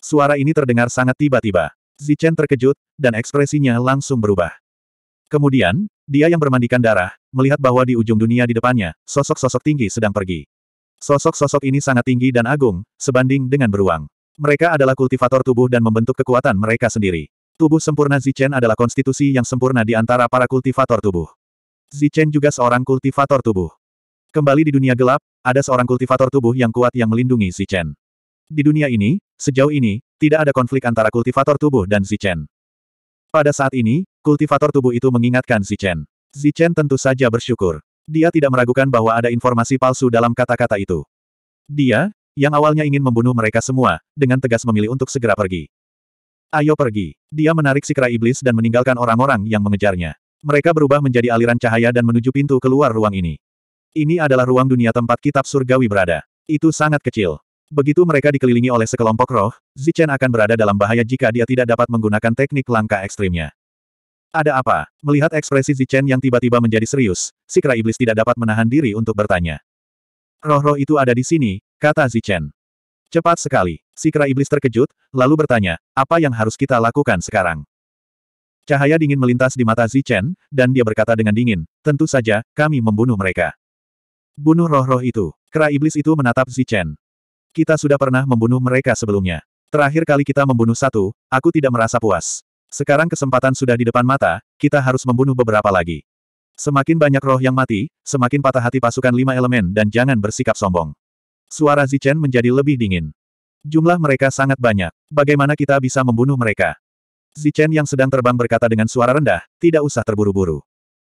Suara ini terdengar sangat tiba-tiba. Zichen terkejut, dan ekspresinya langsung berubah. Kemudian, dia yang bermandikan darah, melihat bahwa di ujung dunia di depannya, sosok-sosok tinggi sedang pergi. Sosok-sosok ini sangat tinggi dan agung, sebanding dengan beruang. Mereka adalah kultivator tubuh dan membentuk kekuatan mereka sendiri. Tubuh sempurna Zichen adalah konstitusi yang sempurna di antara para kultivator tubuh. Zichen juga seorang kultivator tubuh. Kembali di dunia gelap, ada seorang kultivator tubuh yang kuat yang melindungi Zichen. Di dunia ini, Sejauh ini, tidak ada konflik antara kultivator tubuh dan Zichen. Pada saat ini, kultivator tubuh itu mengingatkan Zichen. Zichen tentu saja bersyukur. Dia tidak meragukan bahwa ada informasi palsu dalam kata-kata itu. Dia, yang awalnya ingin membunuh mereka semua, dengan tegas memilih untuk segera pergi. Ayo pergi. Dia menarik sikra iblis dan meninggalkan orang-orang yang mengejarnya. Mereka berubah menjadi aliran cahaya dan menuju pintu keluar ruang ini. Ini adalah ruang dunia tempat kitab surgawi berada. Itu sangat kecil. Begitu mereka dikelilingi oleh sekelompok roh, Zichen akan berada dalam bahaya jika dia tidak dapat menggunakan teknik langka ekstrimnya. Ada apa? Melihat ekspresi Zichen yang tiba-tiba menjadi serius, si kera iblis tidak dapat menahan diri untuk bertanya. Roh-roh itu ada di sini, kata Zichen. Cepat sekali, si kera iblis terkejut, lalu bertanya, apa yang harus kita lakukan sekarang? Cahaya dingin melintas di mata Zichen, dan dia berkata dengan dingin, tentu saja, kami membunuh mereka. Bunuh roh-roh itu. Kera iblis itu menatap Zichen. Kita sudah pernah membunuh mereka sebelumnya. Terakhir kali kita membunuh satu, aku tidak merasa puas. Sekarang kesempatan sudah di depan mata, kita harus membunuh beberapa lagi. Semakin banyak roh yang mati, semakin patah hati pasukan lima elemen dan jangan bersikap sombong. Suara Zichen menjadi lebih dingin. Jumlah mereka sangat banyak. Bagaimana kita bisa membunuh mereka? Zichen yang sedang terbang berkata dengan suara rendah, tidak usah terburu-buru.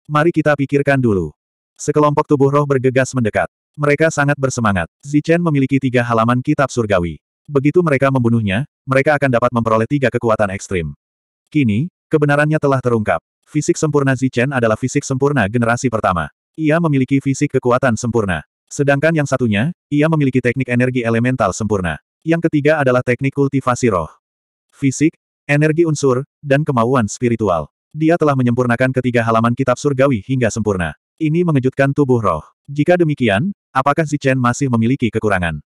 Mari kita pikirkan dulu. Sekelompok tubuh roh bergegas mendekat. Mereka sangat bersemangat. Zichen memiliki tiga halaman kitab surgawi. Begitu mereka membunuhnya, mereka akan dapat memperoleh tiga kekuatan ekstrim. Kini, kebenarannya telah terungkap. Fisik sempurna Zichen adalah fisik sempurna generasi pertama. Ia memiliki fisik kekuatan sempurna. Sedangkan yang satunya, ia memiliki teknik energi elemental sempurna. Yang ketiga adalah teknik kultivasi roh. Fisik, energi unsur, dan kemauan spiritual. Dia telah menyempurnakan ketiga halaman kitab surgawi hingga sempurna. Ini mengejutkan tubuh roh. Jika demikian, Apakah Zichen masih memiliki kekurangan?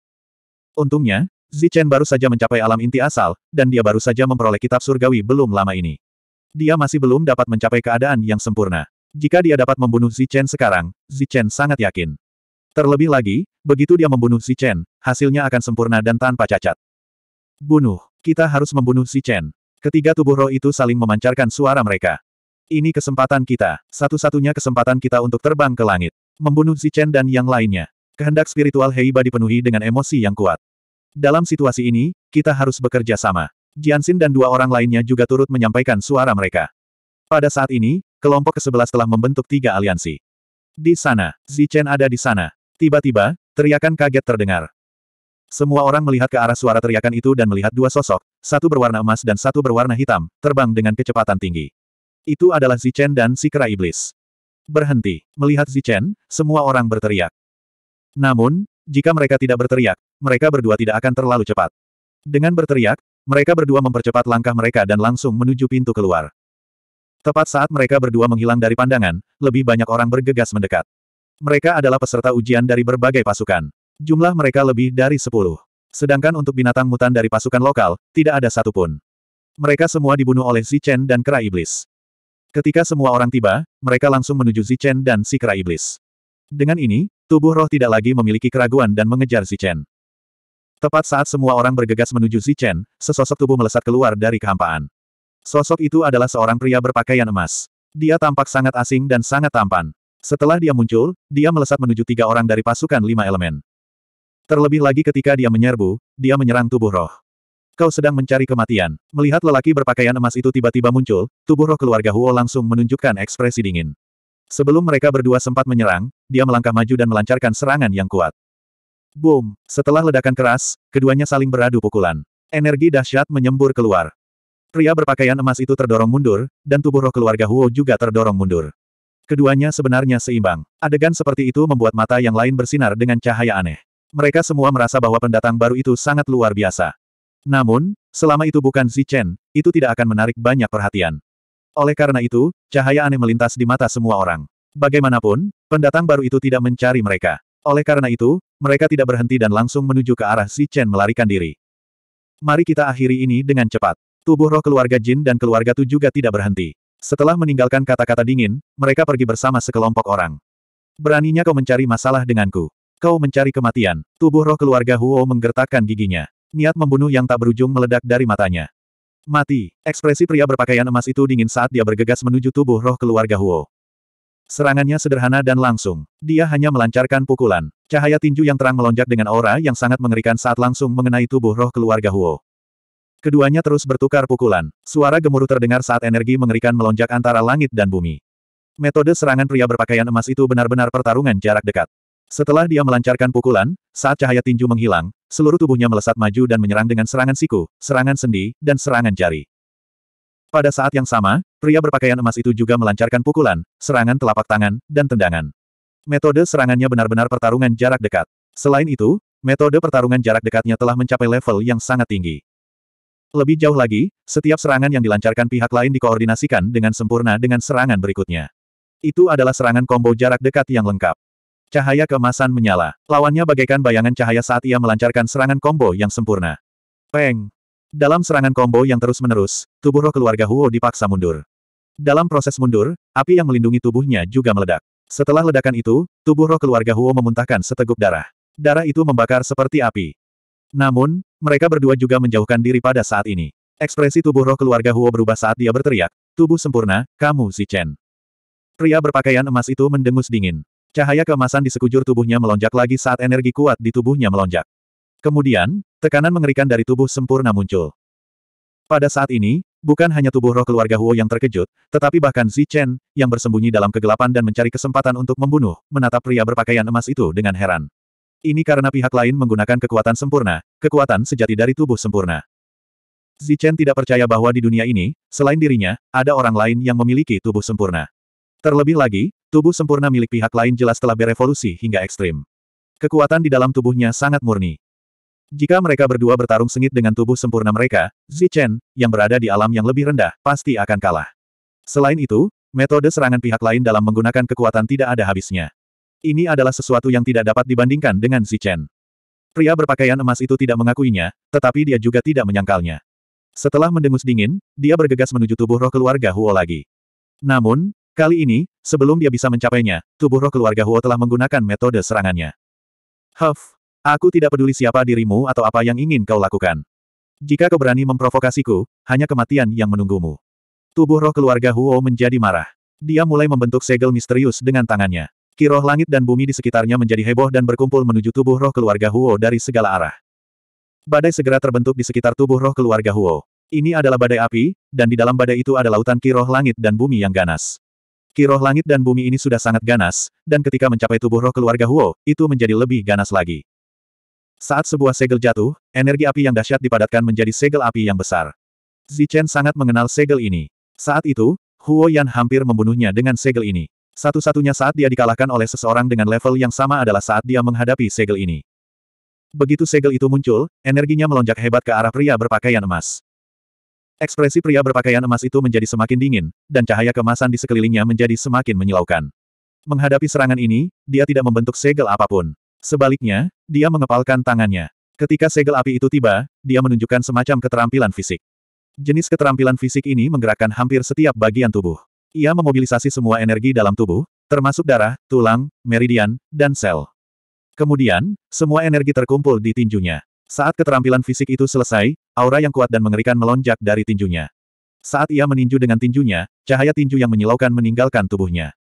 Untungnya, Zichen baru saja mencapai alam inti asal, dan dia baru saja memperoleh kitab surgawi belum lama ini. Dia masih belum dapat mencapai keadaan yang sempurna. Jika dia dapat membunuh Zichen sekarang, Zichen sangat yakin. Terlebih lagi, begitu dia membunuh Zichen, hasilnya akan sempurna dan tanpa cacat. Bunuh, kita harus membunuh Zichen. Ketiga tubuh roh itu saling memancarkan suara mereka. Ini kesempatan kita, satu-satunya kesempatan kita untuk terbang ke langit membunuh Zichen dan yang lainnya. Kehendak spiritual Heiba dipenuhi dengan emosi yang kuat. Dalam situasi ini, kita harus bekerja sama. Jiansin dan dua orang lainnya juga turut menyampaikan suara mereka. Pada saat ini, kelompok ke-11 telah membentuk tiga aliansi. Di sana, Zichen ada di sana. Tiba-tiba, teriakan kaget terdengar. Semua orang melihat ke arah suara teriakan itu dan melihat dua sosok, satu berwarna emas dan satu berwarna hitam, terbang dengan kecepatan tinggi. Itu adalah Zichen dan si Kera Iblis. Berhenti. Melihat Zichen, semua orang berteriak. Namun, jika mereka tidak berteriak, mereka berdua tidak akan terlalu cepat. Dengan berteriak, mereka berdua mempercepat langkah mereka dan langsung menuju pintu keluar. Tepat saat mereka berdua menghilang dari pandangan, lebih banyak orang bergegas mendekat. Mereka adalah peserta ujian dari berbagai pasukan. Jumlah mereka lebih dari sepuluh. Sedangkan untuk binatang mutan dari pasukan lokal, tidak ada satupun. Mereka semua dibunuh oleh Zichen dan Kera Iblis. Ketika semua orang tiba, mereka langsung menuju Zichen dan si kera iblis. Dengan ini, tubuh roh tidak lagi memiliki keraguan dan mengejar Zichen. Tepat saat semua orang bergegas menuju Zichen, sesosok tubuh melesat keluar dari kehampaan. Sosok itu adalah seorang pria berpakaian emas. Dia tampak sangat asing dan sangat tampan. Setelah dia muncul, dia melesat menuju tiga orang dari pasukan lima elemen. Terlebih lagi ketika dia menyerbu, dia menyerang tubuh roh kau sedang mencari kematian. Melihat lelaki berpakaian emas itu tiba-tiba muncul, tubuh roh keluarga Huo langsung menunjukkan ekspresi dingin. Sebelum mereka berdua sempat menyerang, dia melangkah maju dan melancarkan serangan yang kuat. Boom! Setelah ledakan keras, keduanya saling beradu pukulan. Energi dahsyat menyembur keluar. Pria berpakaian emas itu terdorong mundur, dan tubuh roh keluarga Huo juga terdorong mundur. Keduanya sebenarnya seimbang. Adegan seperti itu membuat mata yang lain bersinar dengan cahaya aneh. Mereka semua merasa bahwa pendatang baru itu sangat luar biasa. Namun, selama itu bukan Zi Chen, itu tidak akan menarik banyak perhatian. Oleh karena itu, cahaya aneh melintas di mata semua orang. Bagaimanapun, pendatang baru itu tidak mencari mereka. Oleh karena itu, mereka tidak berhenti dan langsung menuju ke arah Zi Chen melarikan diri. Mari kita akhiri ini dengan cepat. Tubuh roh keluarga Jin dan keluarga Tu juga tidak berhenti. Setelah meninggalkan kata-kata dingin, mereka pergi bersama sekelompok orang. Beraninya kau mencari masalah denganku. Kau mencari kematian. Tubuh roh keluarga Huo menggertakkan giginya. Niat membunuh yang tak berujung meledak dari matanya. Mati. Ekspresi pria berpakaian emas itu dingin saat dia bergegas menuju tubuh roh keluarga Huo. Serangannya sederhana dan langsung. Dia hanya melancarkan pukulan. Cahaya tinju yang terang melonjak dengan aura yang sangat mengerikan saat langsung mengenai tubuh roh keluarga Huo. Keduanya terus bertukar pukulan. Suara gemuruh terdengar saat energi mengerikan melonjak antara langit dan bumi. Metode serangan pria berpakaian emas itu benar-benar pertarungan jarak dekat. Setelah dia melancarkan pukulan, saat cahaya tinju menghilang, seluruh tubuhnya melesat maju dan menyerang dengan serangan siku, serangan sendi, dan serangan jari. Pada saat yang sama, pria berpakaian emas itu juga melancarkan pukulan, serangan telapak tangan, dan tendangan. Metode serangannya benar-benar pertarungan jarak dekat. Selain itu, metode pertarungan jarak dekatnya telah mencapai level yang sangat tinggi. Lebih jauh lagi, setiap serangan yang dilancarkan pihak lain dikoordinasikan dengan sempurna dengan serangan berikutnya. Itu adalah serangan combo jarak dekat yang lengkap. Cahaya kemasan menyala. Lawannya bagaikan bayangan cahaya saat ia melancarkan serangan kombo yang sempurna. Peng! Dalam serangan kombo yang terus-menerus, tubuh roh keluarga Huo dipaksa mundur. Dalam proses mundur, api yang melindungi tubuhnya juga meledak. Setelah ledakan itu, tubuh roh keluarga Huo memuntahkan seteguk darah. Darah itu membakar seperti api. Namun, mereka berdua juga menjauhkan diri pada saat ini. Ekspresi tubuh roh keluarga Huo berubah saat dia berteriak, tubuh sempurna, kamu si Chen. Pria berpakaian emas itu mendengus dingin. Cahaya keemasan di sekujur tubuhnya melonjak lagi saat energi kuat di tubuhnya melonjak. Kemudian, tekanan mengerikan dari tubuh sempurna muncul. Pada saat ini, bukan hanya tubuh roh keluarga Huo yang terkejut, tetapi bahkan Zi Chen, yang bersembunyi dalam kegelapan dan mencari kesempatan untuk membunuh, menatap pria berpakaian emas itu dengan heran. Ini karena pihak lain menggunakan kekuatan sempurna, kekuatan sejati dari tubuh sempurna. Zi Chen tidak percaya bahwa di dunia ini, selain dirinya, ada orang lain yang memiliki tubuh sempurna. Terlebih lagi, tubuh sempurna milik pihak lain jelas telah berevolusi hingga ekstrim. Kekuatan di dalam tubuhnya sangat murni. Jika mereka berdua bertarung sengit dengan tubuh sempurna mereka, Zichen, yang berada di alam yang lebih rendah, pasti akan kalah. Selain itu, metode serangan pihak lain dalam menggunakan kekuatan tidak ada habisnya. Ini adalah sesuatu yang tidak dapat dibandingkan dengan Zichen. Pria berpakaian emas itu tidak mengakuinya, tetapi dia juga tidak menyangkalnya. Setelah mendengus dingin, dia bergegas menuju tubuh roh keluarga Huo lagi. Namun, Kali ini, sebelum dia bisa mencapainya, tubuh roh keluarga Huo telah menggunakan metode serangannya. Huff, aku tidak peduli siapa dirimu atau apa yang ingin kau lakukan. Jika kau berani memprovokasiku, hanya kematian yang menunggumu. Tubuh roh keluarga Huo menjadi marah. Dia mulai membentuk segel misterius dengan tangannya. Kiroh langit dan bumi di sekitarnya menjadi heboh dan berkumpul menuju tubuh roh keluarga Huo dari segala arah. Badai segera terbentuk di sekitar tubuh roh keluarga Huo. Ini adalah badai api, dan di dalam badai itu ada lautan kiroh langit dan bumi yang ganas. Kiroh langit dan bumi ini sudah sangat ganas, dan ketika mencapai tubuh roh keluarga Huo, itu menjadi lebih ganas lagi. Saat sebuah segel jatuh, energi api yang dahsyat dipadatkan menjadi segel api yang besar. Zichen sangat mengenal segel ini. Saat itu, Huo Yan hampir membunuhnya dengan segel ini. Satu-satunya saat dia dikalahkan oleh seseorang dengan level yang sama adalah saat dia menghadapi segel ini. Begitu segel itu muncul, energinya melonjak hebat ke arah pria berpakaian emas. Ekspresi pria berpakaian emas itu menjadi semakin dingin, dan cahaya kemasan di sekelilingnya menjadi semakin menyilaukan. Menghadapi serangan ini, dia tidak membentuk segel apapun. Sebaliknya, dia mengepalkan tangannya. Ketika segel api itu tiba, dia menunjukkan semacam keterampilan fisik. Jenis keterampilan fisik ini menggerakkan hampir setiap bagian tubuh. Ia memobilisasi semua energi dalam tubuh, termasuk darah, tulang, meridian, dan sel. Kemudian, semua energi terkumpul di tinjunya. Saat keterampilan fisik itu selesai, aura yang kuat dan mengerikan melonjak dari tinjunya. Saat ia meninju dengan tinjunya, cahaya tinju yang menyilaukan meninggalkan tubuhnya.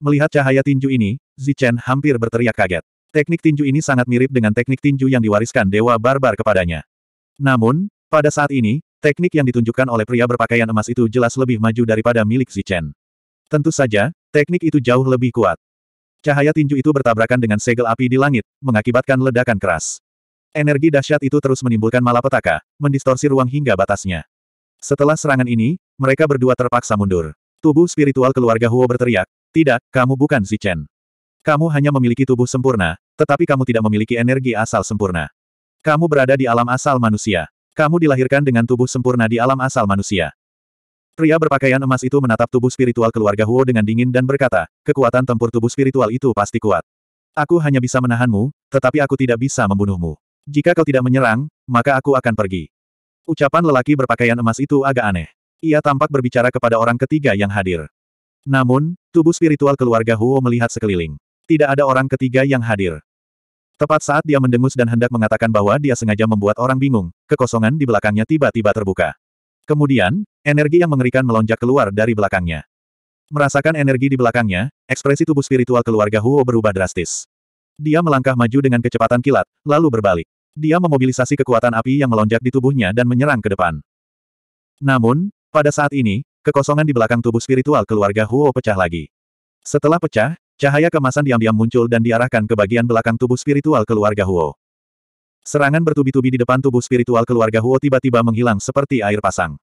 Melihat cahaya tinju ini, Zichen hampir berteriak kaget. Teknik tinju ini sangat mirip dengan teknik tinju yang diwariskan Dewa Barbar kepadanya. Namun, pada saat ini, teknik yang ditunjukkan oleh pria berpakaian emas itu jelas lebih maju daripada milik Zichen. Tentu saja, teknik itu jauh lebih kuat. Cahaya tinju itu bertabrakan dengan segel api di langit, mengakibatkan ledakan keras. Energi dahsyat itu terus menimbulkan malapetaka, mendistorsi ruang hingga batasnya. Setelah serangan ini, mereka berdua terpaksa mundur. Tubuh spiritual keluarga Huo berteriak, tidak, kamu bukan Chen. Kamu hanya memiliki tubuh sempurna, tetapi kamu tidak memiliki energi asal sempurna. Kamu berada di alam asal manusia. Kamu dilahirkan dengan tubuh sempurna di alam asal manusia. Pria berpakaian emas itu menatap tubuh spiritual keluarga Huo dengan dingin dan berkata, kekuatan tempur tubuh spiritual itu pasti kuat. Aku hanya bisa menahanmu, tetapi aku tidak bisa membunuhmu. Jika kau tidak menyerang, maka aku akan pergi. Ucapan lelaki berpakaian emas itu agak aneh. Ia tampak berbicara kepada orang ketiga yang hadir. Namun, tubuh spiritual keluarga Huo melihat sekeliling. Tidak ada orang ketiga yang hadir. Tepat saat dia mendengus dan hendak mengatakan bahwa dia sengaja membuat orang bingung, kekosongan di belakangnya tiba-tiba terbuka. Kemudian, energi yang mengerikan melonjak keluar dari belakangnya. Merasakan energi di belakangnya, ekspresi tubuh spiritual keluarga Huo berubah drastis. Dia melangkah maju dengan kecepatan kilat, lalu berbalik. Dia memobilisasi kekuatan api yang melonjak di tubuhnya dan menyerang ke depan. Namun, pada saat ini, kekosongan di belakang tubuh spiritual keluarga Huo pecah lagi. Setelah pecah, cahaya kemasan diam-diam muncul dan diarahkan ke bagian belakang tubuh spiritual keluarga Huo. Serangan bertubi-tubi di depan tubuh spiritual keluarga Huo tiba-tiba menghilang seperti air pasang.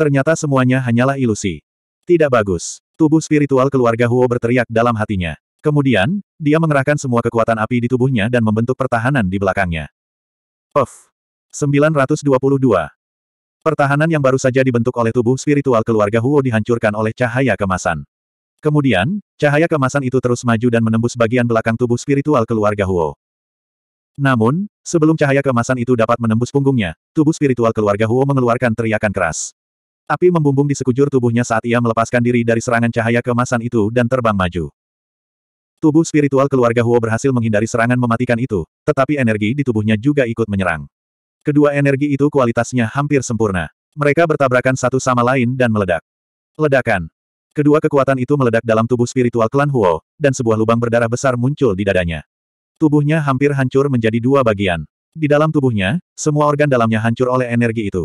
Ternyata semuanya hanyalah ilusi. Tidak bagus. Tubuh spiritual keluarga Huo berteriak dalam hatinya. Kemudian, dia mengerahkan semua kekuatan api di tubuhnya dan membentuk pertahanan di belakangnya. Of. 922. Pertahanan yang baru saja dibentuk oleh tubuh spiritual keluarga Huo dihancurkan oleh cahaya kemasan. Kemudian, cahaya kemasan itu terus maju dan menembus bagian belakang tubuh spiritual keluarga Huo. Namun, sebelum cahaya kemasan itu dapat menembus punggungnya, tubuh spiritual keluarga Huo mengeluarkan teriakan keras. Api membumbung di sekujur tubuhnya saat ia melepaskan diri dari serangan cahaya kemasan itu dan terbang maju. Tubuh spiritual keluarga Huo berhasil menghindari serangan mematikan itu, tetapi energi di tubuhnya juga ikut menyerang. Kedua energi itu kualitasnya hampir sempurna. Mereka bertabrakan satu sama lain dan meledak. Ledakan. Kedua kekuatan itu meledak dalam tubuh spiritual klan Huo, dan sebuah lubang berdarah besar muncul di dadanya. Tubuhnya hampir hancur menjadi dua bagian. Di dalam tubuhnya, semua organ dalamnya hancur oleh energi itu.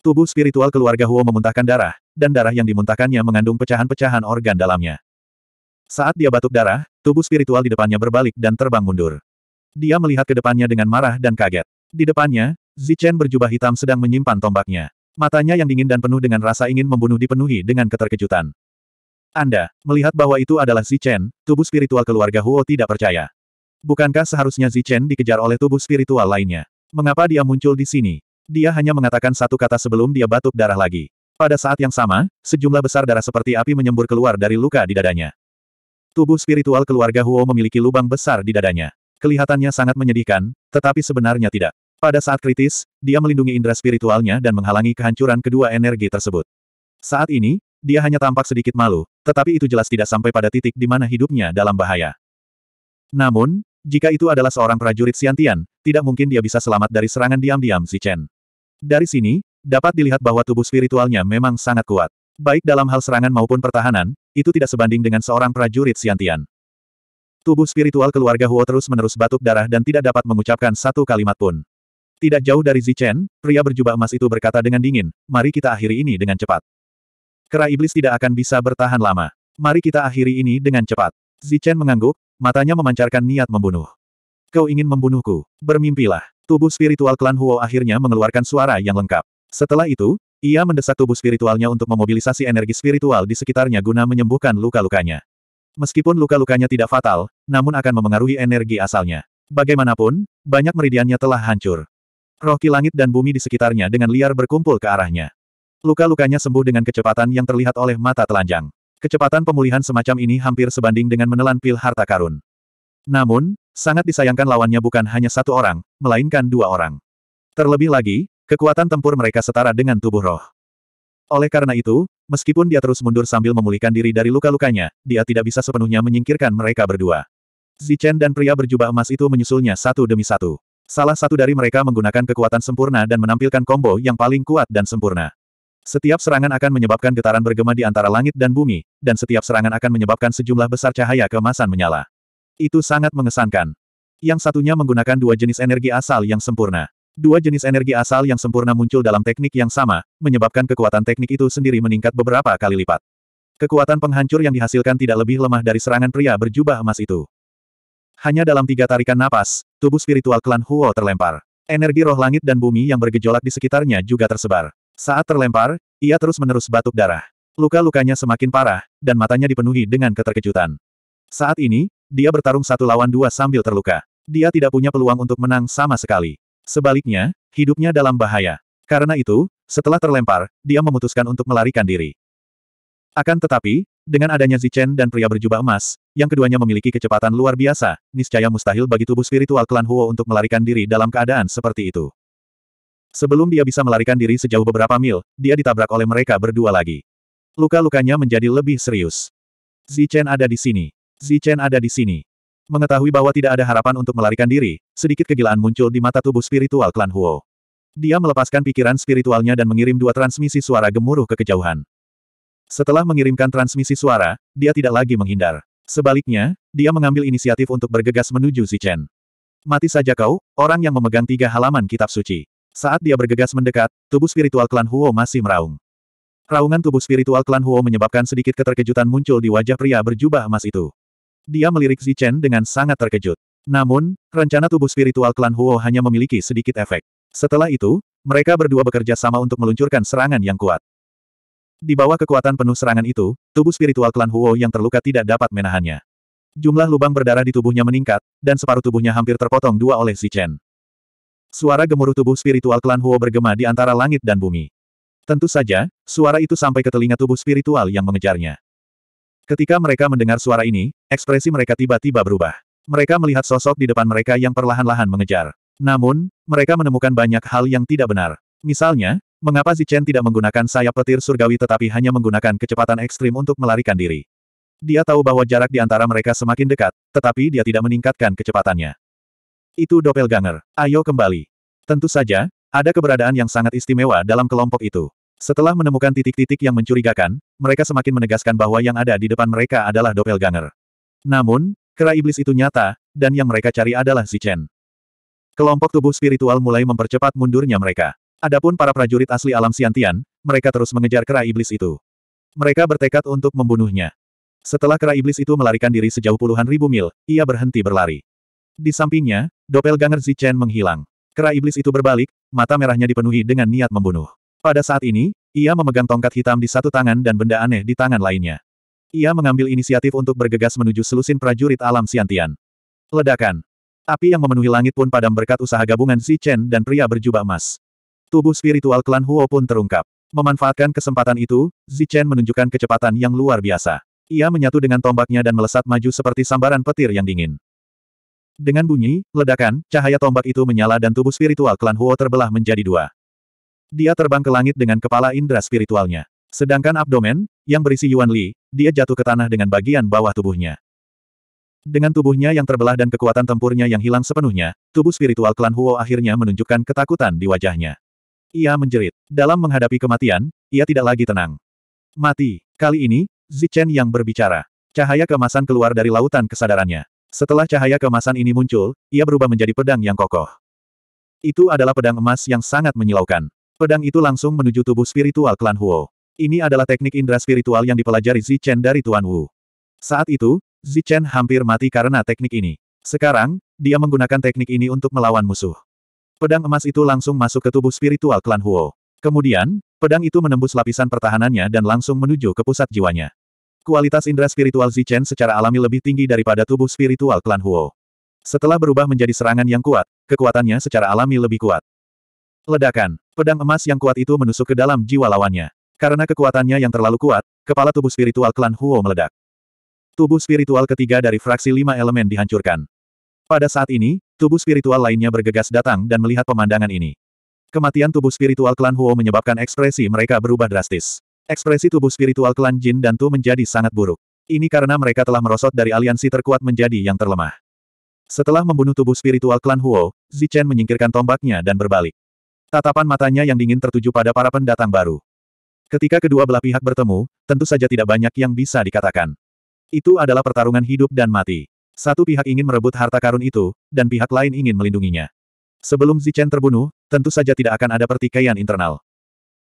Tubuh spiritual keluarga Huo memuntahkan darah, dan darah yang dimuntahkannya mengandung pecahan-pecahan organ dalamnya. Saat dia batuk darah, tubuh spiritual di depannya berbalik dan terbang mundur. Dia melihat ke depannya dengan marah dan kaget. Di depannya, Zichen berjubah hitam sedang menyimpan tombaknya. Matanya yang dingin dan penuh dengan rasa ingin membunuh dipenuhi dengan keterkejutan. Anda, melihat bahwa itu adalah Zichen, tubuh spiritual keluarga Huo tidak percaya. Bukankah seharusnya Zichen dikejar oleh tubuh spiritual lainnya? Mengapa dia muncul di sini? Dia hanya mengatakan satu kata sebelum dia batuk darah lagi. Pada saat yang sama, sejumlah besar darah seperti api menyembur keluar dari luka di dadanya. Tubuh spiritual keluarga Huo memiliki lubang besar di dadanya. Kelihatannya sangat menyedihkan, tetapi sebenarnya tidak. Pada saat kritis, dia melindungi indera spiritualnya dan menghalangi kehancuran kedua energi tersebut. Saat ini, dia hanya tampak sedikit malu, tetapi itu jelas tidak sampai pada titik di mana hidupnya dalam bahaya. Namun, jika itu adalah seorang prajurit Siantian, tidak mungkin dia bisa selamat dari serangan diam-diam si Chen. Dari sini, dapat dilihat bahwa tubuh spiritualnya memang sangat kuat. Baik dalam hal serangan maupun pertahanan, itu tidak sebanding dengan seorang prajurit Siantian. Tubuh spiritual keluarga Huo terus-menerus batuk darah dan tidak dapat mengucapkan satu kalimat pun. Tidak jauh dari Zichen, pria berjubah emas itu berkata dengan dingin, mari kita akhiri ini dengan cepat. Kera iblis tidak akan bisa bertahan lama. Mari kita akhiri ini dengan cepat. Zichen mengangguk, matanya memancarkan niat membunuh. Kau ingin membunuhku? Bermimpilah. Tubuh spiritual klan Huo akhirnya mengeluarkan suara yang lengkap. Setelah itu, ia mendesak tubuh spiritualnya untuk memobilisasi energi spiritual di sekitarnya guna menyembuhkan luka-lukanya. Meskipun luka-lukanya tidak fatal, namun akan memengaruhi energi asalnya. Bagaimanapun, banyak meridiannya telah hancur. Roh ki langit dan bumi di sekitarnya dengan liar berkumpul ke arahnya. Luka-lukanya sembuh dengan kecepatan yang terlihat oleh mata telanjang. Kecepatan pemulihan semacam ini hampir sebanding dengan menelan pil harta karun. Namun, sangat disayangkan lawannya bukan hanya satu orang, melainkan dua orang. Terlebih lagi, Kekuatan tempur mereka setara dengan tubuh roh. Oleh karena itu, meskipun dia terus mundur sambil memulihkan diri dari luka-lukanya, dia tidak bisa sepenuhnya menyingkirkan mereka berdua. Zichen dan pria berjubah emas itu menyusulnya satu demi satu. Salah satu dari mereka menggunakan kekuatan sempurna dan menampilkan combo yang paling kuat dan sempurna. Setiap serangan akan menyebabkan getaran bergema di antara langit dan bumi, dan setiap serangan akan menyebabkan sejumlah besar cahaya keemasan menyala. Itu sangat mengesankan. Yang satunya menggunakan dua jenis energi asal yang sempurna. Dua jenis energi asal yang sempurna muncul dalam teknik yang sama, menyebabkan kekuatan teknik itu sendiri meningkat beberapa kali lipat. Kekuatan penghancur yang dihasilkan tidak lebih lemah dari serangan pria berjubah emas itu. Hanya dalam tiga tarikan napas, tubuh spiritual klan Huo terlempar. Energi roh langit dan bumi yang bergejolak di sekitarnya juga tersebar. Saat terlempar, ia terus-menerus batuk darah. Luka-lukanya semakin parah, dan matanya dipenuhi dengan keterkejutan. Saat ini, dia bertarung satu lawan dua sambil terluka. Dia tidak punya peluang untuk menang sama sekali. Sebaliknya, hidupnya dalam bahaya. Karena itu, setelah terlempar, dia memutuskan untuk melarikan diri. Akan tetapi, dengan adanya Zichen dan pria berjubah emas, yang keduanya memiliki kecepatan luar biasa, niscaya mustahil bagi tubuh spiritual klan Huo untuk melarikan diri dalam keadaan seperti itu. Sebelum dia bisa melarikan diri sejauh beberapa mil, dia ditabrak oleh mereka berdua lagi. Luka-lukanya menjadi lebih serius. Zichen ada di sini. Zichen ada di sini. Mengetahui bahwa tidak ada harapan untuk melarikan diri, sedikit kegilaan muncul di mata tubuh spiritual klan Huo. Dia melepaskan pikiran spiritualnya dan mengirim dua transmisi suara gemuruh ke kejauhan. Setelah mengirimkan transmisi suara, dia tidak lagi menghindar. Sebaliknya, dia mengambil inisiatif untuk bergegas menuju Zichen. Mati saja kau, orang yang memegang tiga halaman kitab suci. Saat dia bergegas mendekat, tubuh spiritual klan Huo masih meraung. Raungan tubuh spiritual klan Huo menyebabkan sedikit keterkejutan muncul di wajah pria berjubah emas itu. Dia melirik Zichen dengan sangat terkejut. Namun, rencana tubuh spiritual klan Huo hanya memiliki sedikit efek. Setelah itu, mereka berdua bekerja sama untuk meluncurkan serangan yang kuat. Di bawah kekuatan penuh serangan itu, tubuh spiritual klan Huo yang terluka tidak dapat menahannya. Jumlah lubang berdarah di tubuhnya meningkat, dan separuh tubuhnya hampir terpotong dua oleh Zichen. Suara gemuruh tubuh spiritual klan Huo bergema di antara langit dan bumi. Tentu saja, suara itu sampai ke telinga tubuh spiritual yang mengejarnya. Ketika mereka mendengar suara ini, ekspresi mereka tiba-tiba berubah. Mereka melihat sosok di depan mereka yang perlahan-lahan mengejar. Namun, mereka menemukan banyak hal yang tidak benar. Misalnya, mengapa Zichen tidak menggunakan sayap petir surgawi tetapi hanya menggunakan kecepatan ekstrim untuk melarikan diri. Dia tahu bahwa jarak di antara mereka semakin dekat, tetapi dia tidak meningkatkan kecepatannya. Itu doppelganger. Ayo kembali. Tentu saja, ada keberadaan yang sangat istimewa dalam kelompok itu. Setelah menemukan titik-titik yang mencurigakan, mereka semakin menegaskan bahwa yang ada di depan mereka adalah doppelganger. Namun, kera iblis itu nyata, dan yang mereka cari adalah Zichen. Kelompok tubuh spiritual mulai mempercepat mundurnya mereka. Adapun para prajurit asli alam Siantian, mereka terus mengejar kera iblis itu. Mereka bertekad untuk membunuhnya. Setelah kera iblis itu melarikan diri sejauh puluhan ribu mil, ia berhenti berlari. Di sampingnya, doppelganger Zichen menghilang. Kera iblis itu berbalik, mata merahnya dipenuhi dengan niat membunuh. Pada saat ini, ia memegang tongkat hitam di satu tangan dan benda aneh di tangan lainnya. Ia mengambil inisiatif untuk bergegas menuju selusin prajurit alam Siantian. Ledakan. Api yang memenuhi langit pun padam berkat usaha gabungan Si Chen dan pria berjubah emas. Tubuh spiritual klan Huo pun terungkap. Memanfaatkan kesempatan itu, Chen menunjukkan kecepatan yang luar biasa. Ia menyatu dengan tombaknya dan melesat maju seperti sambaran petir yang dingin. Dengan bunyi, ledakan, cahaya tombak itu menyala dan tubuh spiritual klan Huo terbelah menjadi dua. Dia terbang ke langit dengan kepala indera spiritualnya. Sedangkan abdomen, yang berisi Yuan Li, dia jatuh ke tanah dengan bagian bawah tubuhnya. Dengan tubuhnya yang terbelah dan kekuatan tempurnya yang hilang sepenuhnya, tubuh spiritual klan Huo akhirnya menunjukkan ketakutan di wajahnya. Ia menjerit. Dalam menghadapi kematian, ia tidak lagi tenang. Mati. Kali ini, Zichen yang berbicara. Cahaya kemasan keluar dari lautan kesadarannya. Setelah cahaya kemasan ini muncul, ia berubah menjadi pedang yang kokoh. Itu adalah pedang emas yang sangat menyilaukan. Pedang itu langsung menuju tubuh spiritual klan Huo. Ini adalah teknik indera spiritual yang dipelajari Zichen dari Tuan Wu. Saat itu, Zichen hampir mati karena teknik ini. Sekarang, dia menggunakan teknik ini untuk melawan musuh. Pedang emas itu langsung masuk ke tubuh spiritual klan Huo. Kemudian, pedang itu menembus lapisan pertahanannya dan langsung menuju ke pusat jiwanya. Kualitas indera spiritual Zichen secara alami lebih tinggi daripada tubuh spiritual klan Huo. Setelah berubah menjadi serangan yang kuat, kekuatannya secara alami lebih kuat. Ledakan. Pedang emas yang kuat itu menusuk ke dalam jiwa lawannya. Karena kekuatannya yang terlalu kuat, kepala tubuh spiritual klan Huo meledak. Tubuh spiritual ketiga dari fraksi lima elemen dihancurkan. Pada saat ini, tubuh spiritual lainnya bergegas datang dan melihat pemandangan ini. Kematian tubuh spiritual klan Huo menyebabkan ekspresi mereka berubah drastis. Ekspresi tubuh spiritual klan Jin dan Tu menjadi sangat buruk. Ini karena mereka telah merosot dari aliansi terkuat menjadi yang terlemah. Setelah membunuh tubuh spiritual klan Huo, Zichen menyingkirkan tombaknya dan berbalik. Tatapan matanya yang dingin tertuju pada para pendatang baru. Ketika kedua belah pihak bertemu, tentu saja tidak banyak yang bisa dikatakan. Itu adalah pertarungan hidup dan mati. Satu pihak ingin merebut harta karun itu, dan pihak lain ingin melindunginya. Sebelum Zichen terbunuh, tentu saja tidak akan ada pertikaian internal.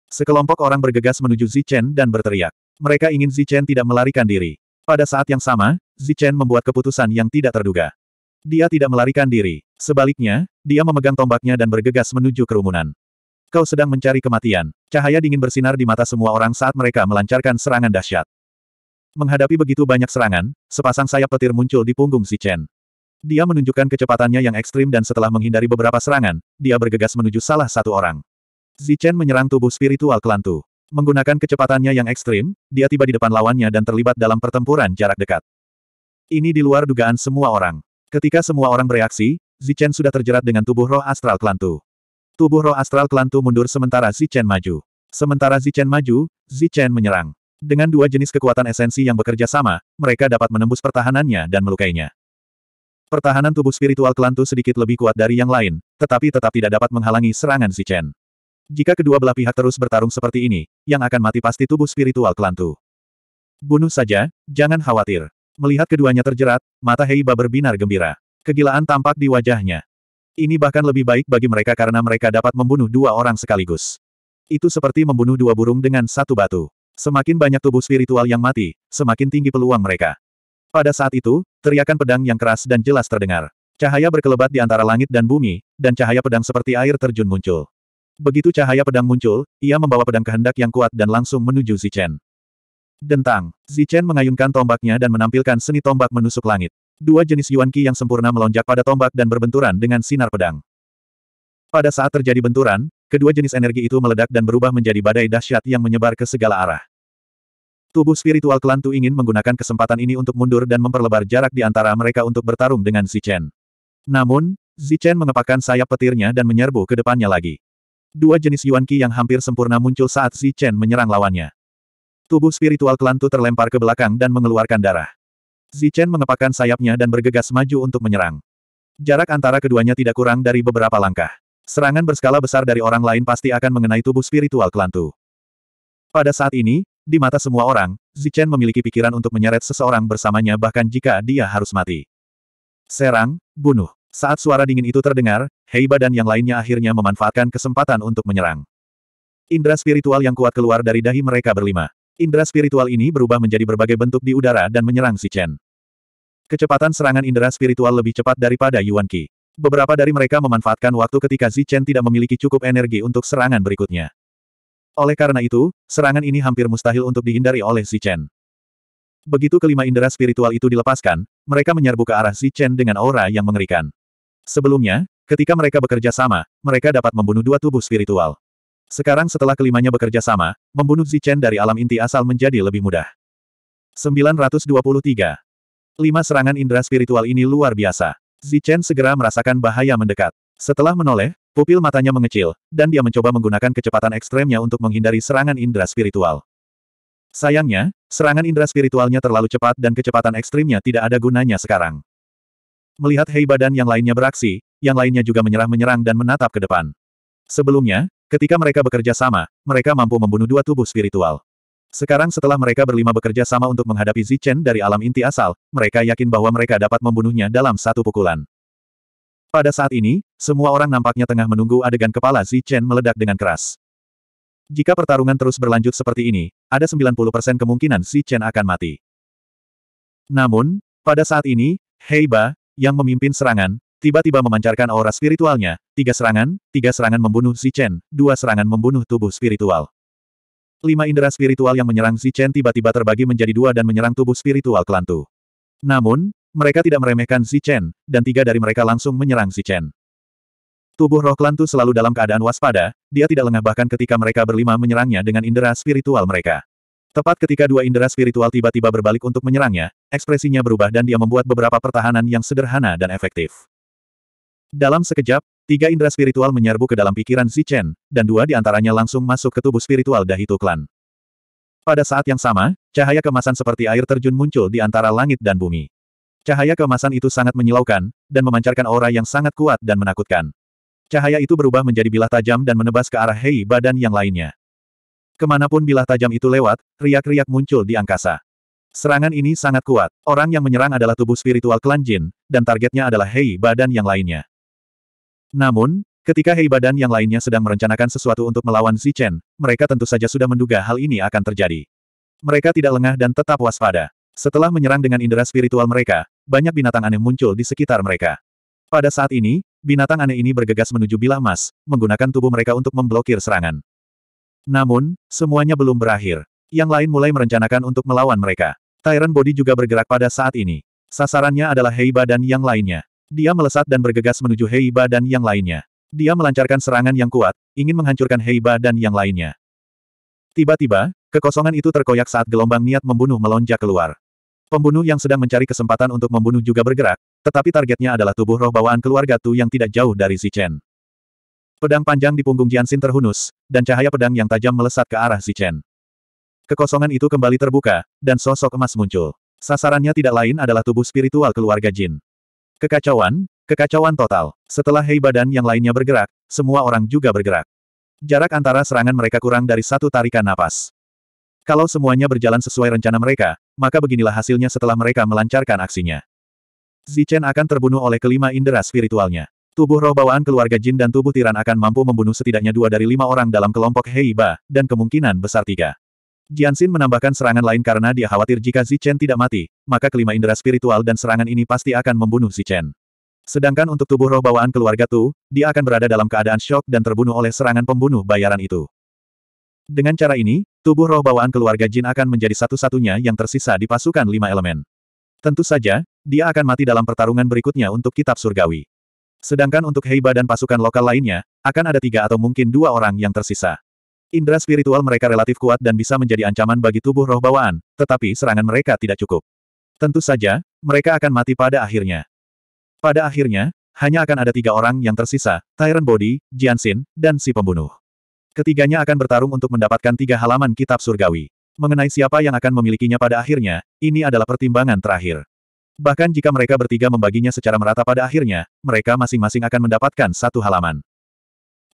Sekelompok orang bergegas menuju Zichen dan berteriak. Mereka ingin Zichen tidak melarikan diri. Pada saat yang sama, Zichen membuat keputusan yang tidak terduga. Dia tidak melarikan diri. Sebaliknya, dia memegang tombaknya dan bergegas menuju kerumunan. Kau sedang mencari kematian. Cahaya dingin bersinar di mata semua orang saat mereka melancarkan serangan dahsyat. Menghadapi begitu banyak serangan, sepasang sayap petir muncul di punggung si Chen. Dia menunjukkan kecepatannya yang ekstrim dan setelah menghindari beberapa serangan, dia bergegas menuju salah satu orang. Zichen menyerang tubuh spiritual kelantu. Menggunakan kecepatannya yang ekstrim, dia tiba di depan lawannya dan terlibat dalam pertempuran jarak dekat. Ini di luar dugaan semua orang. Ketika semua orang bereaksi, Zichen sudah terjerat dengan tubuh roh astral kelantu. Tubuh roh astral kelantu mundur sementara Zichen maju. Sementara Zichen maju, Zichen menyerang. Dengan dua jenis kekuatan esensi yang bekerja sama, mereka dapat menembus pertahanannya dan melukainya. Pertahanan tubuh spiritual kelantu sedikit lebih kuat dari yang lain, tetapi tetap tidak dapat menghalangi serangan Zichen. Jika kedua belah pihak terus bertarung seperti ini, yang akan mati pasti tubuh spiritual kelantu. Bunuh saja, jangan khawatir. Melihat keduanya terjerat, mata Heiba berbinar gembira. Kegilaan tampak di wajahnya. Ini bahkan lebih baik bagi mereka karena mereka dapat membunuh dua orang sekaligus. Itu seperti membunuh dua burung dengan satu batu. Semakin banyak tubuh spiritual yang mati, semakin tinggi peluang mereka. Pada saat itu, teriakan pedang yang keras dan jelas terdengar. Cahaya berkelebat di antara langit dan bumi, dan cahaya pedang seperti air terjun muncul. Begitu cahaya pedang muncul, ia membawa pedang kehendak yang kuat dan langsung menuju Zichen. Dentang, Zichen mengayunkan tombaknya dan menampilkan seni tombak menusuk langit. Dua jenis Yuan Qi yang sempurna melonjak pada tombak dan berbenturan dengan sinar pedang. Pada saat terjadi benturan, kedua jenis energi itu meledak dan berubah menjadi badai dahsyat yang menyebar ke segala arah. Tubuh spiritual klan Tu ingin menggunakan kesempatan ini untuk mundur dan memperlebar jarak di antara mereka untuk bertarung dengan Chen. Namun, Chen mengepakkan sayap petirnya dan menyerbu ke depannya lagi. Dua jenis Yuan Qi yang hampir sempurna muncul saat Chen menyerang lawannya. Tubuh spiritual klan Tu terlempar ke belakang dan mengeluarkan darah. Zichen mengepakkan sayapnya dan bergegas maju untuk menyerang. Jarak antara keduanya tidak kurang dari beberapa langkah. Serangan berskala besar dari orang lain pasti akan mengenai tubuh spiritual Kelantu. Pada saat ini, di mata semua orang, Zichen memiliki pikiran untuk menyeret seseorang bersamanya bahkan jika dia harus mati. Serang, bunuh. Saat suara dingin itu terdengar, Heiba dan yang lainnya akhirnya memanfaatkan kesempatan untuk menyerang. Indra spiritual yang kuat keluar dari dahi mereka berlima. Indra spiritual ini berubah menjadi berbagai bentuk di udara dan menyerang si Chen. Kecepatan serangan indera spiritual lebih cepat daripada Yuan Qi. Beberapa dari mereka memanfaatkan waktu ketika Si Chen tidak memiliki cukup energi untuk serangan berikutnya. Oleh karena itu, serangan ini hampir mustahil untuk dihindari oleh Si Chen. Begitu kelima indera spiritual itu dilepaskan, mereka menyerbu ke arah Si Chen dengan aura yang mengerikan. Sebelumnya, ketika mereka bekerja sama, mereka dapat membunuh dua tubuh spiritual. Sekarang setelah kelimanya bekerja sama, membunuh Zichen dari alam inti asal menjadi lebih mudah. 923. Lima serangan indera spiritual ini luar biasa. Zichen segera merasakan bahaya mendekat. Setelah menoleh, pupil matanya mengecil, dan dia mencoba menggunakan kecepatan ekstremnya untuk menghindari serangan indera spiritual. Sayangnya, serangan indera spiritualnya terlalu cepat dan kecepatan ekstrimnya tidak ada gunanya sekarang. Melihat Hei badan yang lainnya beraksi, yang lainnya juga menyerah-menyerang dan menatap ke depan. Sebelumnya, Ketika mereka bekerja sama, mereka mampu membunuh dua tubuh spiritual. Sekarang setelah mereka berlima bekerja sama untuk menghadapi Zichen dari alam inti asal, mereka yakin bahwa mereka dapat membunuhnya dalam satu pukulan. Pada saat ini, semua orang nampaknya tengah menunggu adegan kepala Zichen meledak dengan keras. Jika pertarungan terus berlanjut seperti ini, ada 90% kemungkinan Zichen akan mati. Namun, pada saat ini, Heiba, yang memimpin serangan, tiba-tiba memancarkan aura spiritualnya, tiga serangan, tiga serangan membunuh Si Chen, dua serangan membunuh tubuh spiritual. Lima indera spiritual yang menyerang Si Chen tiba-tiba terbagi menjadi dua dan menyerang tubuh spiritual Kelantu. Namun, mereka tidak meremehkan Si Chen, dan tiga dari mereka langsung menyerang Si Chen. Tubuh roh Kelantu selalu dalam keadaan waspada, dia tidak lengah bahkan ketika mereka berlima menyerangnya dengan indera spiritual mereka. Tepat ketika dua indera spiritual tiba-tiba berbalik untuk menyerangnya, ekspresinya berubah dan dia membuat beberapa pertahanan yang sederhana dan efektif. Dalam sekejap, tiga indera spiritual menyerbu ke dalam pikiran Chen, dan dua di antaranya langsung masuk ke tubuh spiritual Dahitu Klan. Pada saat yang sama, cahaya kemasan seperti air terjun muncul di antara langit dan bumi. Cahaya kemasan itu sangat menyilaukan, dan memancarkan aura yang sangat kuat dan menakutkan. Cahaya itu berubah menjadi bilah tajam dan menebas ke arah Hei badan yang lainnya. Kemanapun bilah tajam itu lewat, riak-riak muncul di angkasa. Serangan ini sangat kuat. Orang yang menyerang adalah tubuh spiritual klan Jin, dan targetnya adalah Hei badan yang lainnya. Namun, ketika Hei Badan yang lainnya sedang merencanakan sesuatu untuk melawan Chen, mereka tentu saja sudah menduga hal ini akan terjadi. Mereka tidak lengah dan tetap waspada. Setelah menyerang dengan indera spiritual mereka, banyak binatang aneh muncul di sekitar mereka. Pada saat ini, binatang aneh ini bergegas menuju bilah emas, menggunakan tubuh mereka untuk memblokir serangan. Namun, semuanya belum berakhir. Yang lain mulai merencanakan untuk melawan mereka. Tyrant Body juga bergerak pada saat ini. Sasarannya adalah Heiba dan yang lainnya. Dia melesat dan bergegas menuju Heiba dan yang lainnya. Dia melancarkan serangan yang kuat, ingin menghancurkan Heiba dan yang lainnya. Tiba-tiba, kekosongan itu terkoyak saat gelombang niat membunuh melonjak keluar. Pembunuh yang sedang mencari kesempatan untuk membunuh juga bergerak, tetapi targetnya adalah tubuh roh bawaan keluarga Tu yang tidak jauh dari Zichen. Pedang panjang di punggung Jianxin terhunus, dan cahaya pedang yang tajam melesat ke arah Zichen. Kekosongan itu kembali terbuka, dan sosok emas muncul. Sasarannya tidak lain adalah tubuh spiritual keluarga Jin. Kekacauan, kekacauan total. Setelah Hei badan yang lainnya bergerak, semua orang juga bergerak. Jarak antara serangan mereka kurang dari satu tarikan napas. Kalau semuanya berjalan sesuai rencana mereka, maka beginilah hasilnya setelah mereka melancarkan aksinya. Zichen akan terbunuh oleh kelima indera spiritualnya. Tubuh roh bawaan keluarga Jin dan tubuh tiran akan mampu membunuh setidaknya dua dari lima orang dalam kelompok Heiba, dan kemungkinan besar tiga. Jianxin menambahkan serangan lain karena dia khawatir jika Zichen tidak mati, maka kelima indera spiritual dan serangan ini pasti akan membunuh Zichen. Sedangkan untuk tubuh roh bawaan keluarga Tu, dia akan berada dalam keadaan shock dan terbunuh oleh serangan pembunuh bayaran itu. Dengan cara ini, tubuh roh bawaan keluarga Jin akan menjadi satu-satunya yang tersisa di pasukan lima elemen. Tentu saja, dia akan mati dalam pertarungan berikutnya untuk kitab surgawi. Sedangkan untuk Heiba dan pasukan lokal lainnya, akan ada tiga atau mungkin dua orang yang tersisa. Indra spiritual mereka relatif kuat dan bisa menjadi ancaman bagi tubuh roh bawaan, tetapi serangan mereka tidak cukup. Tentu saja, mereka akan mati pada akhirnya. Pada akhirnya, hanya akan ada tiga orang yang tersisa, Tyrant Body, Jianxin, dan si pembunuh. Ketiganya akan bertarung untuk mendapatkan tiga halaman kitab surgawi. Mengenai siapa yang akan memilikinya pada akhirnya, ini adalah pertimbangan terakhir. Bahkan jika mereka bertiga membaginya secara merata pada akhirnya, mereka masing-masing akan mendapatkan satu halaman.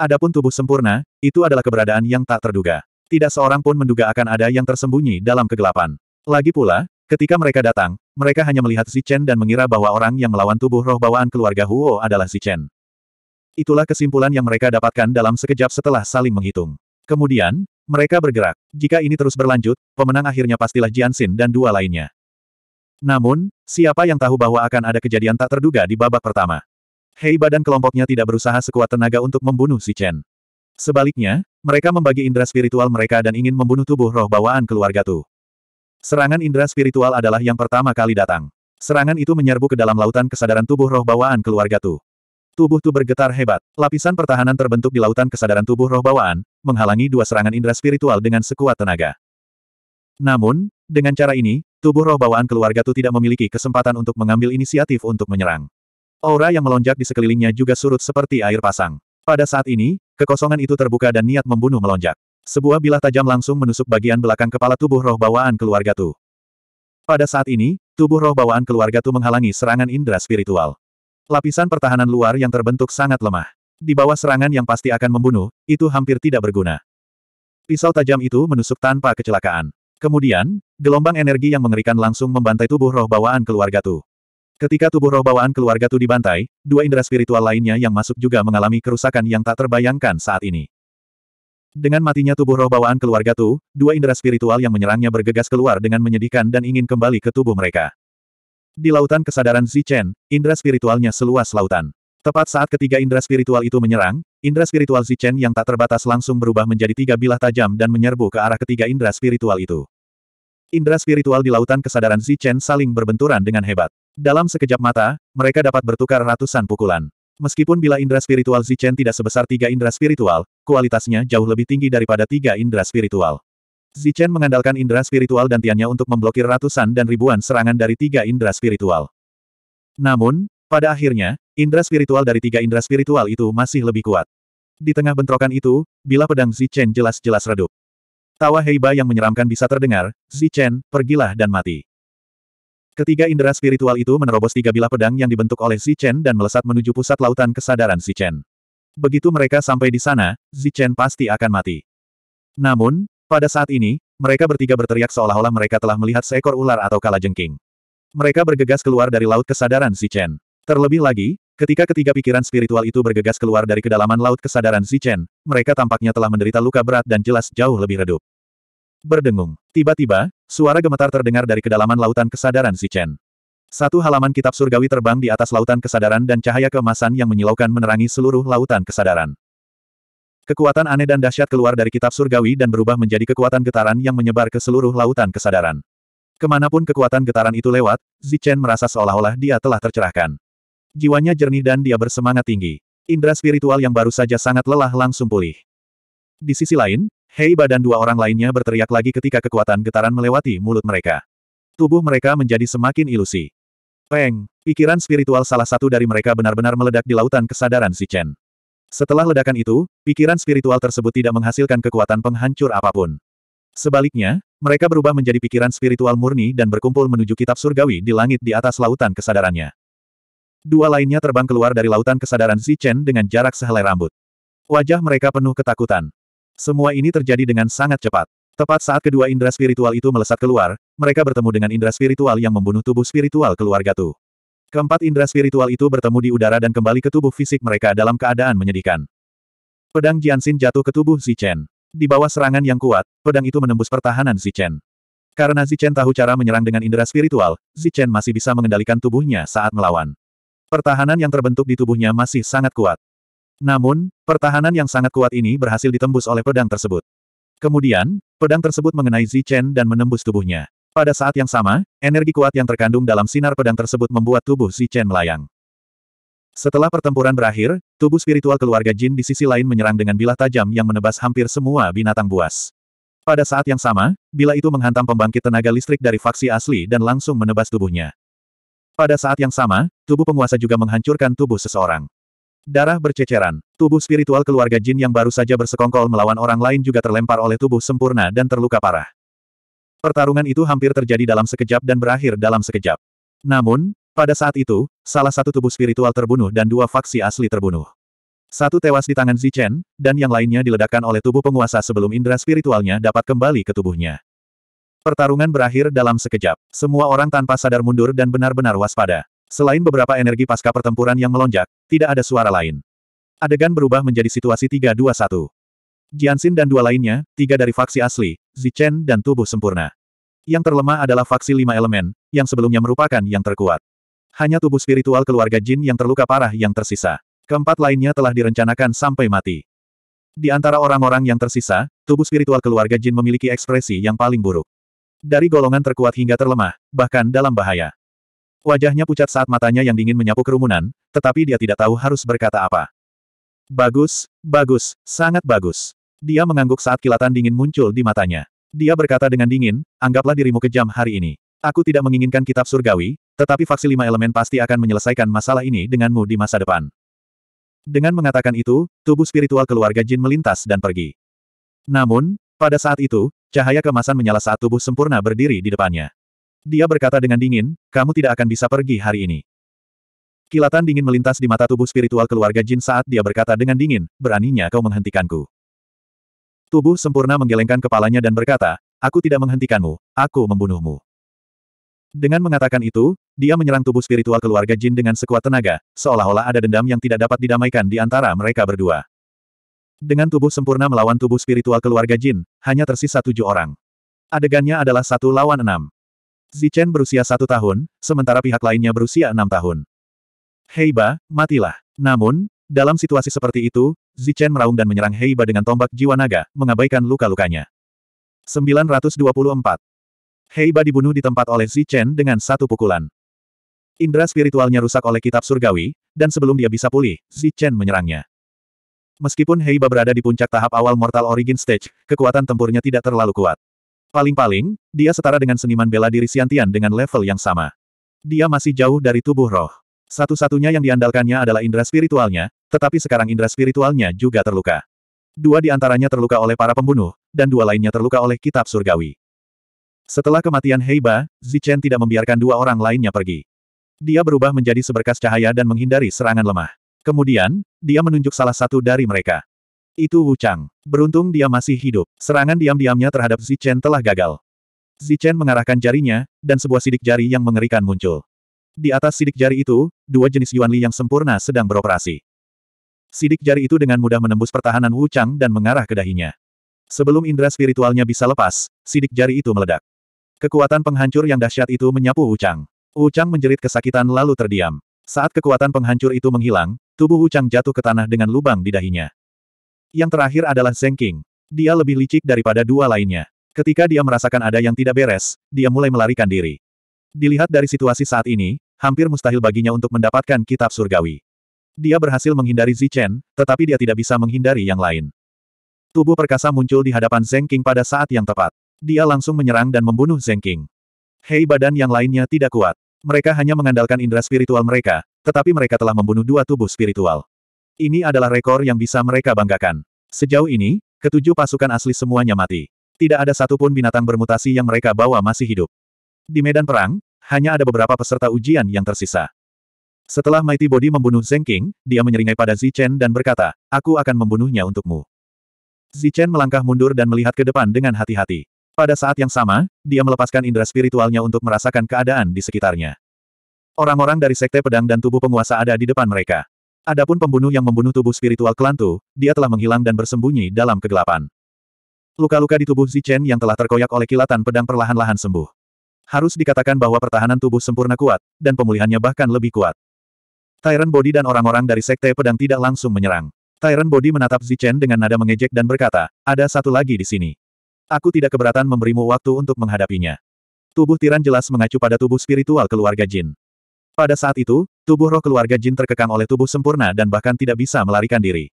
Adapun tubuh sempurna, itu adalah keberadaan yang tak terduga. Tidak seorang pun menduga akan ada yang tersembunyi dalam kegelapan. Lagi pula, ketika mereka datang, mereka hanya melihat Si Chen dan mengira bahwa orang yang melawan tubuh roh bawaan keluarga Huo adalah Si Chen. Itulah kesimpulan yang mereka dapatkan dalam sekejap setelah saling menghitung. Kemudian, mereka bergerak. Jika ini terus berlanjut, pemenang akhirnya pastilah Jianxin dan dua lainnya. Namun, siapa yang tahu bahwa akan ada kejadian tak terduga di babak pertama? Hei badan kelompoknya tidak berusaha sekuat tenaga untuk membunuh si Chen. Sebaliknya, mereka membagi indera spiritual mereka dan ingin membunuh tubuh roh bawaan keluarga Tu. Serangan indera spiritual adalah yang pertama kali datang. Serangan itu menyerbu ke dalam lautan kesadaran tubuh roh bawaan keluarga Tu. Tubuh Tu bergetar hebat. Lapisan pertahanan terbentuk di lautan kesadaran tubuh roh bawaan, menghalangi dua serangan indera spiritual dengan sekuat tenaga. Namun, dengan cara ini, tubuh roh bawaan keluarga Tu tidak memiliki kesempatan untuk mengambil inisiatif untuk menyerang. Aura yang melonjak di sekelilingnya juga surut seperti air pasang. Pada saat ini, kekosongan itu terbuka dan niat membunuh melonjak. Sebuah bilah tajam langsung menusuk bagian belakang kepala tubuh roh bawaan keluarga Tu. Pada saat ini, tubuh roh bawaan keluarga Tu menghalangi serangan indera spiritual. Lapisan pertahanan luar yang terbentuk sangat lemah. Di bawah serangan yang pasti akan membunuh, itu hampir tidak berguna. Pisau tajam itu menusuk tanpa kecelakaan. Kemudian, gelombang energi yang mengerikan langsung membantai tubuh roh bawaan keluarga Tu. Ketika tubuh roh bawaan keluarga Tu dibantai, dua indera spiritual lainnya yang masuk juga mengalami kerusakan yang tak terbayangkan saat ini. Dengan matinya tubuh roh bawaan keluarga Tu, dua indera spiritual yang menyerangnya bergegas keluar dengan menyedihkan dan ingin kembali ke tubuh mereka. Di lautan kesadaran Zichen, indera spiritualnya seluas lautan. Tepat saat ketiga indera spiritual itu menyerang, indera spiritual Zichen yang tak terbatas langsung berubah menjadi tiga bilah tajam dan menyerbu ke arah ketiga indera spiritual itu. Indera spiritual di lautan kesadaran Zichen saling berbenturan dengan hebat. Dalam sekejap mata, mereka dapat bertukar ratusan pukulan. Meskipun bila indera spiritual Zichen tidak sebesar tiga indera spiritual, kualitasnya jauh lebih tinggi daripada tiga indera spiritual. Zichen mengandalkan indera spiritual dan tiannya untuk memblokir ratusan dan ribuan serangan dari tiga indera spiritual. Namun, pada akhirnya, indera spiritual dari tiga indera spiritual itu masih lebih kuat. Di tengah bentrokan itu, bila pedang Zichen jelas-jelas redup. Tawa Heiba yang menyeramkan bisa terdengar, Zichen, pergilah dan mati. Ketiga indera spiritual itu menerobos tiga bilah pedang yang dibentuk oleh Zichen dan melesat menuju pusat lautan kesadaran Zichen. Begitu mereka sampai di sana, Zichen pasti akan mati. Namun, pada saat ini, mereka bertiga berteriak seolah-olah mereka telah melihat seekor ular atau kalajengking. Mereka bergegas keluar dari laut kesadaran Zichen. Terlebih lagi, Ketika ketiga pikiran spiritual itu bergegas keluar dari kedalaman laut kesadaran Zichen, mereka tampaknya telah menderita luka berat dan jelas jauh lebih redup. Berdengung. Tiba-tiba, Suara gemetar terdengar dari kedalaman lautan kesadaran si Chen. Satu halaman kitab surgawi terbang di atas lautan kesadaran dan cahaya keemasan yang menyilaukan menerangi seluruh lautan kesadaran. Kekuatan aneh dan dahsyat keluar dari kitab surgawi dan berubah menjadi kekuatan getaran yang menyebar ke seluruh lautan kesadaran. Kemanapun kekuatan getaran itu lewat, Zichen merasa seolah-olah dia telah tercerahkan. Jiwanya jernih dan dia bersemangat tinggi. Indra spiritual yang baru saja sangat lelah langsung pulih. Di sisi lain, Heiba dan dua orang lainnya berteriak lagi ketika kekuatan getaran melewati mulut mereka. Tubuh mereka menjadi semakin ilusi. Peng, pikiran spiritual salah satu dari mereka benar-benar meledak di lautan kesadaran si Chen. Setelah ledakan itu, pikiran spiritual tersebut tidak menghasilkan kekuatan penghancur apapun. Sebaliknya, mereka berubah menjadi pikiran spiritual murni dan berkumpul menuju kitab surgawi di langit di atas lautan kesadarannya. Dua lainnya terbang keluar dari lautan kesadaran Zichen dengan jarak sehelai rambut. Wajah mereka penuh ketakutan. Semua ini terjadi dengan sangat cepat. Tepat saat kedua indera spiritual itu melesat keluar, mereka bertemu dengan indera spiritual yang membunuh tubuh spiritual keluarga Tu. Keempat indera spiritual itu bertemu di udara dan kembali ke tubuh fisik mereka dalam keadaan menyedihkan. Pedang Jianxin jatuh ke tubuh Zichen. Di bawah serangan yang kuat, pedang itu menembus pertahanan Zichen. Karena Zichen tahu cara menyerang dengan indera spiritual, Zichen masih bisa mengendalikan tubuhnya saat melawan. Pertahanan yang terbentuk di tubuhnya masih sangat kuat. Namun, pertahanan yang sangat kuat ini berhasil ditembus oleh pedang tersebut. Kemudian, pedang tersebut mengenai Zichen dan menembus tubuhnya. Pada saat yang sama, energi kuat yang terkandung dalam sinar pedang tersebut membuat tubuh Zichen melayang. Setelah pertempuran berakhir, tubuh spiritual keluarga Jin di sisi lain menyerang dengan bilah tajam yang menebas hampir semua binatang buas. Pada saat yang sama, bila itu menghantam pembangkit tenaga listrik dari faksi asli dan langsung menebas tubuhnya. Pada saat yang sama, tubuh penguasa juga menghancurkan tubuh seseorang. Darah berceceran. Tubuh spiritual keluarga Jin yang baru saja bersekongkol melawan orang lain juga terlempar oleh tubuh sempurna dan terluka parah. Pertarungan itu hampir terjadi dalam sekejap dan berakhir dalam sekejap. Namun, pada saat itu, salah satu tubuh spiritual terbunuh dan dua faksi asli terbunuh. Satu tewas di tangan Zichen, dan yang lainnya diledakkan oleh tubuh penguasa sebelum indera spiritualnya dapat kembali ke tubuhnya. Pertarungan berakhir dalam sekejap. Semua orang tanpa sadar mundur dan benar-benar waspada. Selain beberapa energi pasca pertempuran yang melonjak, tidak ada suara lain. Adegan berubah menjadi situasi 321. 2 1 Jianxin dan dua lainnya, tiga dari faksi asli, Zichen dan tubuh sempurna. Yang terlemah adalah faksi lima elemen, yang sebelumnya merupakan yang terkuat. Hanya tubuh spiritual keluarga Jin yang terluka parah yang tersisa. Keempat lainnya telah direncanakan sampai mati. Di antara orang-orang yang tersisa, tubuh spiritual keluarga Jin memiliki ekspresi yang paling buruk. Dari golongan terkuat hingga terlemah, bahkan dalam bahaya. Wajahnya pucat saat matanya yang dingin menyapu kerumunan, tetapi dia tidak tahu harus berkata apa. Bagus, bagus, sangat bagus. Dia mengangguk saat kilatan dingin muncul di matanya. Dia berkata dengan dingin, anggaplah dirimu kejam hari ini. Aku tidak menginginkan kitab surgawi, tetapi faksi lima elemen pasti akan menyelesaikan masalah ini denganmu di masa depan. Dengan mengatakan itu, tubuh spiritual keluarga jin melintas dan pergi. Namun, pada saat itu, cahaya kemasan menyala saat tubuh sempurna berdiri di depannya. Dia berkata dengan dingin, kamu tidak akan bisa pergi hari ini. Kilatan dingin melintas di mata tubuh spiritual keluarga Jin saat dia berkata dengan dingin, beraninya kau menghentikanku. Tubuh sempurna menggelengkan kepalanya dan berkata, aku tidak menghentikanmu, aku membunuhmu. Dengan mengatakan itu, dia menyerang tubuh spiritual keluarga Jin dengan sekuat tenaga, seolah-olah ada dendam yang tidak dapat didamaikan di antara mereka berdua. Dengan tubuh sempurna melawan tubuh spiritual keluarga Jin, hanya tersisa tujuh orang. Adegannya adalah satu lawan enam. Zichen berusia satu tahun, sementara pihak lainnya berusia enam tahun. Heiba, matilah. Namun, dalam situasi seperti itu, Zichen meraung dan menyerang Heiba dengan tombak jiwa naga, mengabaikan luka-lukanya. 924. Heiba dibunuh di tempat oleh Zichen dengan satu pukulan. Indra spiritualnya rusak oleh kitab surgawi, dan sebelum dia bisa pulih, Zichen menyerangnya. Meskipun Heiba berada di puncak tahap awal Mortal Origin Stage, kekuatan tempurnya tidak terlalu kuat. Paling-paling, dia setara dengan seniman bela diri Siantian dengan level yang sama. Dia masih jauh dari tubuh roh. Satu-satunya yang diandalkannya adalah indera spiritualnya, tetapi sekarang indera spiritualnya juga terluka. Dua di antaranya terluka oleh para pembunuh, dan dua lainnya terluka oleh kitab surgawi. Setelah kematian Heiba, Zichen tidak membiarkan dua orang lainnya pergi. Dia berubah menjadi seberkas cahaya dan menghindari serangan lemah. Kemudian, dia menunjuk salah satu dari mereka. Itu Wu Chang. Beruntung dia masih hidup. Serangan diam-diamnya terhadap Zichen telah gagal. Zichen mengarahkan jarinya, dan sebuah sidik jari yang mengerikan muncul. Di atas sidik jari itu, dua jenis Yuan Li yang sempurna sedang beroperasi. Sidik jari itu dengan mudah menembus pertahanan Wu Chang dan mengarah ke dahinya. Sebelum indera spiritualnya bisa lepas, sidik jari itu meledak. Kekuatan penghancur yang dahsyat itu menyapu Wu Chang. Wu Chang menjerit kesakitan lalu terdiam. Saat kekuatan penghancur itu menghilang, tubuh Wu Chang jatuh ke tanah dengan lubang di dahinya. Yang terakhir adalah Zeng King. Dia lebih licik daripada dua lainnya. Ketika dia merasakan ada yang tidak beres, dia mulai melarikan diri. Dilihat dari situasi saat ini, hampir mustahil baginya untuk mendapatkan kitab surgawi. Dia berhasil menghindari Zichen, tetapi dia tidak bisa menghindari yang lain. Tubuh perkasa muncul di hadapan Zeng King pada saat yang tepat. Dia langsung menyerang dan membunuh Zeng King. Hei badan yang lainnya tidak kuat. Mereka hanya mengandalkan indera spiritual mereka, tetapi mereka telah membunuh dua tubuh spiritual. Ini adalah rekor yang bisa mereka banggakan. Sejauh ini, ketujuh pasukan asli semuanya mati. Tidak ada satupun binatang bermutasi yang mereka bawa masih hidup. Di medan perang, hanya ada beberapa peserta ujian yang tersisa. Setelah Mighty Body membunuh Zeng King, dia menyeringai pada Zichen dan berkata, aku akan membunuhnya untukmu. Zichen melangkah mundur dan melihat ke depan dengan hati-hati. Pada saat yang sama, dia melepaskan indera spiritualnya untuk merasakan keadaan di sekitarnya. Orang-orang dari Sekte Pedang dan Tubuh Penguasa ada di depan mereka. Adapun pembunuh yang membunuh tubuh spiritual klan Tu, dia telah menghilang dan bersembunyi dalam kegelapan. Luka-luka di tubuh Zichen yang telah terkoyak oleh kilatan pedang perlahan-lahan sembuh. Harus dikatakan bahwa pertahanan tubuh sempurna kuat, dan pemulihannya bahkan lebih kuat. Tyrant Body dan orang-orang dari Sekte Pedang tidak langsung menyerang. Tyrant Body menatap Zichen dengan nada mengejek dan berkata, ada satu lagi di sini. Aku tidak keberatan memberimu waktu untuk menghadapinya. Tubuh Tiran jelas mengacu pada tubuh spiritual keluarga Jin. Pada saat itu, Tubuh roh keluarga jin terkekang oleh tubuh sempurna dan bahkan tidak bisa melarikan diri.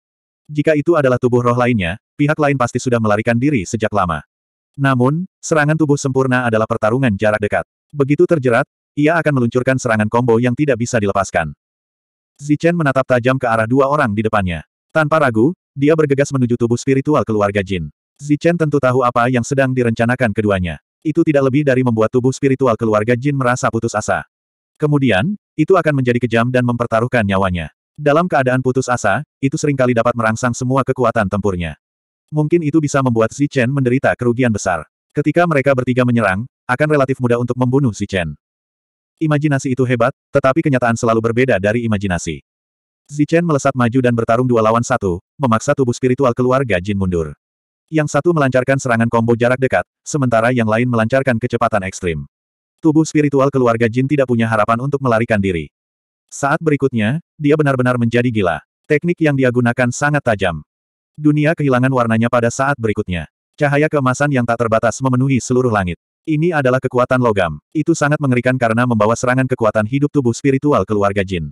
Jika itu adalah tubuh roh lainnya, pihak lain pasti sudah melarikan diri sejak lama. Namun, serangan tubuh sempurna adalah pertarungan jarak dekat. Begitu terjerat, ia akan meluncurkan serangan combo yang tidak bisa dilepaskan. Zichen menatap tajam ke arah dua orang di depannya. Tanpa ragu, dia bergegas menuju tubuh spiritual keluarga jin. Zichen tentu tahu apa yang sedang direncanakan keduanya. Itu tidak lebih dari membuat tubuh spiritual keluarga jin merasa putus asa. Kemudian, itu akan menjadi kejam dan mempertaruhkan nyawanya. Dalam keadaan putus asa, itu seringkali dapat merangsang semua kekuatan tempurnya. Mungkin itu bisa membuat Xi Chen menderita kerugian besar. Ketika mereka bertiga menyerang, akan relatif mudah untuk membunuh Xi Chen. Imajinasi itu hebat, tetapi kenyataan selalu berbeda dari imajinasi. Xi Chen melesat maju dan bertarung dua lawan satu, memaksa tubuh spiritual keluarga Jin mundur. Yang satu melancarkan serangan kombo jarak dekat, sementara yang lain melancarkan kecepatan ekstrim. Tubuh spiritual keluarga Jin tidak punya harapan untuk melarikan diri. Saat berikutnya, dia benar-benar menjadi gila. Teknik yang dia gunakan sangat tajam. Dunia kehilangan warnanya pada saat berikutnya. Cahaya keemasan yang tak terbatas memenuhi seluruh langit. Ini adalah kekuatan logam. Itu sangat mengerikan karena membawa serangan kekuatan hidup tubuh spiritual keluarga Jin.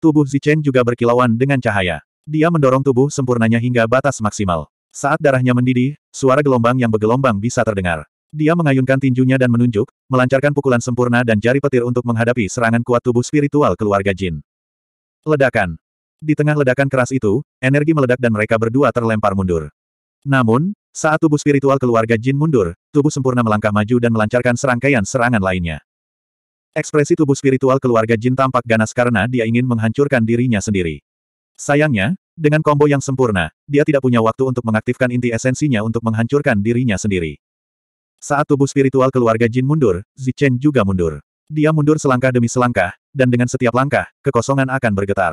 Tubuh Zichen juga berkilauan dengan cahaya. Dia mendorong tubuh sempurnanya hingga batas maksimal. Saat darahnya mendidih, suara gelombang yang bergelombang bisa terdengar. Dia mengayunkan tinjunya dan menunjuk, melancarkan pukulan sempurna dan jari petir untuk menghadapi serangan kuat tubuh spiritual keluarga Jin. Ledakan. Di tengah ledakan keras itu, energi meledak dan mereka berdua terlempar mundur. Namun, saat tubuh spiritual keluarga Jin mundur, tubuh sempurna melangkah maju dan melancarkan serangkaian serangan lainnya. Ekspresi tubuh spiritual keluarga Jin tampak ganas karena dia ingin menghancurkan dirinya sendiri. Sayangnya, dengan kombo yang sempurna, dia tidak punya waktu untuk mengaktifkan inti esensinya untuk menghancurkan dirinya sendiri. Saat tubuh spiritual keluarga Jin mundur, Zichen juga mundur. Dia mundur selangkah demi selangkah, dan dengan setiap langkah, kekosongan akan bergetar.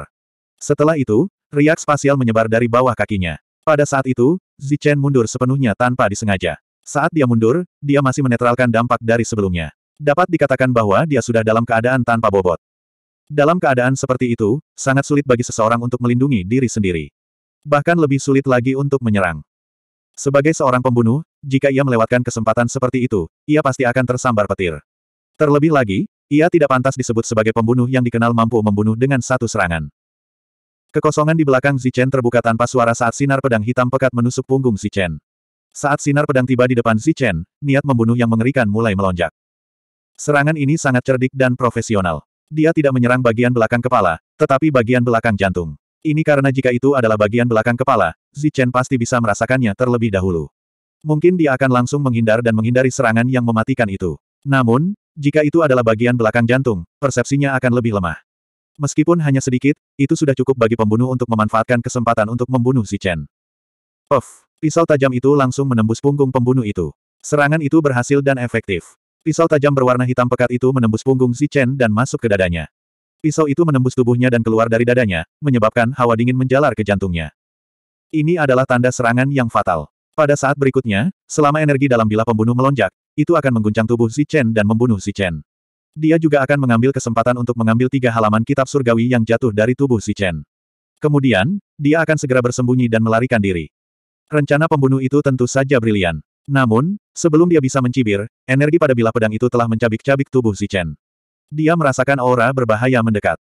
Setelah itu, riak spasial menyebar dari bawah kakinya. Pada saat itu, Zichen mundur sepenuhnya tanpa disengaja. Saat dia mundur, dia masih menetralkan dampak dari sebelumnya. Dapat dikatakan bahwa dia sudah dalam keadaan tanpa bobot. Dalam keadaan seperti itu, sangat sulit bagi seseorang untuk melindungi diri sendiri. Bahkan lebih sulit lagi untuk menyerang. Sebagai seorang pembunuh, jika ia melewatkan kesempatan seperti itu, ia pasti akan tersambar petir. Terlebih lagi, ia tidak pantas disebut sebagai pembunuh yang dikenal mampu membunuh dengan satu serangan. Kekosongan di belakang Zichen terbuka tanpa suara saat sinar pedang hitam pekat menusuk punggung Zichen. Saat sinar pedang tiba di depan Zichen, niat membunuh yang mengerikan mulai melonjak. Serangan ini sangat cerdik dan profesional. Dia tidak menyerang bagian belakang kepala, tetapi bagian belakang jantung. Ini karena jika itu adalah bagian belakang kepala, Zichen pasti bisa merasakannya terlebih dahulu. Mungkin dia akan langsung menghindar dan menghindari serangan yang mematikan itu. Namun, jika itu adalah bagian belakang jantung, persepsinya akan lebih lemah. Meskipun hanya sedikit, itu sudah cukup bagi pembunuh untuk memanfaatkan kesempatan untuk membunuh Zichen. Puff! Pisau tajam itu langsung menembus punggung pembunuh itu. Serangan itu berhasil dan efektif. Pisau tajam berwarna hitam pekat itu menembus punggung Zichen dan masuk ke dadanya. Pisau itu menembus tubuhnya dan keluar dari dadanya, menyebabkan hawa dingin menjalar ke jantungnya. Ini adalah tanda serangan yang fatal. Pada saat berikutnya, selama energi dalam bila pembunuh melonjak, itu akan mengguncang tubuh Si Chen dan membunuh Si Chen. Dia juga akan mengambil kesempatan untuk mengambil tiga halaman kitab surgawi yang jatuh dari tubuh Si Chen. Kemudian, dia akan segera bersembunyi dan melarikan diri. Rencana pembunuh itu tentu saja brilian. Namun, sebelum dia bisa mencibir, energi pada bila pedang itu telah mencabik-cabik tubuh Si Chen. Dia merasakan aura berbahaya mendekat.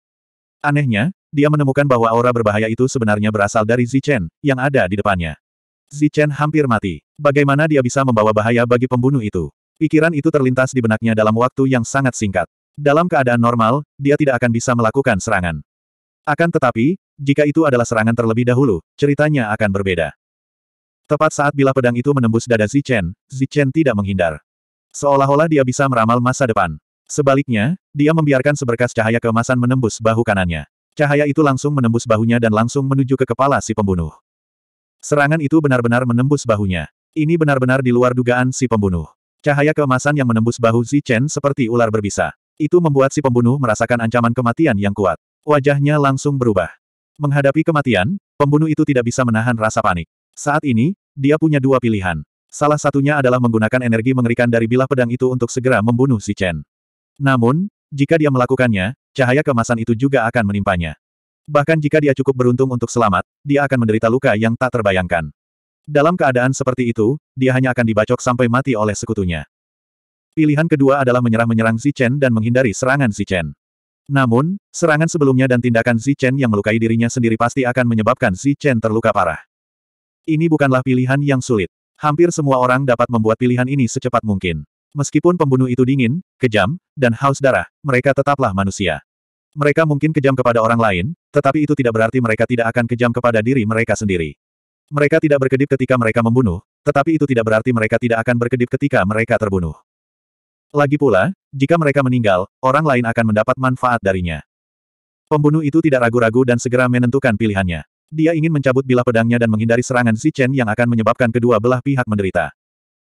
Anehnya, dia menemukan bahwa aura berbahaya itu sebenarnya berasal dari Zichen, yang ada di depannya. Zichen hampir mati. Bagaimana dia bisa membawa bahaya bagi pembunuh itu? Pikiran itu terlintas di benaknya dalam waktu yang sangat singkat. Dalam keadaan normal, dia tidak akan bisa melakukan serangan. Akan tetapi, jika itu adalah serangan terlebih dahulu, ceritanya akan berbeda. Tepat saat bila pedang itu menembus dada Zichen, Zichen tidak menghindar. Seolah-olah dia bisa meramal masa depan. Sebaliknya, dia membiarkan seberkas cahaya keemasan menembus bahu kanannya. Cahaya itu langsung menembus bahunya dan langsung menuju ke kepala si pembunuh. Serangan itu benar-benar menembus bahunya. Ini benar-benar di luar dugaan si pembunuh. Cahaya keemasan yang menembus bahu Zi Chen seperti ular berbisa. Itu membuat si pembunuh merasakan ancaman kematian yang kuat. Wajahnya langsung berubah. Menghadapi kematian, pembunuh itu tidak bisa menahan rasa panik. Saat ini, dia punya dua pilihan. Salah satunya adalah menggunakan energi mengerikan dari bilah pedang itu untuk segera membunuh Zi Chen. Namun, jika dia melakukannya, cahaya kemasan itu juga akan menimpanya. Bahkan jika dia cukup beruntung untuk selamat, dia akan menderita luka yang tak terbayangkan. Dalam keadaan seperti itu, dia hanya akan dibacok sampai mati oleh sekutunya. Pilihan kedua adalah menyerah-menyerang Zichen dan menghindari serangan Zichen. Namun, serangan sebelumnya dan tindakan Zichen yang melukai dirinya sendiri pasti akan menyebabkan Zichen terluka parah. Ini bukanlah pilihan yang sulit. Hampir semua orang dapat membuat pilihan ini secepat mungkin. Meskipun pembunuh itu dingin, kejam, dan haus darah, mereka tetaplah manusia. Mereka mungkin kejam kepada orang lain, tetapi itu tidak berarti mereka tidak akan kejam kepada diri mereka sendiri. Mereka tidak berkedip ketika mereka membunuh, tetapi itu tidak berarti mereka tidak akan berkedip ketika mereka terbunuh. Lagi pula, jika mereka meninggal, orang lain akan mendapat manfaat darinya. Pembunuh itu tidak ragu-ragu dan segera menentukan pilihannya. Dia ingin mencabut bilah pedangnya dan menghindari serangan Zichen yang akan menyebabkan kedua belah pihak menderita.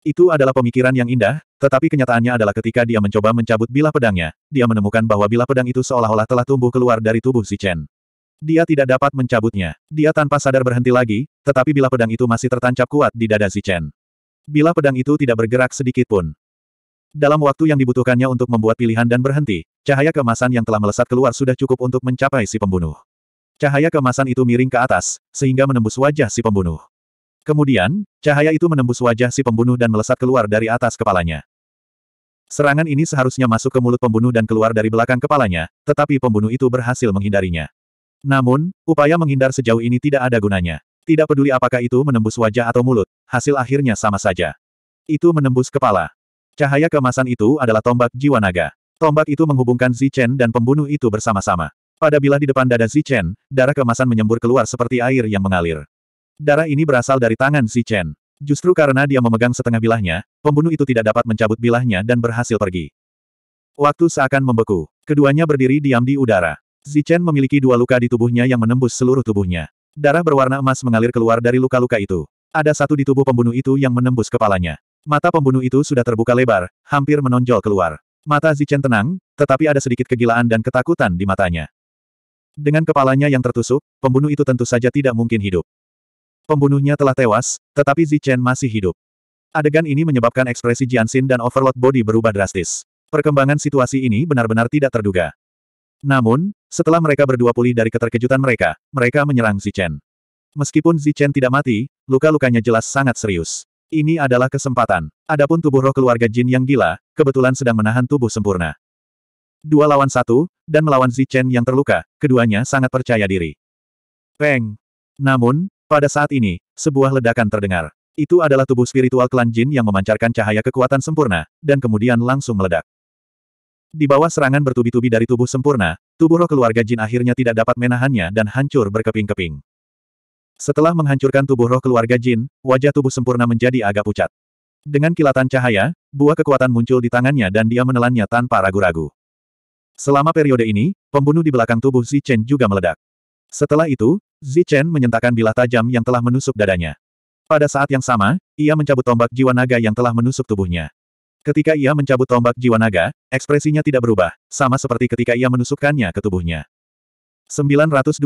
Itu adalah pemikiran yang indah, tetapi kenyataannya adalah ketika dia mencoba mencabut bilah pedangnya, dia menemukan bahwa bilah pedang itu seolah-olah telah tumbuh keluar dari tubuh si Chen. Dia tidak dapat mencabutnya. Dia tanpa sadar berhenti lagi, tetapi bilah pedang itu masih tertancap kuat di dada si Chen. Bilah pedang itu tidak bergerak sedikit pun. Dalam waktu yang dibutuhkannya untuk membuat pilihan dan berhenti, cahaya kemasan yang telah melesat keluar sudah cukup untuk mencapai si pembunuh. Cahaya kemasan itu miring ke atas, sehingga menembus wajah si pembunuh. Kemudian, cahaya itu menembus wajah si pembunuh dan melesat keluar dari atas kepalanya. Serangan ini seharusnya masuk ke mulut pembunuh dan keluar dari belakang kepalanya, tetapi pembunuh itu berhasil menghindarinya. Namun, upaya menghindar sejauh ini tidak ada gunanya. Tidak peduli apakah itu menembus wajah atau mulut, hasil akhirnya sama saja. Itu menembus kepala. Cahaya kemasan itu adalah tombak jiwa naga. Tombak itu menghubungkan Zichen dan pembunuh itu bersama-sama. Pada bilah di depan dada Zichen, darah kemasan menyembur keluar seperti air yang mengalir. Darah ini berasal dari tangan si Chen. Justru karena dia memegang setengah bilahnya, pembunuh itu tidak dapat mencabut bilahnya dan berhasil pergi. Waktu seakan membeku. Keduanya berdiri diam di udara. Chen memiliki dua luka di tubuhnya yang menembus seluruh tubuhnya. Darah berwarna emas mengalir keluar dari luka-luka itu. Ada satu di tubuh pembunuh itu yang menembus kepalanya. Mata pembunuh itu sudah terbuka lebar, hampir menonjol keluar. Mata Zichen tenang, tetapi ada sedikit kegilaan dan ketakutan di matanya. Dengan kepalanya yang tertusuk, pembunuh itu tentu saja tidak mungkin hidup. Pembunuhnya telah tewas, tetapi Zichen masih hidup. Adegan ini menyebabkan ekspresi Jianxin dan Overlord Body berubah drastis. Perkembangan situasi ini benar-benar tidak terduga. Namun, setelah mereka berdua pulih dari keterkejutan mereka, mereka menyerang Zichen. Meskipun Zichen tidak mati, luka-lukanya jelas sangat serius. Ini adalah kesempatan. Adapun tubuh roh keluarga Jin yang gila, kebetulan sedang menahan tubuh sempurna. Dua lawan satu, dan melawan Zichen yang terluka, keduanya sangat percaya diri. Peng! Namun, pada saat ini, sebuah ledakan terdengar. Itu adalah tubuh spiritual klan Jin yang memancarkan cahaya kekuatan sempurna, dan kemudian langsung meledak. Di bawah serangan bertubi-tubi dari tubuh sempurna, tubuh roh keluarga Jin akhirnya tidak dapat menahannya dan hancur berkeping-keping. Setelah menghancurkan tubuh roh keluarga Jin, wajah tubuh sempurna menjadi agak pucat. Dengan kilatan cahaya, buah kekuatan muncul di tangannya dan dia menelannya tanpa ragu-ragu. Selama periode ini, pembunuh di belakang tubuh Xi Chen juga meledak. Setelah itu, Zichen menyentakkan bilah tajam yang telah menusuk dadanya. Pada saat yang sama, ia mencabut tombak jiwa naga yang telah menusuk tubuhnya. Ketika ia mencabut tombak jiwa naga, ekspresinya tidak berubah, sama seperti ketika ia menusukkannya ke tubuhnya. 925.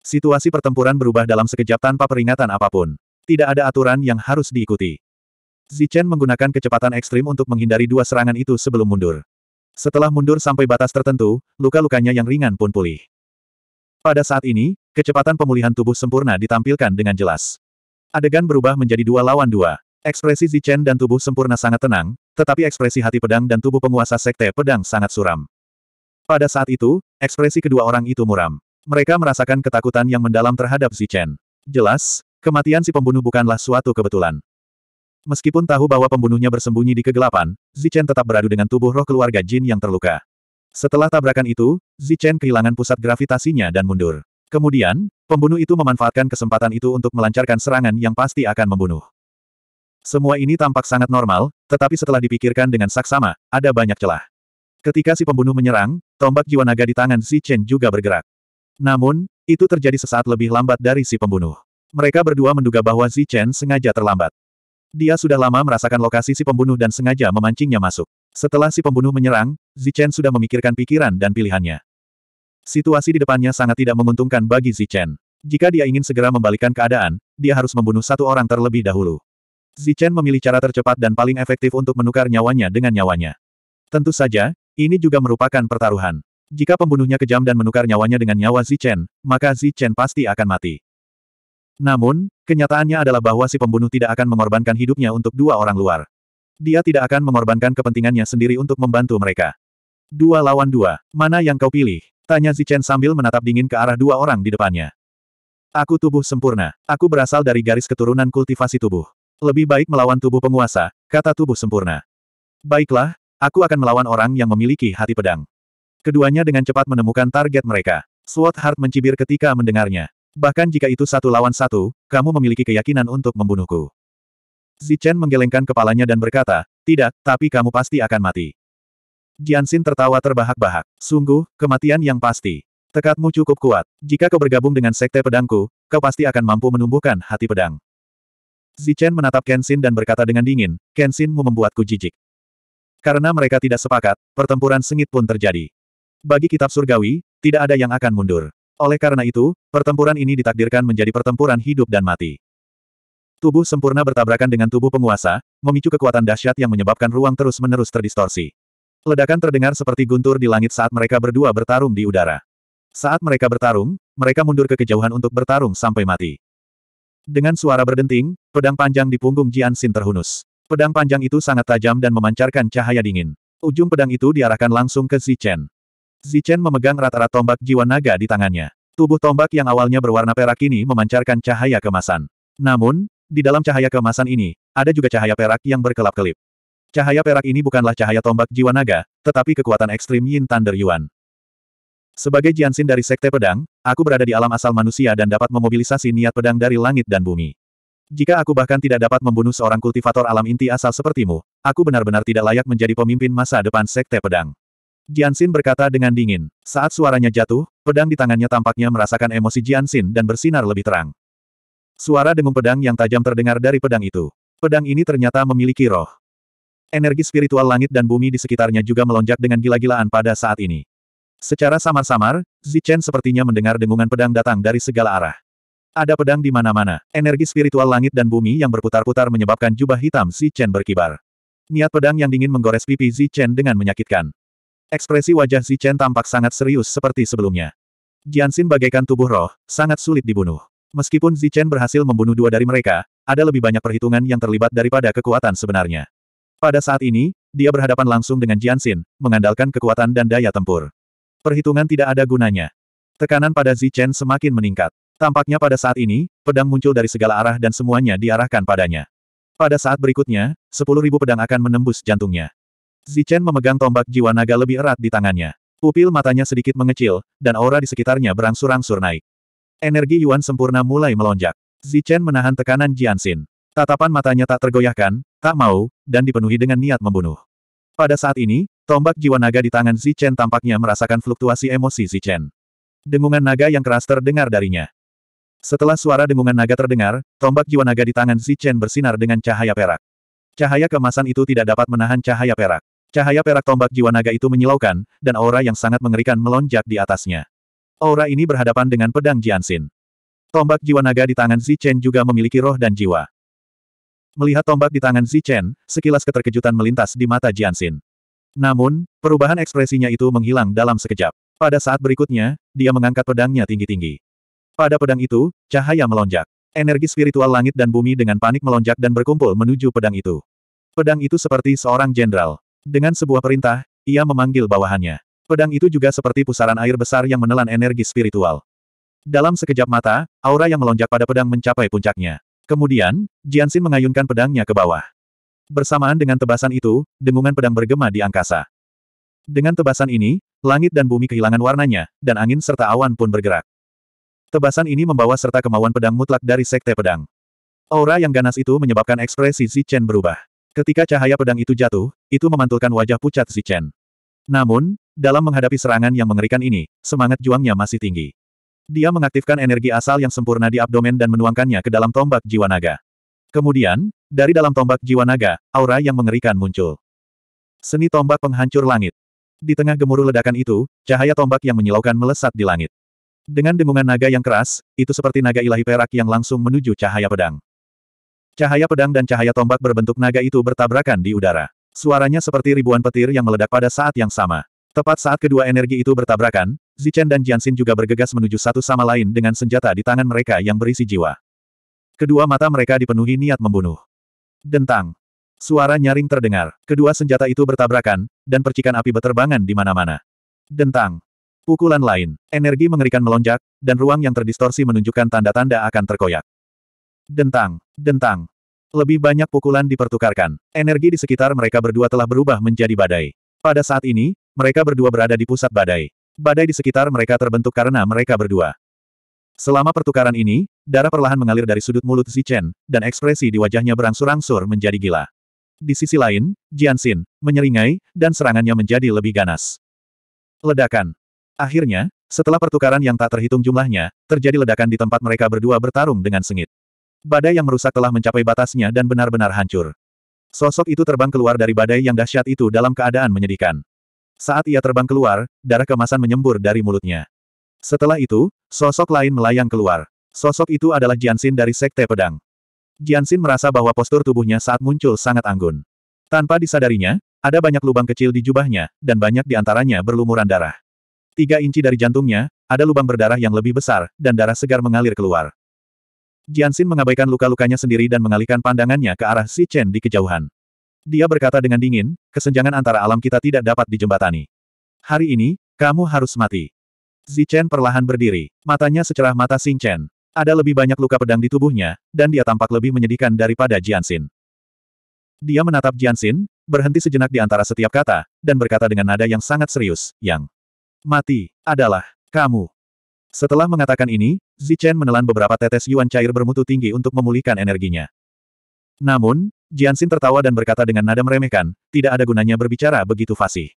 Situasi pertempuran berubah dalam sekejap tanpa peringatan apapun. Tidak ada aturan yang harus diikuti. Zichen menggunakan kecepatan ekstrim untuk menghindari dua serangan itu sebelum mundur. Setelah mundur sampai batas tertentu, luka-lukanya yang ringan pun pulih. Pada saat ini, kecepatan pemulihan tubuh sempurna ditampilkan dengan jelas. Adegan berubah menjadi dua lawan dua. Ekspresi Zichen dan tubuh sempurna sangat tenang, tetapi ekspresi hati pedang dan tubuh penguasa sekte pedang sangat suram. Pada saat itu, ekspresi kedua orang itu muram. Mereka merasakan ketakutan yang mendalam terhadap Zichen. Jelas, kematian si pembunuh bukanlah suatu kebetulan. Meskipun tahu bahwa pembunuhnya bersembunyi di kegelapan, Zichen tetap beradu dengan tubuh roh keluarga Jin yang terluka. Setelah tabrakan itu, Zichen kehilangan pusat gravitasinya dan mundur. Kemudian, pembunuh itu memanfaatkan kesempatan itu untuk melancarkan serangan yang pasti akan membunuh. Semua ini tampak sangat normal, tetapi setelah dipikirkan dengan saksama, ada banyak celah. Ketika si pembunuh menyerang, tombak jiwa naga di tangan Zichen juga bergerak. Namun, itu terjadi sesaat lebih lambat dari si pembunuh. Mereka berdua menduga bahwa Zichen sengaja terlambat. Dia sudah lama merasakan lokasi si pembunuh dan sengaja memancingnya masuk. Setelah si pembunuh menyerang, Zichen sudah memikirkan pikiran dan pilihannya. Situasi di depannya sangat tidak menguntungkan bagi Zichen. Jika dia ingin segera membalikkan keadaan, dia harus membunuh satu orang terlebih dahulu. Zichen memilih cara tercepat dan paling efektif untuk menukar nyawanya dengan nyawanya. Tentu saja, ini juga merupakan pertaruhan. Jika pembunuhnya kejam dan menukar nyawanya dengan nyawa Zichen, maka Zichen pasti akan mati. Namun, kenyataannya adalah bahwa si pembunuh tidak akan mengorbankan hidupnya untuk dua orang luar. Dia tidak akan mengorbankan kepentingannya sendiri untuk membantu mereka. Dua lawan dua, mana yang kau pilih? Tanya Zichen sambil menatap dingin ke arah dua orang di depannya. Aku tubuh sempurna. Aku berasal dari garis keturunan kultivasi tubuh. Lebih baik melawan tubuh penguasa, kata tubuh sempurna. Baiklah, aku akan melawan orang yang memiliki hati pedang. Keduanya dengan cepat menemukan target mereka. Sword Heart mencibir ketika mendengarnya. Bahkan jika itu satu lawan satu, kamu memiliki keyakinan untuk membunuhku. Zichen menggelengkan kepalanya dan berkata, tidak, tapi kamu pasti akan mati. Jianxin tertawa terbahak-bahak. Sungguh, kematian yang pasti. Tekadmu cukup kuat. Jika kau bergabung dengan sekte pedangku, kau pasti akan mampu menumbuhkan hati pedang. Zichen menatap Kenshin dan berkata dengan dingin, Kenshinmu membuatku jijik. Karena mereka tidak sepakat, pertempuran sengit pun terjadi. Bagi kitab surgawi, tidak ada yang akan mundur. Oleh karena itu, pertempuran ini ditakdirkan menjadi pertempuran hidup dan mati. Tubuh sempurna bertabrakan dengan tubuh penguasa, memicu kekuatan dahsyat yang menyebabkan ruang terus-menerus terdistorsi. Ledakan terdengar seperti guntur di langit saat mereka berdua bertarung di udara. Saat mereka bertarung, mereka mundur ke kejauhan untuk bertarung sampai mati. Dengan suara berdenting, pedang panjang di punggung Jian Xin terhunus. Pedang panjang itu sangat tajam dan memancarkan cahaya dingin. Ujung pedang itu diarahkan langsung ke Zichen. Zichen memegang rata-rata tombak jiwa naga di tangannya. Tubuh tombak yang awalnya berwarna perak ini memancarkan cahaya kemasan. Namun, di dalam cahaya kemasan ini, ada juga cahaya perak yang berkelap-kelip. Cahaya perak ini bukanlah cahaya tombak jiwa naga, tetapi kekuatan ekstrim Yin Thunder Yuan. Sebagai Jiansin dari Sekte Pedang, aku berada di alam asal manusia dan dapat memobilisasi niat pedang dari langit dan bumi. Jika aku bahkan tidak dapat membunuh seorang kultivator alam inti asal sepertimu, aku benar-benar tidak layak menjadi pemimpin masa depan Sekte Pedang. Jiansin berkata dengan dingin. Saat suaranya jatuh, pedang di tangannya tampaknya merasakan emosi Jiansin dan bersinar lebih terang. Suara dengung pedang yang tajam terdengar dari pedang itu. Pedang ini ternyata memiliki roh. Energi spiritual langit dan bumi di sekitarnya juga melonjak dengan gila-gilaan pada saat ini. Secara samar-samar, Zichen sepertinya mendengar dengungan pedang datang dari segala arah. Ada pedang di mana-mana. Energi spiritual langit dan bumi yang berputar-putar menyebabkan jubah hitam Zichen berkibar. Niat pedang yang dingin menggores pipi Zichen dengan menyakitkan. Ekspresi wajah Zichen tampak sangat serius seperti sebelumnya. Jiansin bagaikan tubuh roh, sangat sulit dibunuh. Meskipun Zichen berhasil membunuh dua dari mereka, ada lebih banyak perhitungan yang terlibat daripada kekuatan sebenarnya. Pada saat ini, dia berhadapan langsung dengan Jianxin, mengandalkan kekuatan dan daya tempur. Perhitungan tidak ada gunanya. Tekanan pada Zichen semakin meningkat. Tampaknya pada saat ini, pedang muncul dari segala arah dan semuanya diarahkan padanya. Pada saat berikutnya, 10.000 pedang akan menembus jantungnya. Zichen memegang tombak jiwa naga lebih erat di tangannya. Pupil matanya sedikit mengecil, dan aura di sekitarnya berangsur-angsur naik. Energi Yuan sempurna mulai melonjak. Zichen menahan tekanan Jianxin. Tatapan matanya tak tergoyahkan, tak mau, dan dipenuhi dengan niat membunuh. Pada saat ini, tombak jiwa naga di tangan Zichen tampaknya merasakan fluktuasi emosi Zichen. Dengungan naga yang keras terdengar darinya. Setelah suara dengungan naga terdengar, tombak jiwa naga di tangan Zichen bersinar dengan cahaya perak. Cahaya kemasan itu tidak dapat menahan cahaya perak. Cahaya perak tombak jiwa naga itu menyilaukan, dan aura yang sangat mengerikan melonjak di atasnya. Aura ini berhadapan dengan pedang Jianxin. Tombak jiwa naga di tangan Zichen juga memiliki roh dan jiwa. Melihat tombak di tangan Zichen, sekilas keterkejutan melintas di mata Jianxin. Namun, perubahan ekspresinya itu menghilang dalam sekejap. Pada saat berikutnya, dia mengangkat pedangnya tinggi-tinggi. Pada pedang itu, cahaya melonjak. Energi spiritual langit dan bumi dengan panik melonjak dan berkumpul menuju pedang itu. Pedang itu seperti seorang jenderal. Dengan sebuah perintah, ia memanggil bawahannya. Pedang itu juga seperti pusaran air besar yang menelan energi spiritual. Dalam sekejap mata, aura yang melonjak pada pedang mencapai puncaknya. Kemudian, Jianxin mengayunkan pedangnya ke bawah. Bersamaan dengan tebasan itu, dengungan pedang bergema di angkasa. Dengan tebasan ini, langit dan bumi kehilangan warnanya, dan angin serta awan pun bergerak. Tebasan ini membawa serta kemauan pedang mutlak dari sekte pedang. Aura yang ganas itu menyebabkan ekspresi Zichen berubah. Ketika cahaya pedang itu jatuh, itu memantulkan wajah pucat Zichen. Namun, dalam menghadapi serangan yang mengerikan ini, semangat juangnya masih tinggi. Dia mengaktifkan energi asal yang sempurna di abdomen dan menuangkannya ke dalam tombak jiwa naga. Kemudian, dari dalam tombak jiwa naga, aura yang mengerikan muncul. Seni tombak penghancur langit. Di tengah gemuruh ledakan itu, cahaya tombak yang menyilaukan melesat di langit. Dengan dengungan naga yang keras, itu seperti naga ilahi perak yang langsung menuju cahaya pedang. Cahaya pedang dan cahaya tombak berbentuk naga itu bertabrakan di udara. Suaranya seperti ribuan petir yang meledak pada saat yang sama. Tepat saat kedua energi itu bertabrakan, Zichen dan Jianxin juga bergegas menuju satu sama lain dengan senjata di tangan mereka yang berisi jiwa. Kedua mata mereka dipenuhi niat membunuh. Dentang. Suara nyaring terdengar. Kedua senjata itu bertabrakan, dan percikan api beterbangan di mana-mana. Dentang. Pukulan lain. Energi mengerikan melonjak, dan ruang yang terdistorsi menunjukkan tanda-tanda akan terkoyak. Dentang. Dentang. Lebih banyak pukulan dipertukarkan. Energi di sekitar mereka berdua telah berubah menjadi badai. Pada saat ini, mereka berdua berada di pusat badai. Badai di sekitar mereka terbentuk karena mereka berdua. Selama pertukaran ini, darah perlahan mengalir dari sudut mulut Zichen, dan ekspresi di wajahnya berangsur-angsur menjadi gila. Di sisi lain, Jianxin, menyeringai, dan serangannya menjadi lebih ganas. Ledakan. Akhirnya, setelah pertukaran yang tak terhitung jumlahnya, terjadi ledakan di tempat mereka berdua bertarung dengan sengit. Badai yang merusak telah mencapai batasnya dan benar-benar hancur. Sosok itu terbang keluar dari badai yang dahsyat itu dalam keadaan menyedihkan. Saat ia terbang keluar, darah kemasan menyembur dari mulutnya. Setelah itu, sosok lain melayang keluar. Sosok itu adalah Jiansin dari Sekte Pedang. Jiansin merasa bahwa postur tubuhnya saat muncul sangat anggun. Tanpa disadarinya, ada banyak lubang kecil di jubahnya, dan banyak di antaranya berlumuran darah. Tiga inci dari jantungnya, ada lubang berdarah yang lebih besar, dan darah segar mengalir keluar. Jiansin mengabaikan luka-lukanya sendiri dan mengalihkan pandangannya ke arah Si Chen di kejauhan. Dia berkata dengan dingin, kesenjangan antara alam kita tidak dapat dijembatani. Hari ini, kamu harus mati. Si Chen perlahan berdiri, matanya secerah mata Xing Chen. Ada lebih banyak luka pedang di tubuhnya, dan dia tampak lebih menyedihkan daripada Jiansin. Dia menatap Jiansin, berhenti sejenak di antara setiap kata, dan berkata dengan nada yang sangat serius, yang mati adalah kamu. Setelah mengatakan ini, Zichen menelan beberapa tetes yuan cair bermutu tinggi untuk memulihkan energinya. Namun, Jianxin tertawa dan berkata dengan nada meremehkan, tidak ada gunanya berbicara begitu fasih.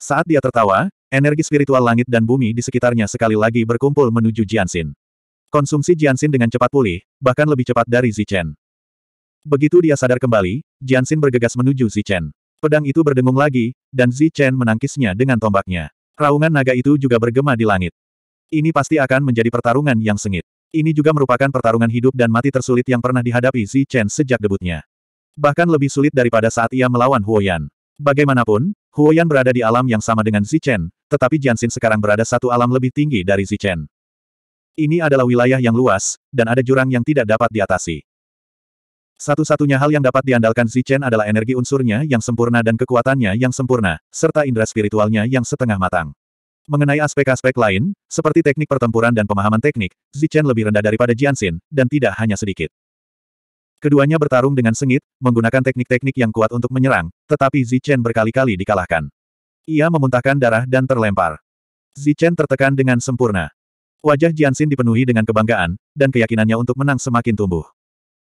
Saat dia tertawa, energi spiritual langit dan bumi di sekitarnya sekali lagi berkumpul menuju Jianxin. Konsumsi Jianxin dengan cepat pulih, bahkan lebih cepat dari Zichen. Begitu dia sadar kembali, Jianxin bergegas menuju Zichen. Pedang itu berdengung lagi, dan Zichen menangkisnya dengan tombaknya. Raungan naga itu juga bergema di langit. Ini pasti akan menjadi pertarungan yang sengit. Ini juga merupakan pertarungan hidup dan mati tersulit yang pernah dihadapi Zi Chen sejak debutnya. Bahkan lebih sulit daripada saat ia melawan Huoyan. Bagaimanapun, Huoyan berada di alam yang sama dengan Zi Chen, tetapi Jianxin sekarang berada satu alam lebih tinggi dari Zi Chen. Ini adalah wilayah yang luas, dan ada jurang yang tidak dapat diatasi. Satu-satunya hal yang dapat diandalkan Chen adalah energi unsurnya yang sempurna dan kekuatannya yang sempurna, serta indera spiritualnya yang setengah matang. Mengenai aspek-aspek lain, seperti teknik pertempuran dan pemahaman teknik, Zichen lebih rendah daripada Jianxin, dan tidak hanya sedikit. Keduanya bertarung dengan sengit, menggunakan teknik-teknik yang kuat untuk menyerang, tetapi Zichen berkali-kali dikalahkan. Ia memuntahkan darah dan terlempar. Zichen tertekan dengan sempurna. Wajah Jianxin dipenuhi dengan kebanggaan, dan keyakinannya untuk menang semakin tumbuh.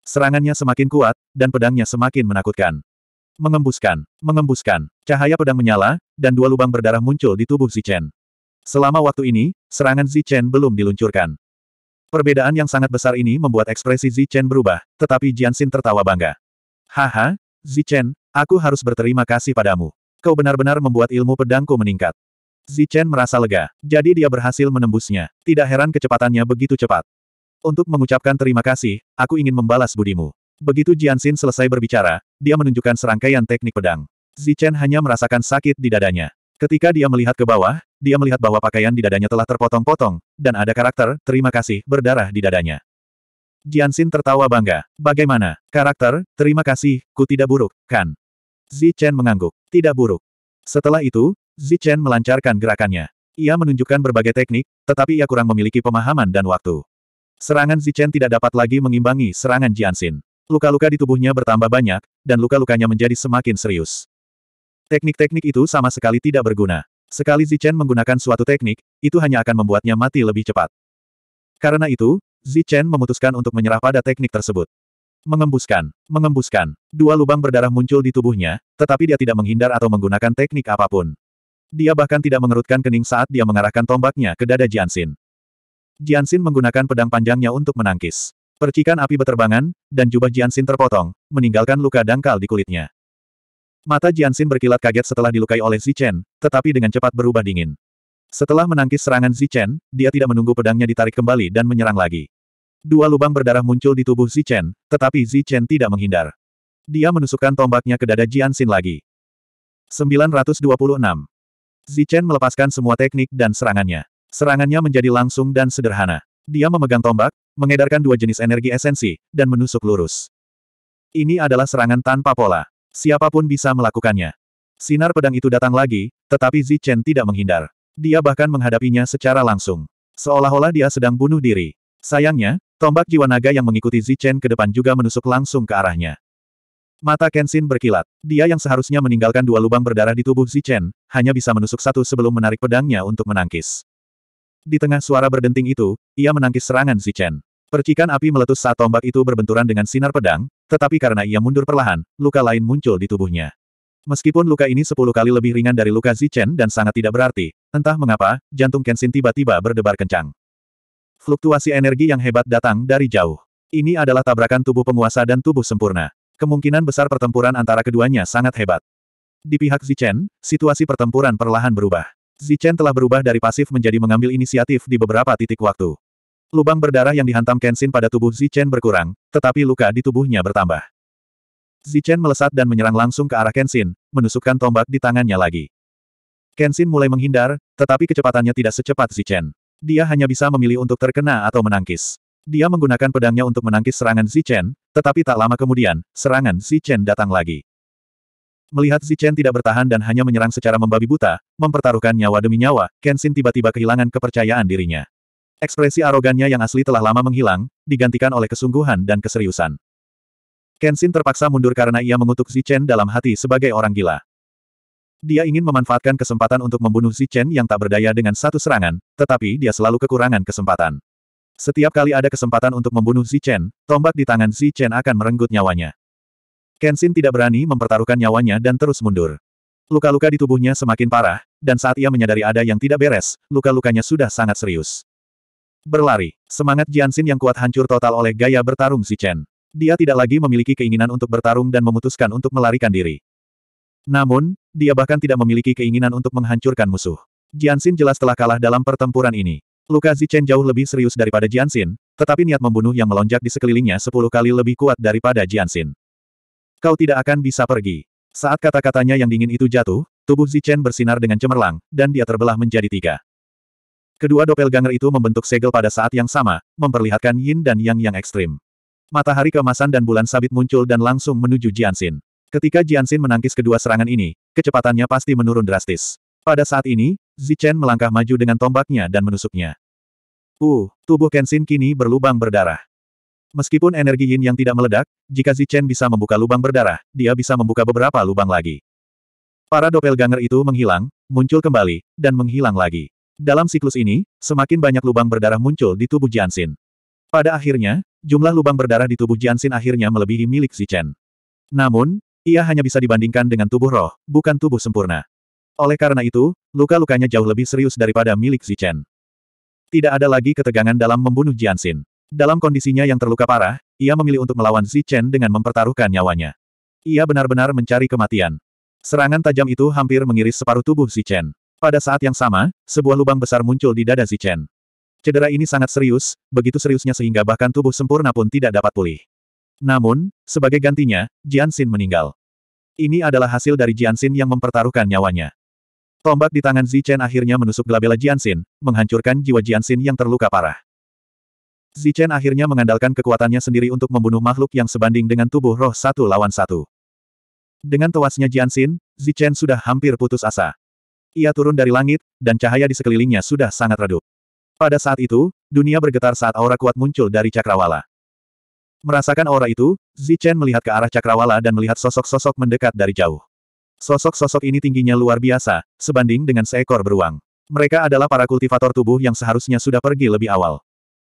Serangannya semakin kuat, dan pedangnya semakin menakutkan. Mengembuskan, mengembuskan, cahaya pedang menyala, dan dua lubang berdarah muncul di tubuh Zichen. Selama waktu ini, serangan Zichen belum diluncurkan. Perbedaan yang sangat besar ini membuat ekspresi Zichen berubah, tetapi Jianxin tertawa bangga. Haha, Zichen, aku harus berterima kasih padamu. Kau benar-benar membuat ilmu pedangku meningkat. Zichen merasa lega, jadi dia berhasil menembusnya. Tidak heran kecepatannya begitu cepat. Untuk mengucapkan terima kasih, aku ingin membalas budimu. Begitu Jianxin selesai berbicara, dia menunjukkan serangkaian teknik pedang. Zichen hanya merasakan sakit di dadanya. Ketika dia melihat ke bawah, dia melihat bahwa pakaian di dadanya telah terpotong-potong, dan ada karakter, terima kasih, berdarah di dadanya. Jianxin tertawa bangga. Bagaimana? Karakter, terima kasih, ku tidak buruk, kan? Zichen mengangguk. Tidak buruk. Setelah itu, Zichen melancarkan gerakannya. Ia menunjukkan berbagai teknik, tetapi ia kurang memiliki pemahaman dan waktu. Serangan Zichen tidak dapat lagi mengimbangi serangan Jianxin. Luka-luka di tubuhnya bertambah banyak, dan luka-lukanya menjadi semakin serius. Teknik-teknik itu sama sekali tidak berguna. Sekali Zichen menggunakan suatu teknik, itu hanya akan membuatnya mati lebih cepat. Karena itu, Zichen memutuskan untuk menyerah pada teknik tersebut. Mengembuskan, mengembuskan. Dua lubang berdarah muncul di tubuhnya, tetapi dia tidak menghindar atau menggunakan teknik apapun. Dia bahkan tidak mengerutkan kening saat dia mengarahkan tombaknya ke dada Jiansin. Jiansin menggunakan pedang panjangnya untuk menangkis. Percikan api beterbangan, dan jubah Jiansin terpotong, meninggalkan luka dangkal di kulitnya. Mata Jianxin berkilat kaget setelah dilukai oleh Zichen, tetapi dengan cepat berubah dingin. Setelah menangkis serangan Zichen, dia tidak menunggu pedangnya ditarik kembali dan menyerang lagi. Dua lubang berdarah muncul di tubuh Zichen, tetapi Zichen tidak menghindar. Dia menusukkan tombaknya ke dada Jianxin lagi. 926. Zichen melepaskan semua teknik dan serangannya. Serangannya menjadi langsung dan sederhana. Dia memegang tombak, mengedarkan dua jenis energi esensi, dan menusuk lurus. Ini adalah serangan tanpa pola. Siapapun bisa melakukannya. Sinar pedang itu datang lagi, tetapi Zichen tidak menghindar. Dia bahkan menghadapinya secara langsung. Seolah-olah dia sedang bunuh diri. Sayangnya, tombak jiwa naga yang mengikuti Zichen ke depan juga menusuk langsung ke arahnya. Mata Kenshin berkilat. Dia yang seharusnya meninggalkan dua lubang berdarah di tubuh Zichen hanya bisa menusuk satu sebelum menarik pedangnya untuk menangkis. Di tengah suara berdenting itu, ia menangkis serangan Zichen. Percikan api meletus saat tombak itu berbenturan dengan sinar pedang, tetapi karena ia mundur perlahan, luka lain muncul di tubuhnya. Meskipun luka ini sepuluh kali lebih ringan dari luka Zichen dan sangat tidak berarti, entah mengapa, jantung Kenshin tiba-tiba berdebar kencang. Fluktuasi energi yang hebat datang dari jauh. Ini adalah tabrakan tubuh penguasa dan tubuh sempurna. Kemungkinan besar pertempuran antara keduanya sangat hebat. Di pihak Zichen, situasi pertempuran perlahan berubah. Zichen telah berubah dari pasif menjadi mengambil inisiatif di beberapa titik waktu. Lubang berdarah yang dihantam Kenshin pada tubuh Zichen berkurang, tetapi luka di tubuhnya bertambah. Zichen melesat dan menyerang langsung ke arah Kenshin, menusukkan tombak di tangannya lagi. Kenshin mulai menghindar, tetapi kecepatannya tidak secepat Zichen. Dia hanya bisa memilih untuk terkena atau menangkis. Dia menggunakan pedangnya untuk menangkis serangan Zichen, tetapi tak lama kemudian, serangan Zichen datang lagi. Melihat Zichen tidak bertahan dan hanya menyerang secara membabi buta, mempertaruhkan nyawa demi nyawa, Kenshin tiba-tiba kehilangan kepercayaan dirinya. Ekspresi arogannya yang asli telah lama menghilang, digantikan oleh kesungguhan dan keseriusan. Kenshin terpaksa mundur karena ia mengutuk Zichen dalam hati sebagai orang gila. Dia ingin memanfaatkan kesempatan untuk membunuh Zichen yang tak berdaya dengan satu serangan, tetapi dia selalu kekurangan kesempatan. Setiap kali ada kesempatan untuk membunuh Zichen, tombak di tangan Zichen akan merenggut nyawanya. Kenshin tidak berani mempertaruhkan nyawanya dan terus mundur. Luka-luka di tubuhnya semakin parah, dan saat ia menyadari ada yang tidak beres, luka-lukanya sudah sangat serius. Berlari. Semangat Jianxin yang kuat hancur total oleh gaya bertarung si Chen. Dia tidak lagi memiliki keinginan untuk bertarung dan memutuskan untuk melarikan diri. Namun, dia bahkan tidak memiliki keinginan untuk menghancurkan musuh. Jianxin jelas telah kalah dalam pertempuran ini. Luka Zichen jauh lebih serius daripada Jianxin, tetapi niat membunuh yang melonjak di sekelilingnya sepuluh kali lebih kuat daripada Jianxin. Kau tidak akan bisa pergi. Saat kata-katanya yang dingin itu jatuh, tubuh Zichen bersinar dengan cemerlang, dan dia terbelah menjadi tiga. Kedua doppelganger itu membentuk segel pada saat yang sama, memperlihatkan yin dan yang yang ekstrim. Matahari keemasan dan bulan sabit muncul dan langsung menuju Jiansin. Ketika Jiansin menangkis kedua serangan ini, kecepatannya pasti menurun drastis. Pada saat ini, Zichen melangkah maju dengan tombaknya dan menusuknya. Uh, tubuh Kenshin kini berlubang berdarah. Meskipun energi yin yang tidak meledak, jika Zichen bisa membuka lubang berdarah, dia bisa membuka beberapa lubang lagi. Para doppelganger itu menghilang, muncul kembali, dan menghilang lagi. Dalam siklus ini, semakin banyak lubang berdarah muncul di tubuh Jiansin. Pada akhirnya, jumlah lubang berdarah di tubuh Jiansin akhirnya melebihi milik Zichen. Namun, ia hanya bisa dibandingkan dengan tubuh roh, bukan tubuh sempurna. Oleh karena itu, luka-lukanya jauh lebih serius daripada milik Zichen. Tidak ada lagi ketegangan dalam membunuh Jiansin. Dalam kondisinya yang terluka parah, ia memilih untuk melawan Zichen dengan mempertaruhkan nyawanya. Ia benar-benar mencari kematian. Serangan tajam itu hampir mengiris separuh tubuh Zichen. Pada saat yang sama, sebuah lubang besar muncul di dada Zichen. Cedera ini sangat serius, begitu seriusnya sehingga bahkan tubuh sempurna pun tidak dapat pulih. Namun, sebagai gantinya, Jian Xin meninggal. Ini adalah hasil dari Jian Xin yang mempertaruhkan nyawanya. Tombak di tangan Zichen akhirnya menusuk gelabela Jian Xin, menghancurkan jiwa Jian Xin yang terluka parah. Zichen akhirnya mengandalkan kekuatannya sendiri untuk membunuh makhluk yang sebanding dengan tubuh roh satu lawan satu. Dengan tewasnya Jian Xin, Zichen sudah hampir putus asa. Ia turun dari langit, dan cahaya di sekelilingnya sudah sangat redup. Pada saat itu, dunia bergetar saat aura kuat muncul dari cakrawala. Merasakan aura itu, Zichen melihat ke arah cakrawala dan melihat sosok-sosok mendekat dari jauh. Sosok-sosok ini tingginya luar biasa, sebanding dengan seekor beruang. Mereka adalah para kultivator tubuh yang seharusnya sudah pergi lebih awal.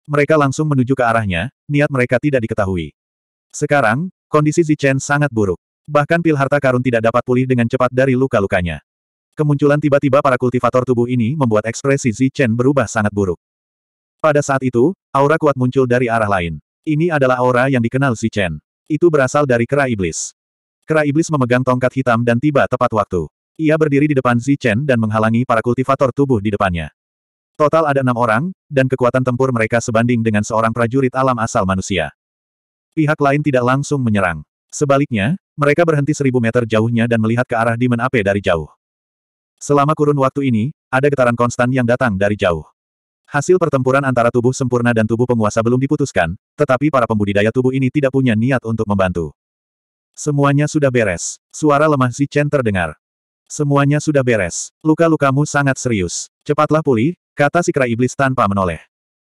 Mereka langsung menuju ke arahnya, niat mereka tidak diketahui. Sekarang, kondisi Zichen sangat buruk. Bahkan pil harta karun tidak dapat pulih dengan cepat dari luka-lukanya. Kemunculan tiba-tiba para kultivator tubuh ini membuat ekspresi Zichen berubah sangat buruk. Pada saat itu, aura kuat muncul dari arah lain. Ini adalah aura yang dikenal Zichen. Itu berasal dari kera iblis. Kera iblis memegang tongkat hitam dan tiba tepat waktu. Ia berdiri di depan Zichen dan menghalangi para kultivator tubuh di depannya. Total ada enam orang, dan kekuatan tempur mereka sebanding dengan seorang prajurit alam asal manusia. Pihak lain tidak langsung menyerang. Sebaliknya, mereka berhenti seribu meter jauhnya dan melihat ke arah Demon Ape dari jauh. Selama kurun waktu ini, ada getaran konstan yang datang dari jauh. Hasil pertempuran antara tubuh sempurna dan tubuh penguasa belum diputuskan, tetapi para pembudidaya tubuh ini tidak punya niat untuk membantu. Semuanya sudah beres. Suara lemah si Chen terdengar. Semuanya sudah beres. Luka-lukamu sangat serius. Cepatlah pulih, kata si kera iblis tanpa menoleh.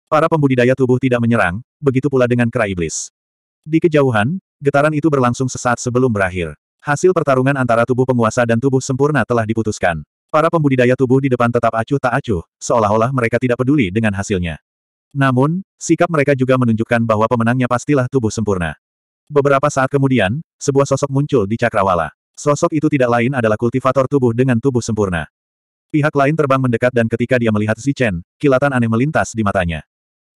Para pembudidaya tubuh tidak menyerang, begitu pula dengan kera iblis. Di kejauhan, getaran itu berlangsung sesaat sebelum berakhir. Hasil pertarungan antara tubuh penguasa dan tubuh sempurna telah diputuskan. Para pembudidaya tubuh di depan tetap acuh tak acuh, seolah-olah mereka tidak peduli dengan hasilnya. Namun, sikap mereka juga menunjukkan bahwa pemenangnya pastilah tubuh sempurna. Beberapa saat kemudian, sebuah sosok muncul di cakrawala. Sosok itu tidak lain adalah kultivator tubuh dengan tubuh sempurna. Pihak lain terbang mendekat dan ketika dia melihat Si Chen, kilatan aneh melintas di matanya.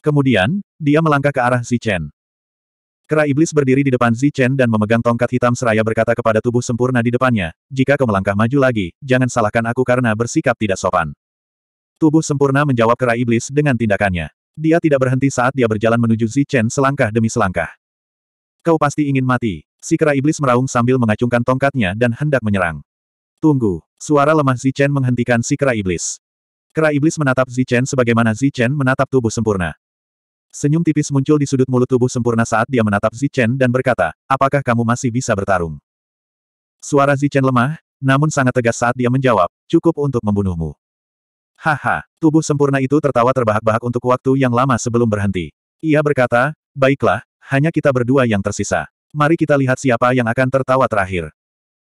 Kemudian, dia melangkah ke arah Si Chen. Kera iblis berdiri di depan Zichen dan memegang tongkat hitam seraya berkata kepada tubuh sempurna di depannya, jika kau melangkah maju lagi, jangan salahkan aku karena bersikap tidak sopan. Tubuh sempurna menjawab kera iblis dengan tindakannya. Dia tidak berhenti saat dia berjalan menuju Zichen selangkah demi selangkah. Kau pasti ingin mati. Si kera iblis meraung sambil mengacungkan tongkatnya dan hendak menyerang. Tunggu. Suara lemah Zichen menghentikan si kera iblis. Kera iblis menatap Zichen sebagaimana Zichen menatap tubuh sempurna. Senyum tipis muncul di sudut mulut tubuh sempurna saat dia menatap Zichen dan berkata, apakah kamu masih bisa bertarung? Suara Zichen lemah, namun sangat tegas saat dia menjawab, cukup untuk membunuhmu. Haha, tubuh sempurna itu tertawa terbahak-bahak untuk waktu yang lama sebelum berhenti. Ia berkata, baiklah, hanya kita berdua yang tersisa. Mari kita lihat siapa yang akan tertawa terakhir.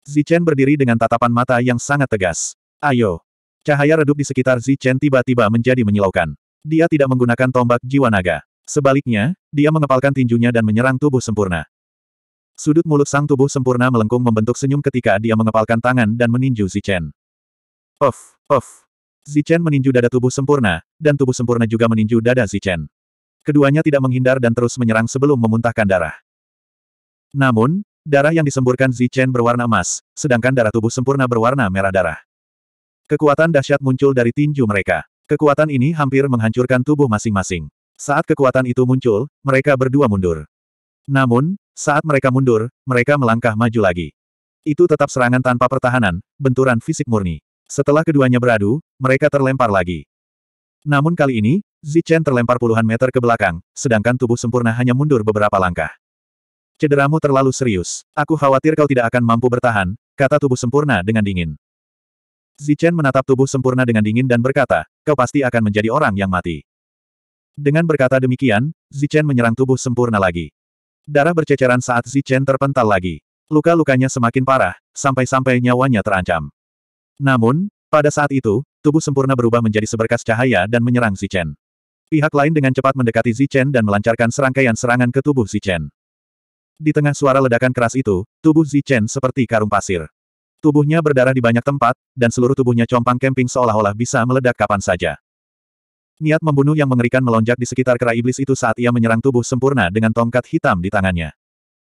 Zichen berdiri dengan tatapan mata yang sangat tegas. Ayo. Cahaya redup di sekitar Zichen tiba-tiba menjadi menyilaukan. Dia tidak menggunakan tombak jiwa naga. Sebaliknya, dia mengepalkan tinjunya dan menyerang tubuh sempurna. Sudut mulut sang tubuh sempurna melengkung membentuk senyum ketika dia mengepalkan tangan dan meninju Zichen. Of, of. Zichen meninju dada tubuh sempurna, dan tubuh sempurna juga meninju dada Zichen. Keduanya tidak menghindar dan terus menyerang sebelum memuntahkan darah. Namun, darah yang disemburkan Zichen berwarna emas, sedangkan darah tubuh sempurna berwarna merah darah. Kekuatan dahsyat muncul dari tinju mereka. Kekuatan ini hampir menghancurkan tubuh masing-masing. Saat kekuatan itu muncul, mereka berdua mundur. Namun, saat mereka mundur, mereka melangkah maju lagi. Itu tetap serangan tanpa pertahanan, benturan fisik murni. Setelah keduanya beradu, mereka terlempar lagi. Namun kali ini, Zichen terlempar puluhan meter ke belakang, sedangkan tubuh sempurna hanya mundur beberapa langkah. Cederamu terlalu serius. Aku khawatir kau tidak akan mampu bertahan, kata tubuh sempurna dengan dingin. Zichen menatap tubuh sempurna dengan dingin dan berkata, kau pasti akan menjadi orang yang mati. Dengan berkata demikian, Zichen menyerang tubuh sempurna lagi. Darah berceceran saat Zichen terpental lagi. Luka-lukanya semakin parah, sampai-sampai nyawanya terancam. Namun, pada saat itu, tubuh sempurna berubah menjadi seberkas cahaya dan menyerang Zichen. Pihak lain dengan cepat mendekati Zichen dan melancarkan serangkaian serangan ke tubuh Zichen. Di tengah suara ledakan keras itu, tubuh Zichen seperti karung pasir. Tubuhnya berdarah di banyak tempat, dan seluruh tubuhnya compang kemping seolah-olah bisa meledak kapan saja. Niat membunuh yang mengerikan melonjak di sekitar kera iblis itu saat ia menyerang tubuh sempurna dengan tongkat hitam di tangannya.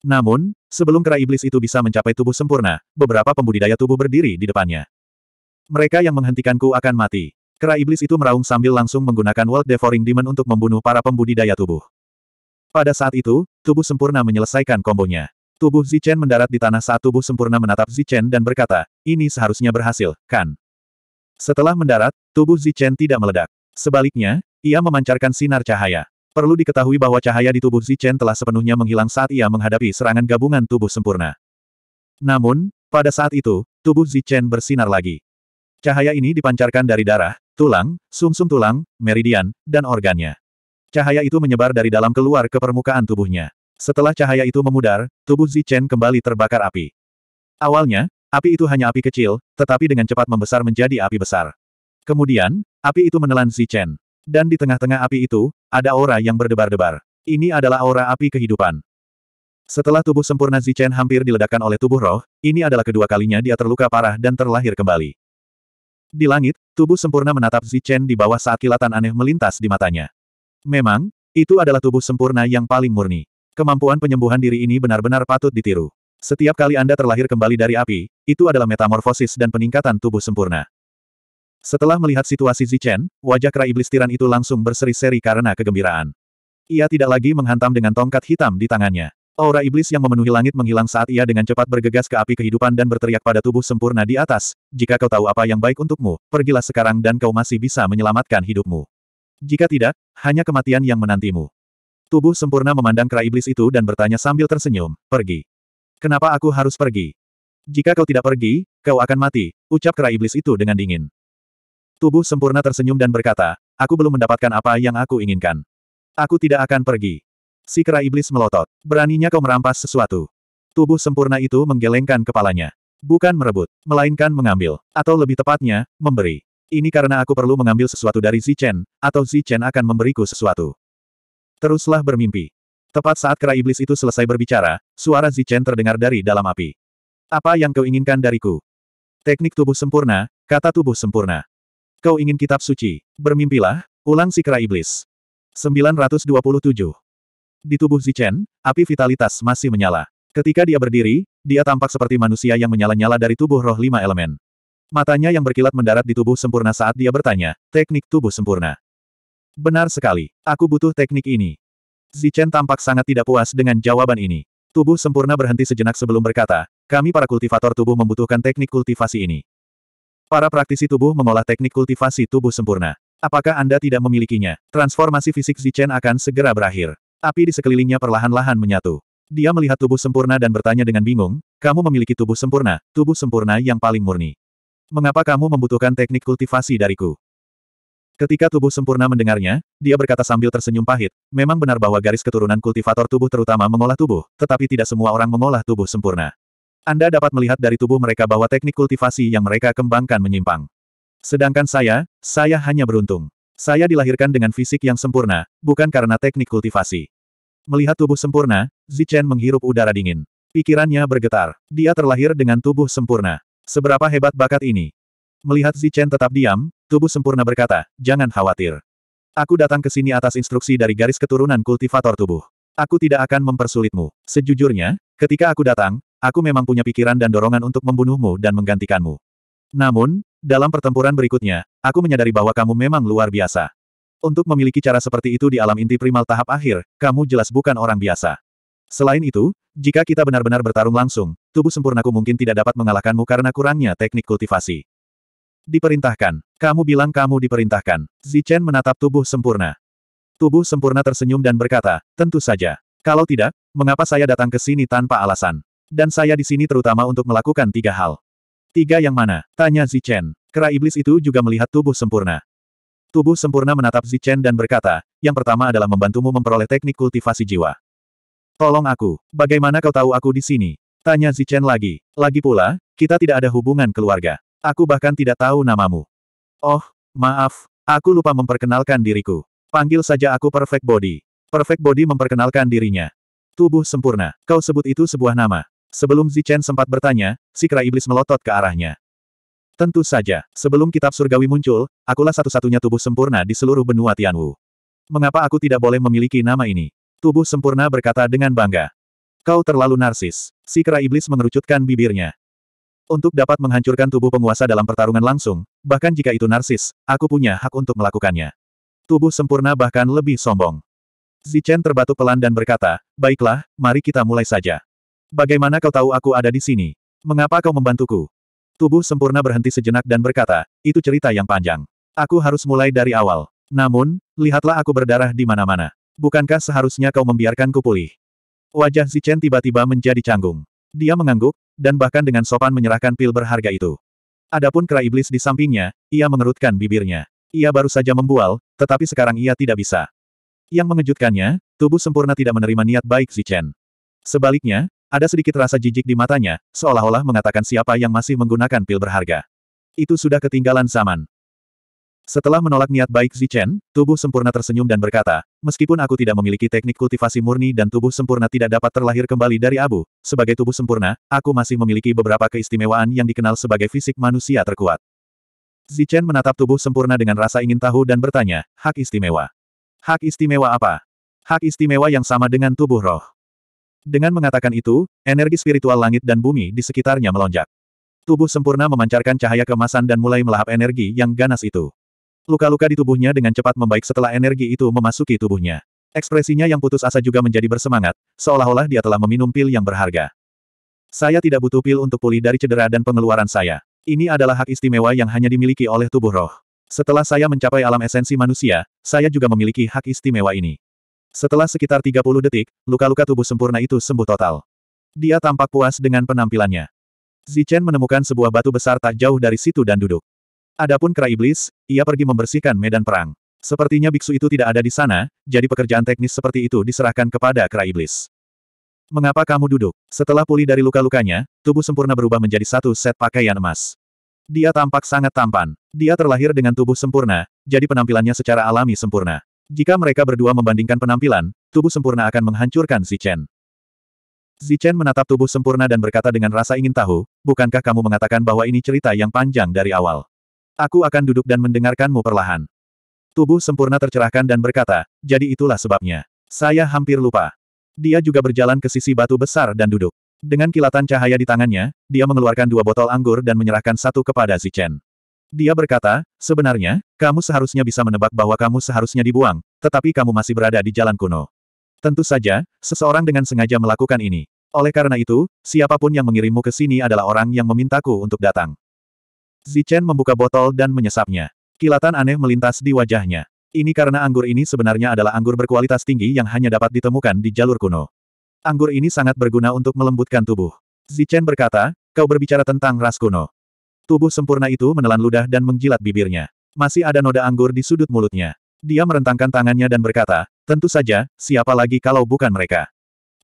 Namun, sebelum kera iblis itu bisa mencapai tubuh sempurna, beberapa pembudidaya tubuh berdiri di depannya. Mereka yang menghentikanku akan mati. Kera iblis itu meraung sambil langsung menggunakan World Devouring Demon untuk membunuh para pembudidaya tubuh. Pada saat itu, tubuh sempurna menyelesaikan kombonya. Tubuh Zichen mendarat di tanah saat tubuh sempurna menatap Zichen dan berkata, ini seharusnya berhasil, kan? Setelah mendarat, tubuh Zichen tidak meledak. Sebaliknya, ia memancarkan sinar cahaya. Perlu diketahui bahwa cahaya di tubuh Zichen telah sepenuhnya menghilang saat ia menghadapi serangan gabungan tubuh sempurna. Namun, pada saat itu, tubuh Zichen bersinar lagi. Cahaya ini dipancarkan dari darah, tulang, sumsum -sum tulang, meridian, dan organnya. Cahaya itu menyebar dari dalam keluar ke permukaan tubuhnya. Setelah cahaya itu memudar, tubuh Zichen kembali terbakar api. Awalnya, api itu hanya api kecil, tetapi dengan cepat membesar menjadi api besar. Kemudian, Api itu menelan Zichen. Dan di tengah-tengah api itu, ada aura yang berdebar-debar. Ini adalah aura api kehidupan. Setelah tubuh sempurna Zichen hampir diledakkan oleh tubuh roh, ini adalah kedua kalinya dia terluka parah dan terlahir kembali. Di langit, tubuh sempurna menatap Zichen di bawah saat kilatan aneh melintas di matanya. Memang, itu adalah tubuh sempurna yang paling murni. Kemampuan penyembuhan diri ini benar-benar patut ditiru. Setiap kali Anda terlahir kembali dari api, itu adalah metamorfosis dan peningkatan tubuh sempurna. Setelah melihat situasi Zichen, wajah kera iblis tiran itu langsung berseri-seri karena kegembiraan. Ia tidak lagi menghantam dengan tongkat hitam di tangannya. Aura iblis yang memenuhi langit menghilang saat ia dengan cepat bergegas ke api kehidupan dan berteriak pada tubuh sempurna di atas, jika kau tahu apa yang baik untukmu, pergilah sekarang dan kau masih bisa menyelamatkan hidupmu. Jika tidak, hanya kematian yang menantimu. Tubuh sempurna memandang kera iblis itu dan bertanya sambil tersenyum, pergi. Kenapa aku harus pergi? Jika kau tidak pergi, kau akan mati, ucap kera iblis itu dengan dingin. Tubuh sempurna tersenyum dan berkata, aku belum mendapatkan apa yang aku inginkan. Aku tidak akan pergi. Si kera iblis melotot. Beraninya kau merampas sesuatu. Tubuh sempurna itu menggelengkan kepalanya. Bukan merebut, melainkan mengambil. Atau lebih tepatnya, memberi. Ini karena aku perlu mengambil sesuatu dari Zichen, atau Zichen akan memberiku sesuatu. Teruslah bermimpi. Tepat saat kera iblis itu selesai berbicara, suara Zichen terdengar dari dalam api. Apa yang kau inginkan dariku? Teknik tubuh sempurna, kata tubuh sempurna. Kau ingin kitab suci. Bermimpilah, ulang si sikra iblis. 927. Di tubuh Zichen, api vitalitas masih menyala. Ketika dia berdiri, dia tampak seperti manusia yang menyala-nyala dari tubuh roh lima elemen. Matanya yang berkilat mendarat di tubuh sempurna saat dia bertanya, teknik tubuh sempurna. Benar sekali, aku butuh teknik ini. Zichen tampak sangat tidak puas dengan jawaban ini. Tubuh sempurna berhenti sejenak sebelum berkata, kami para kultivator tubuh membutuhkan teknik kultivasi ini. Para praktisi tubuh mengolah teknik kultivasi tubuh sempurna. Apakah Anda tidak memilikinya? Transformasi fisik Zichen akan segera berakhir. Api di sekelilingnya perlahan-lahan menyatu. Dia melihat tubuh sempurna dan bertanya dengan bingung, kamu memiliki tubuh sempurna, tubuh sempurna yang paling murni. Mengapa kamu membutuhkan teknik kultivasi dariku? Ketika tubuh sempurna mendengarnya, dia berkata sambil tersenyum pahit, memang benar bahwa garis keturunan kultivator tubuh terutama mengolah tubuh, tetapi tidak semua orang mengolah tubuh sempurna. Anda dapat melihat dari tubuh mereka bahwa teknik kultivasi yang mereka kembangkan menyimpang. Sedangkan saya, saya hanya beruntung. Saya dilahirkan dengan fisik yang sempurna, bukan karena teknik kultivasi. Melihat tubuh sempurna, Zichen menghirup udara dingin. Pikirannya bergetar. Dia terlahir dengan tubuh sempurna. Seberapa hebat bakat ini? Melihat Zichen tetap diam, tubuh sempurna berkata, jangan khawatir. Aku datang ke sini atas instruksi dari garis keturunan kultivator tubuh. Aku tidak akan mempersulitmu. Sejujurnya, ketika aku datang, aku memang punya pikiran dan dorongan untuk membunuhmu dan menggantikanmu. Namun, dalam pertempuran berikutnya, aku menyadari bahwa kamu memang luar biasa. Untuk memiliki cara seperti itu di alam inti primal tahap akhir, kamu jelas bukan orang biasa. Selain itu, jika kita benar-benar bertarung langsung, tubuh sempurnaku mungkin tidak dapat mengalahkanmu karena kurangnya teknik kultivasi. Diperintahkan. Kamu bilang kamu diperintahkan. Zichen menatap tubuh sempurna. Tubuh sempurna tersenyum dan berkata, tentu saja. Kalau tidak, mengapa saya datang ke sini tanpa alasan? Dan saya di sini terutama untuk melakukan tiga hal. Tiga yang mana? Tanya Zichen. Kera iblis itu juga melihat tubuh sempurna. Tubuh sempurna menatap Zichen dan berkata, yang pertama adalah membantumu memperoleh teknik kultivasi jiwa. Tolong aku, bagaimana kau tahu aku di sini? Tanya Zichen lagi. Lagi pula, kita tidak ada hubungan keluarga. Aku bahkan tidak tahu namamu. Oh, maaf, aku lupa memperkenalkan diriku. Panggil saja aku Perfect Body. Perfect Body memperkenalkan dirinya. Tubuh sempurna, kau sebut itu sebuah nama. Sebelum Zichen sempat bertanya, si kera iblis melotot ke arahnya. Tentu saja, sebelum kitab surgawi muncul, akulah satu-satunya tubuh sempurna di seluruh benua Tianwu. Mengapa aku tidak boleh memiliki nama ini? Tubuh sempurna berkata dengan bangga. Kau terlalu narsis. Si kera iblis mengerucutkan bibirnya. Untuk dapat menghancurkan tubuh penguasa dalam pertarungan langsung, bahkan jika itu narsis, aku punya hak untuk melakukannya. Tubuh sempurna bahkan lebih sombong. Zichen terbatuk pelan dan berkata, baiklah, mari kita mulai saja. Bagaimana kau tahu aku ada di sini? Mengapa kau membantuku? Tubuh sempurna berhenti sejenak dan berkata, itu cerita yang panjang. Aku harus mulai dari awal. Namun, lihatlah aku berdarah di mana-mana. Bukankah seharusnya kau membiarkanku pulih? Wajah Zichen tiba-tiba menjadi canggung. Dia mengangguk, dan bahkan dengan sopan menyerahkan pil berharga itu. Adapun kera iblis di sampingnya, ia mengerutkan bibirnya. Ia baru saja membual, tetapi sekarang ia tidak bisa. Yang mengejutkannya, tubuh sempurna tidak menerima niat baik Zichen. Sebaliknya, ada sedikit rasa jijik di matanya, seolah-olah mengatakan siapa yang masih menggunakan pil berharga. Itu sudah ketinggalan zaman. Setelah menolak niat baik Zichen, tubuh sempurna tersenyum dan berkata, meskipun aku tidak memiliki teknik kultivasi murni dan tubuh sempurna tidak dapat terlahir kembali dari abu, sebagai tubuh sempurna, aku masih memiliki beberapa keistimewaan yang dikenal sebagai fisik manusia terkuat. Zichen menatap tubuh sempurna dengan rasa ingin tahu dan bertanya, hak istimewa. Hak istimewa apa? Hak istimewa yang sama dengan tubuh roh. Dengan mengatakan itu, energi spiritual langit dan bumi di sekitarnya melonjak. Tubuh sempurna memancarkan cahaya kemasan dan mulai melahap energi yang ganas itu. Luka-luka di tubuhnya dengan cepat membaik setelah energi itu memasuki tubuhnya. Ekspresinya yang putus asa juga menjadi bersemangat, seolah-olah dia telah meminum pil yang berharga. Saya tidak butuh pil untuk pulih dari cedera dan pengeluaran saya. Ini adalah hak istimewa yang hanya dimiliki oleh tubuh roh. Setelah saya mencapai alam esensi manusia, saya juga memiliki hak istimewa ini. Setelah sekitar 30 detik, luka-luka tubuh sempurna itu sembuh total. Dia tampak puas dengan penampilannya. Zichen menemukan sebuah batu besar tak jauh dari situ dan duduk. Adapun kera iblis, ia pergi membersihkan medan perang. Sepertinya biksu itu tidak ada di sana, jadi pekerjaan teknis seperti itu diserahkan kepada kera iblis. Mengapa kamu duduk? Setelah pulih dari luka-lukanya, tubuh sempurna berubah menjadi satu set pakaian emas. Dia tampak sangat tampan. Dia terlahir dengan tubuh sempurna, jadi penampilannya secara alami sempurna. Jika mereka berdua membandingkan penampilan, tubuh sempurna akan menghancurkan Zichen. Zichen menatap tubuh sempurna dan berkata dengan rasa ingin tahu, bukankah kamu mengatakan bahwa ini cerita yang panjang dari awal? Aku akan duduk dan mendengarkanmu perlahan. Tubuh sempurna tercerahkan dan berkata, jadi itulah sebabnya. Saya hampir lupa. Dia juga berjalan ke sisi batu besar dan duduk. Dengan kilatan cahaya di tangannya, dia mengeluarkan dua botol anggur dan menyerahkan satu kepada Zichen. Dia berkata, sebenarnya, kamu seharusnya bisa menebak bahwa kamu seharusnya dibuang, tetapi kamu masih berada di jalan kuno. Tentu saja, seseorang dengan sengaja melakukan ini. Oleh karena itu, siapapun yang mengirimmu ke sini adalah orang yang memintaku untuk datang. Zichen membuka botol dan menyesapnya. Kilatan aneh melintas di wajahnya. Ini karena anggur ini sebenarnya adalah anggur berkualitas tinggi yang hanya dapat ditemukan di jalur kuno. Anggur ini sangat berguna untuk melembutkan tubuh. Zichen berkata, kau berbicara tentang ras kuno. Tubuh sempurna itu menelan ludah dan menjilat bibirnya. Masih ada noda anggur di sudut mulutnya. Dia merentangkan tangannya dan berkata, tentu saja, siapa lagi kalau bukan mereka.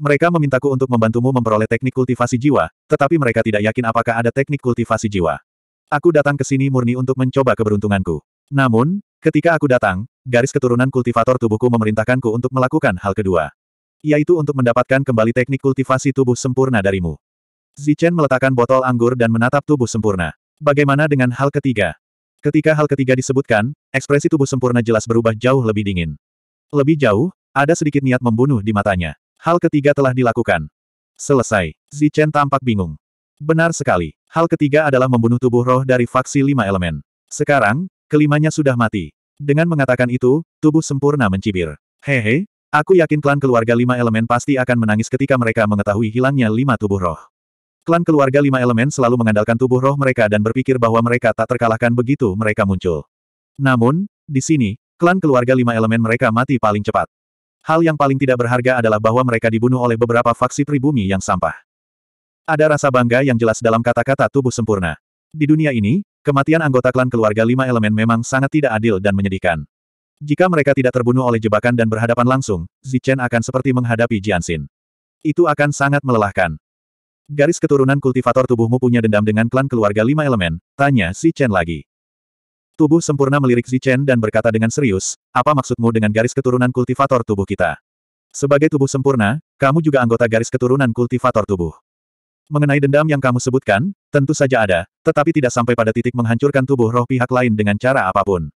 Mereka memintaku untuk membantumu memperoleh teknik kultivasi jiwa, tetapi mereka tidak yakin apakah ada teknik kultivasi jiwa. Aku datang ke sini murni untuk mencoba keberuntunganku. Namun, ketika aku datang, garis keturunan kultivator tubuhku memerintahkanku untuk melakukan hal kedua. Yaitu untuk mendapatkan kembali teknik kultivasi tubuh sempurna darimu. Zichen meletakkan botol anggur dan menatap tubuh sempurna. Bagaimana dengan hal ketiga? Ketika hal ketiga disebutkan, ekspresi tubuh sempurna jelas berubah jauh lebih dingin. Lebih jauh, ada sedikit niat membunuh di matanya. Hal ketiga telah dilakukan. Selesai. Zichen tampak bingung. Benar sekali. Hal ketiga adalah membunuh tubuh roh dari faksi lima elemen. Sekarang, kelimanya sudah mati. Dengan mengatakan itu, tubuh sempurna mencibir. Hehe, aku yakin klan keluarga lima elemen pasti akan menangis ketika mereka mengetahui hilangnya lima tubuh roh. Klan keluarga lima elemen selalu mengandalkan tubuh roh mereka dan berpikir bahwa mereka tak terkalahkan begitu mereka muncul. Namun, di sini, klan keluarga lima elemen mereka mati paling cepat. Hal yang paling tidak berharga adalah bahwa mereka dibunuh oleh beberapa faksi pribumi yang sampah. Ada rasa bangga yang jelas dalam kata-kata tubuh sempurna. Di dunia ini, kematian anggota klan keluarga lima elemen memang sangat tidak adil dan menyedihkan. Jika mereka tidak terbunuh oleh jebakan dan berhadapan langsung, Zichen akan seperti menghadapi Jianxin. Itu akan sangat melelahkan. Garis keturunan kultivator tubuhmu punya dendam dengan klan keluarga lima elemen, tanya si Chen lagi. Tubuh sempurna melirik si Chen dan berkata dengan serius, apa maksudmu dengan garis keturunan kultivator tubuh kita? Sebagai tubuh sempurna, kamu juga anggota garis keturunan kultivator tubuh. Mengenai dendam yang kamu sebutkan, tentu saja ada, tetapi tidak sampai pada titik menghancurkan tubuh roh pihak lain dengan cara apapun.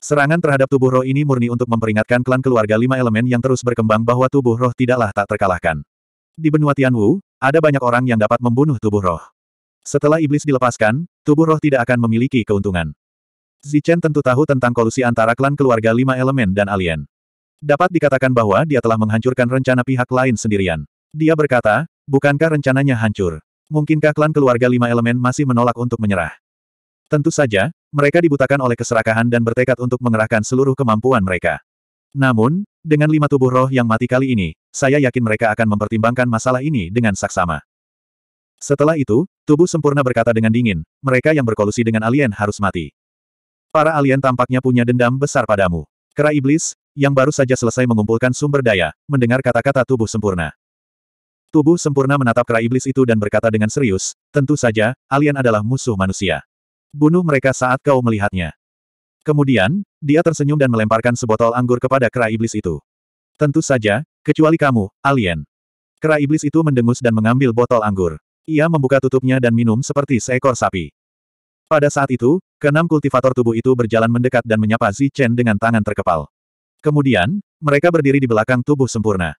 Serangan terhadap tubuh roh ini murni untuk memperingatkan klan keluarga lima elemen yang terus berkembang bahwa tubuh roh tidaklah tak terkalahkan. Di benua Tianwu, ada banyak orang yang dapat membunuh tubuh roh. Setelah iblis dilepaskan, tubuh roh tidak akan memiliki keuntungan. Zichen tentu tahu tentang kolusi antara klan keluarga lima elemen dan alien. Dapat dikatakan bahwa dia telah menghancurkan rencana pihak lain sendirian. Dia berkata, bukankah rencananya hancur? Mungkinkah klan keluarga lima elemen masih menolak untuk menyerah? Tentu saja, mereka dibutakan oleh keserakahan dan bertekad untuk mengerahkan seluruh kemampuan mereka. Namun, dengan lima tubuh roh yang mati kali ini, saya yakin mereka akan mempertimbangkan masalah ini dengan saksama. Setelah itu, tubuh sempurna berkata dengan dingin, mereka yang berkolusi dengan alien harus mati. Para alien tampaknya punya dendam besar padamu. Kera iblis, yang baru saja selesai mengumpulkan sumber daya, mendengar kata-kata tubuh sempurna. Tubuh sempurna menatap kera iblis itu dan berkata dengan serius, tentu saja, alien adalah musuh manusia. Bunuh mereka saat kau melihatnya. Kemudian, dia tersenyum dan melemparkan sebotol anggur kepada kera iblis itu. Tentu saja, kecuali kamu, alien. Kera iblis itu mendengus dan mengambil botol anggur. Ia membuka tutupnya dan minum seperti seekor sapi. Pada saat itu, keenam kultivator tubuh itu berjalan mendekat dan menyapa Zi Chen dengan tangan terkepal. Kemudian, mereka berdiri di belakang tubuh sempurna.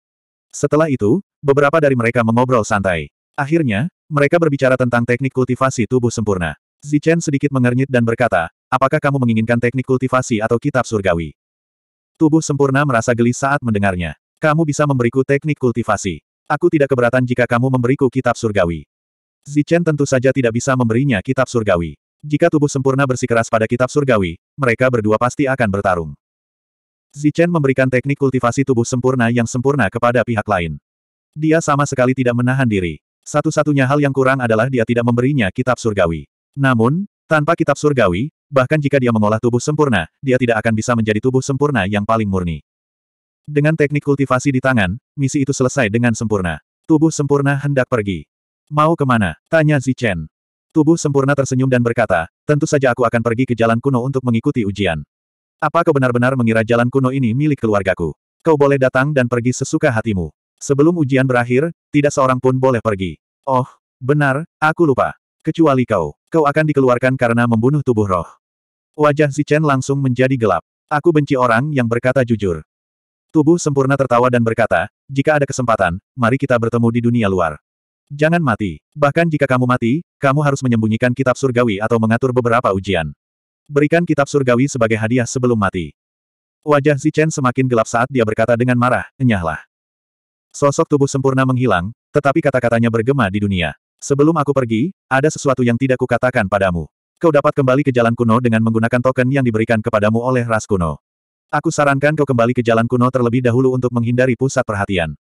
Setelah itu, beberapa dari mereka mengobrol santai. Akhirnya, mereka berbicara tentang teknik kultivasi tubuh sempurna. Zi Chen sedikit mengernyit dan berkata, Apakah kamu menginginkan teknik kultivasi atau kitab surgawi? Tubuh sempurna merasa geli saat mendengarnya. Kamu bisa memberiku teknik kultivasi. Aku tidak keberatan jika kamu memberiku kitab surgawi. Zichen tentu saja tidak bisa memberinya kitab surgawi. Jika tubuh sempurna bersikeras pada kitab surgawi, mereka berdua pasti akan bertarung. Zichen memberikan teknik kultivasi tubuh sempurna yang sempurna kepada pihak lain. Dia sama sekali tidak menahan diri. Satu-satunya hal yang kurang adalah dia tidak memberinya kitab surgawi. Namun, tanpa kitab surgawi, Bahkan jika dia mengolah tubuh sempurna, dia tidak akan bisa menjadi tubuh sempurna yang paling murni. Dengan teknik kultivasi di tangan, misi itu selesai dengan sempurna. Tubuh sempurna hendak pergi. Mau kemana? Tanya Zichen. Tubuh sempurna tersenyum dan berkata, tentu saja aku akan pergi ke jalan kuno untuk mengikuti ujian. Apa kau benar-benar mengira jalan kuno ini milik keluargaku? Kau boleh datang dan pergi sesuka hatimu. Sebelum ujian berakhir, tidak seorang pun boleh pergi. Oh, benar, aku lupa. Kecuali kau. Kau akan dikeluarkan karena membunuh tubuh roh. Wajah Zichen langsung menjadi gelap. Aku benci orang yang berkata jujur. Tubuh sempurna tertawa dan berkata, jika ada kesempatan, mari kita bertemu di dunia luar. Jangan mati. Bahkan jika kamu mati, kamu harus menyembunyikan kitab surgawi atau mengatur beberapa ujian. Berikan kitab surgawi sebagai hadiah sebelum mati. Wajah Zichen semakin gelap saat dia berkata dengan marah, enyahlah. Sosok tubuh sempurna menghilang, tetapi kata-katanya bergema di dunia. Sebelum aku pergi, ada sesuatu yang tidak kukatakan padamu kau dapat kembali ke jalan kuno dengan menggunakan token yang diberikan kepadamu oleh ras kuno. Aku sarankan kau kembali ke jalan kuno terlebih dahulu untuk menghindari pusat perhatian.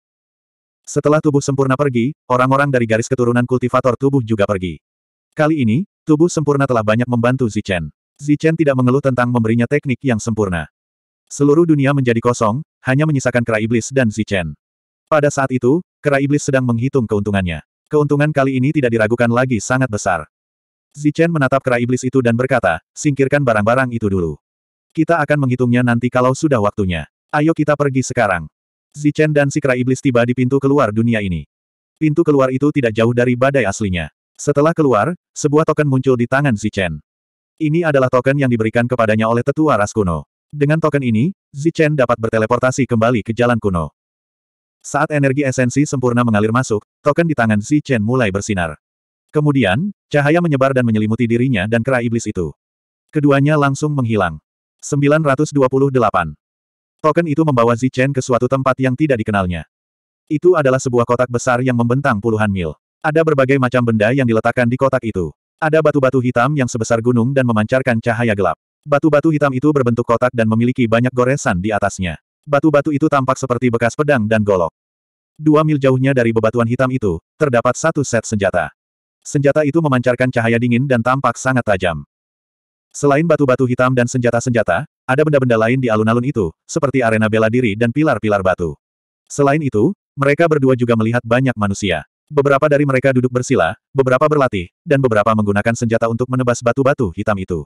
Setelah tubuh sempurna pergi, orang-orang dari garis keturunan kultivator tubuh juga pergi. Kali ini, tubuh sempurna telah banyak membantu Zichen. Zichen tidak mengeluh tentang memberinya teknik yang sempurna. Seluruh dunia menjadi kosong, hanya menyisakan kera iblis dan Zichen. Pada saat itu, kera iblis sedang menghitung keuntungannya. Keuntungan kali ini tidak diragukan lagi sangat besar. Zichen menatap kera iblis itu dan berkata, singkirkan barang-barang itu dulu. Kita akan menghitungnya nanti kalau sudah waktunya. Ayo kita pergi sekarang. Zichen dan si kera iblis tiba di pintu keluar dunia ini. Pintu keluar itu tidak jauh dari badai aslinya. Setelah keluar, sebuah token muncul di tangan Zichen. Ini adalah token yang diberikan kepadanya oleh tetua ras kuno. Dengan token ini, Zichen dapat berteleportasi kembali ke jalan kuno. Saat energi esensi sempurna mengalir masuk, token di tangan Zichen mulai bersinar. Kemudian, cahaya menyebar dan menyelimuti dirinya dan kera iblis itu. Keduanya langsung menghilang. 928. Token itu membawa Zichen ke suatu tempat yang tidak dikenalnya. Itu adalah sebuah kotak besar yang membentang puluhan mil. Ada berbagai macam benda yang diletakkan di kotak itu. Ada batu-batu hitam yang sebesar gunung dan memancarkan cahaya gelap. Batu-batu hitam itu berbentuk kotak dan memiliki banyak goresan di atasnya. Batu-batu itu tampak seperti bekas pedang dan golok. Dua mil jauhnya dari bebatuan hitam itu, terdapat satu set senjata. Senjata itu memancarkan cahaya dingin dan tampak sangat tajam. Selain batu-batu hitam dan senjata-senjata, ada benda-benda lain di alun-alun itu, seperti arena bela diri dan pilar-pilar batu. Selain itu, mereka berdua juga melihat banyak manusia. Beberapa dari mereka duduk bersila, beberapa berlatih, dan beberapa menggunakan senjata untuk menebas batu-batu hitam itu.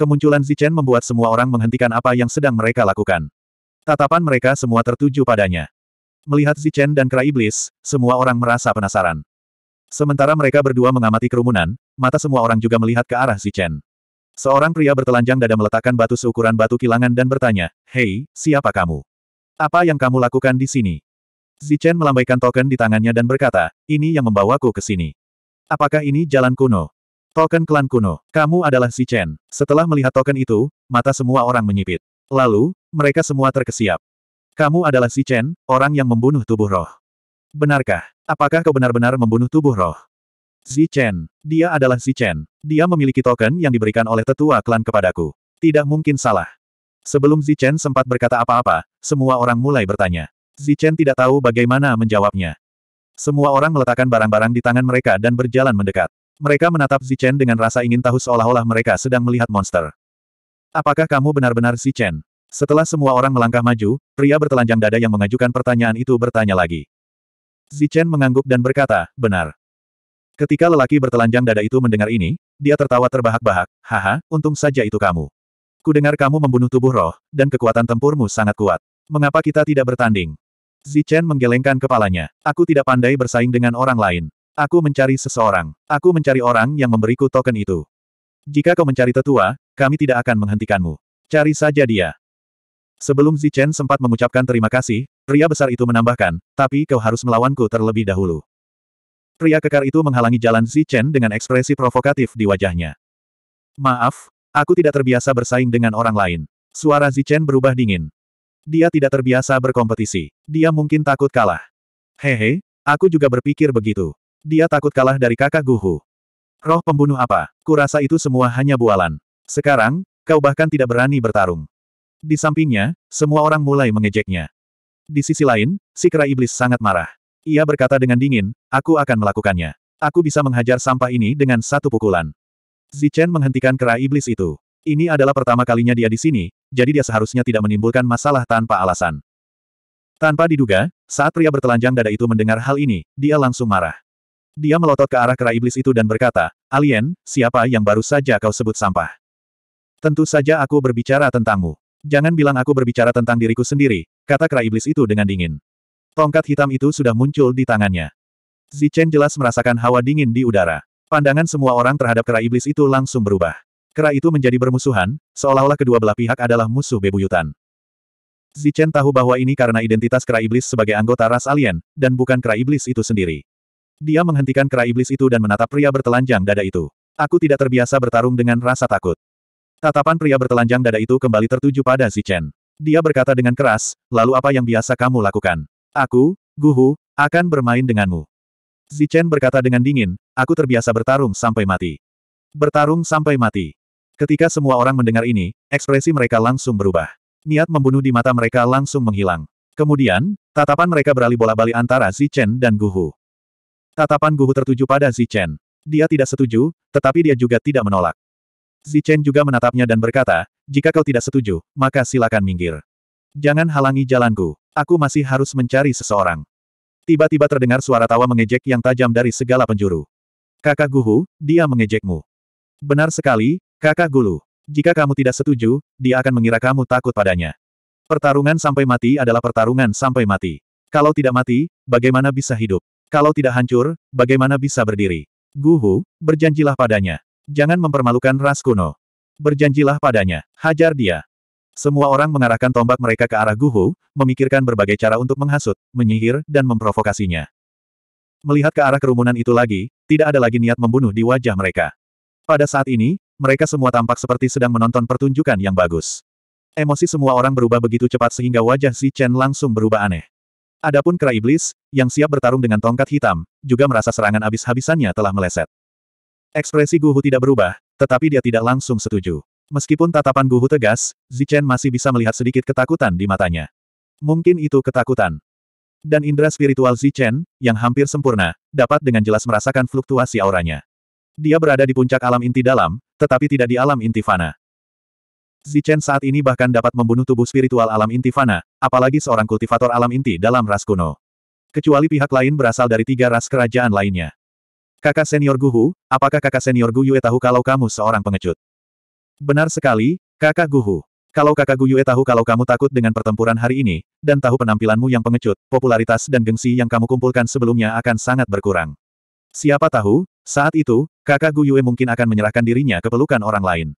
Kemunculan Zichen membuat semua orang menghentikan apa yang sedang mereka lakukan. Tatapan mereka semua tertuju padanya. Melihat Zichen dan Kera Iblis, semua orang merasa penasaran. Sementara mereka berdua mengamati kerumunan, mata semua orang juga melihat ke arah Zichen. Seorang pria bertelanjang dada meletakkan batu seukuran batu kilangan dan bertanya, Hei, siapa kamu? Apa yang kamu lakukan di sini? Zichen melambaikan token di tangannya dan berkata, ini yang membawaku ke sini. Apakah ini jalan kuno? Token klan kuno, kamu adalah Zichen. Setelah melihat token itu, mata semua orang menyipit. Lalu, mereka semua terkesiap. Kamu adalah Zichen, orang yang membunuh tubuh roh. Benarkah? Apakah kau benar-benar membunuh tubuh roh? Zichen. Dia adalah Zichen. Dia memiliki token yang diberikan oleh tetua klan kepadaku. Tidak mungkin salah. Sebelum Zichen sempat berkata apa-apa, semua orang mulai bertanya. Zichen tidak tahu bagaimana menjawabnya. Semua orang meletakkan barang-barang di tangan mereka dan berjalan mendekat. Mereka menatap Zichen dengan rasa ingin tahu seolah-olah mereka sedang melihat monster. Apakah kamu benar-benar Zichen? Setelah semua orang melangkah maju, pria bertelanjang dada yang mengajukan pertanyaan itu bertanya lagi. Zichen mengangguk dan berkata, benar. Ketika lelaki bertelanjang dada itu mendengar ini, dia tertawa terbahak-bahak, haha, untung saja itu kamu. Kudengar kamu membunuh tubuh roh, dan kekuatan tempurmu sangat kuat. Mengapa kita tidak bertanding? Zichen menggelengkan kepalanya. Aku tidak pandai bersaing dengan orang lain. Aku mencari seseorang. Aku mencari orang yang memberiku token itu. Jika kau mencari tetua, kami tidak akan menghentikanmu. Cari saja dia. Sebelum Zichen sempat mengucapkan terima kasih, pria besar itu menambahkan, tapi kau harus melawanku terlebih dahulu. Pria kekar itu menghalangi jalan Zichen dengan ekspresi provokatif di wajahnya. Maaf, aku tidak terbiasa bersaing dengan orang lain. Suara Zichen berubah dingin. Dia tidak terbiasa berkompetisi. Dia mungkin takut kalah. Hehe, aku juga berpikir begitu. Dia takut kalah dari kakak Guhu. Roh pembunuh apa? Kurasa itu semua hanya bualan. Sekarang, kau bahkan tidak berani bertarung. Di sampingnya, semua orang mulai mengejeknya. Di sisi lain, si kera iblis sangat marah. Ia berkata dengan dingin, aku akan melakukannya. Aku bisa menghajar sampah ini dengan satu pukulan. Zichen menghentikan kera iblis itu. Ini adalah pertama kalinya dia di sini, jadi dia seharusnya tidak menimbulkan masalah tanpa alasan. Tanpa diduga, saat pria bertelanjang dada itu mendengar hal ini, dia langsung marah. Dia melotot ke arah kera iblis itu dan berkata, Alien, siapa yang baru saja kau sebut sampah? Tentu saja aku berbicara tentangmu. Jangan bilang aku berbicara tentang diriku sendiri, kata kera iblis itu dengan dingin. Tongkat hitam itu sudah muncul di tangannya. Zichen jelas merasakan hawa dingin di udara. Pandangan semua orang terhadap kera iblis itu langsung berubah. Kera itu menjadi bermusuhan, seolah-olah kedua belah pihak adalah musuh bebuyutan. Zichen tahu bahwa ini karena identitas kera iblis sebagai anggota ras alien, dan bukan kera iblis itu sendiri. Dia menghentikan kera iblis itu dan menatap pria bertelanjang dada itu. Aku tidak terbiasa bertarung dengan rasa takut. Tatapan pria bertelanjang dada itu kembali tertuju pada Zichen. Dia berkata dengan keras, lalu apa yang biasa kamu lakukan? Aku, Guhu, akan bermain denganmu. Zichen berkata dengan dingin, aku terbiasa bertarung sampai mati. Bertarung sampai mati. Ketika semua orang mendengar ini, ekspresi mereka langsung berubah. Niat membunuh di mata mereka langsung menghilang. Kemudian, tatapan mereka beralih bola-balik antara Zichen dan Guhu. Tatapan Guhu tertuju pada Zichen. Dia tidak setuju, tetapi dia juga tidak menolak. Zichen juga menatapnya dan berkata, jika kau tidak setuju, maka silakan minggir. Jangan halangi jalanku. Aku masih harus mencari seseorang. Tiba-tiba terdengar suara tawa mengejek yang tajam dari segala penjuru. Kakak Guhu, dia mengejekmu. Benar sekali, kakak Gulu. Jika kamu tidak setuju, dia akan mengira kamu takut padanya. Pertarungan sampai mati adalah pertarungan sampai mati. Kalau tidak mati, bagaimana bisa hidup? Kalau tidak hancur, bagaimana bisa berdiri? Guhu, berjanjilah padanya. Jangan mempermalukan ras kuno. Berjanjilah padanya, hajar dia. Semua orang mengarahkan tombak mereka ke arah Guhu, memikirkan berbagai cara untuk menghasut, menyihir, dan memprovokasinya. Melihat ke arah kerumunan itu lagi, tidak ada lagi niat membunuh di wajah mereka. Pada saat ini, mereka semua tampak seperti sedang menonton pertunjukan yang bagus. Emosi semua orang berubah begitu cepat sehingga wajah Si Chen langsung berubah aneh. Adapun kera iblis, yang siap bertarung dengan tongkat hitam, juga merasa serangan abis-habisannya telah meleset. Ekspresi Guhu tidak berubah, tetapi dia tidak langsung setuju. Meskipun tatapan Guhu tegas, Zichen masih bisa melihat sedikit ketakutan di matanya. Mungkin itu ketakutan. Dan indera spiritual Zichen, yang hampir sempurna, dapat dengan jelas merasakan fluktuasi auranya. Dia berada di puncak alam inti dalam, tetapi tidak di alam inti fana. Zichen saat ini bahkan dapat membunuh tubuh spiritual alam inti fana, apalagi seorang kultivator alam inti dalam ras kuno. Kecuali pihak lain berasal dari tiga ras kerajaan lainnya. Kakak senior Guhu, apakah kakak senior Gu Yue tahu kalau kamu seorang pengecut? Benar sekali, kakak Guhu. Kalau kakak Gu Yue tahu kalau kamu takut dengan pertempuran hari ini, dan tahu penampilanmu yang pengecut, popularitas dan gengsi yang kamu kumpulkan sebelumnya akan sangat berkurang. Siapa tahu, saat itu, kakak Gu Yue mungkin akan menyerahkan dirinya ke pelukan orang lain.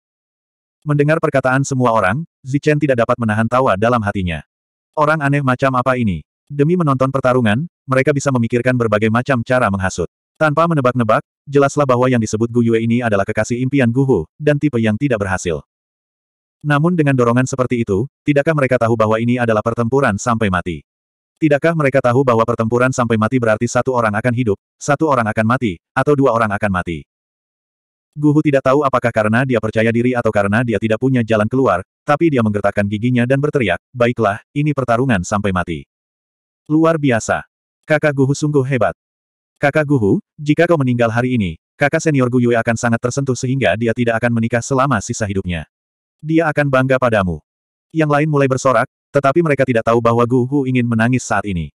Mendengar perkataan semua orang, Zichen tidak dapat menahan tawa dalam hatinya. Orang aneh macam apa ini? Demi menonton pertarungan, mereka bisa memikirkan berbagai macam cara menghasut. Tanpa menebak-nebak, jelaslah bahwa yang disebut Gu Yue ini adalah kekasih impian Gu Hu, dan tipe yang tidak berhasil. Namun dengan dorongan seperti itu, tidakkah mereka tahu bahwa ini adalah pertempuran sampai mati? Tidakkah mereka tahu bahwa pertempuran sampai mati berarti satu orang akan hidup, satu orang akan mati, atau dua orang akan mati? Guhu tidak tahu apakah karena dia percaya diri atau karena dia tidak punya jalan keluar, tapi dia menggertakkan giginya dan berteriak, baiklah, ini pertarungan sampai mati. Luar biasa. Kakak Guhu sungguh hebat. Kakak Guhu, jika kau meninggal hari ini, kakak senior Gu Yue akan sangat tersentuh sehingga dia tidak akan menikah selama sisa hidupnya. Dia akan bangga padamu. Yang lain mulai bersorak, tetapi mereka tidak tahu bahwa Guhu ingin menangis saat ini.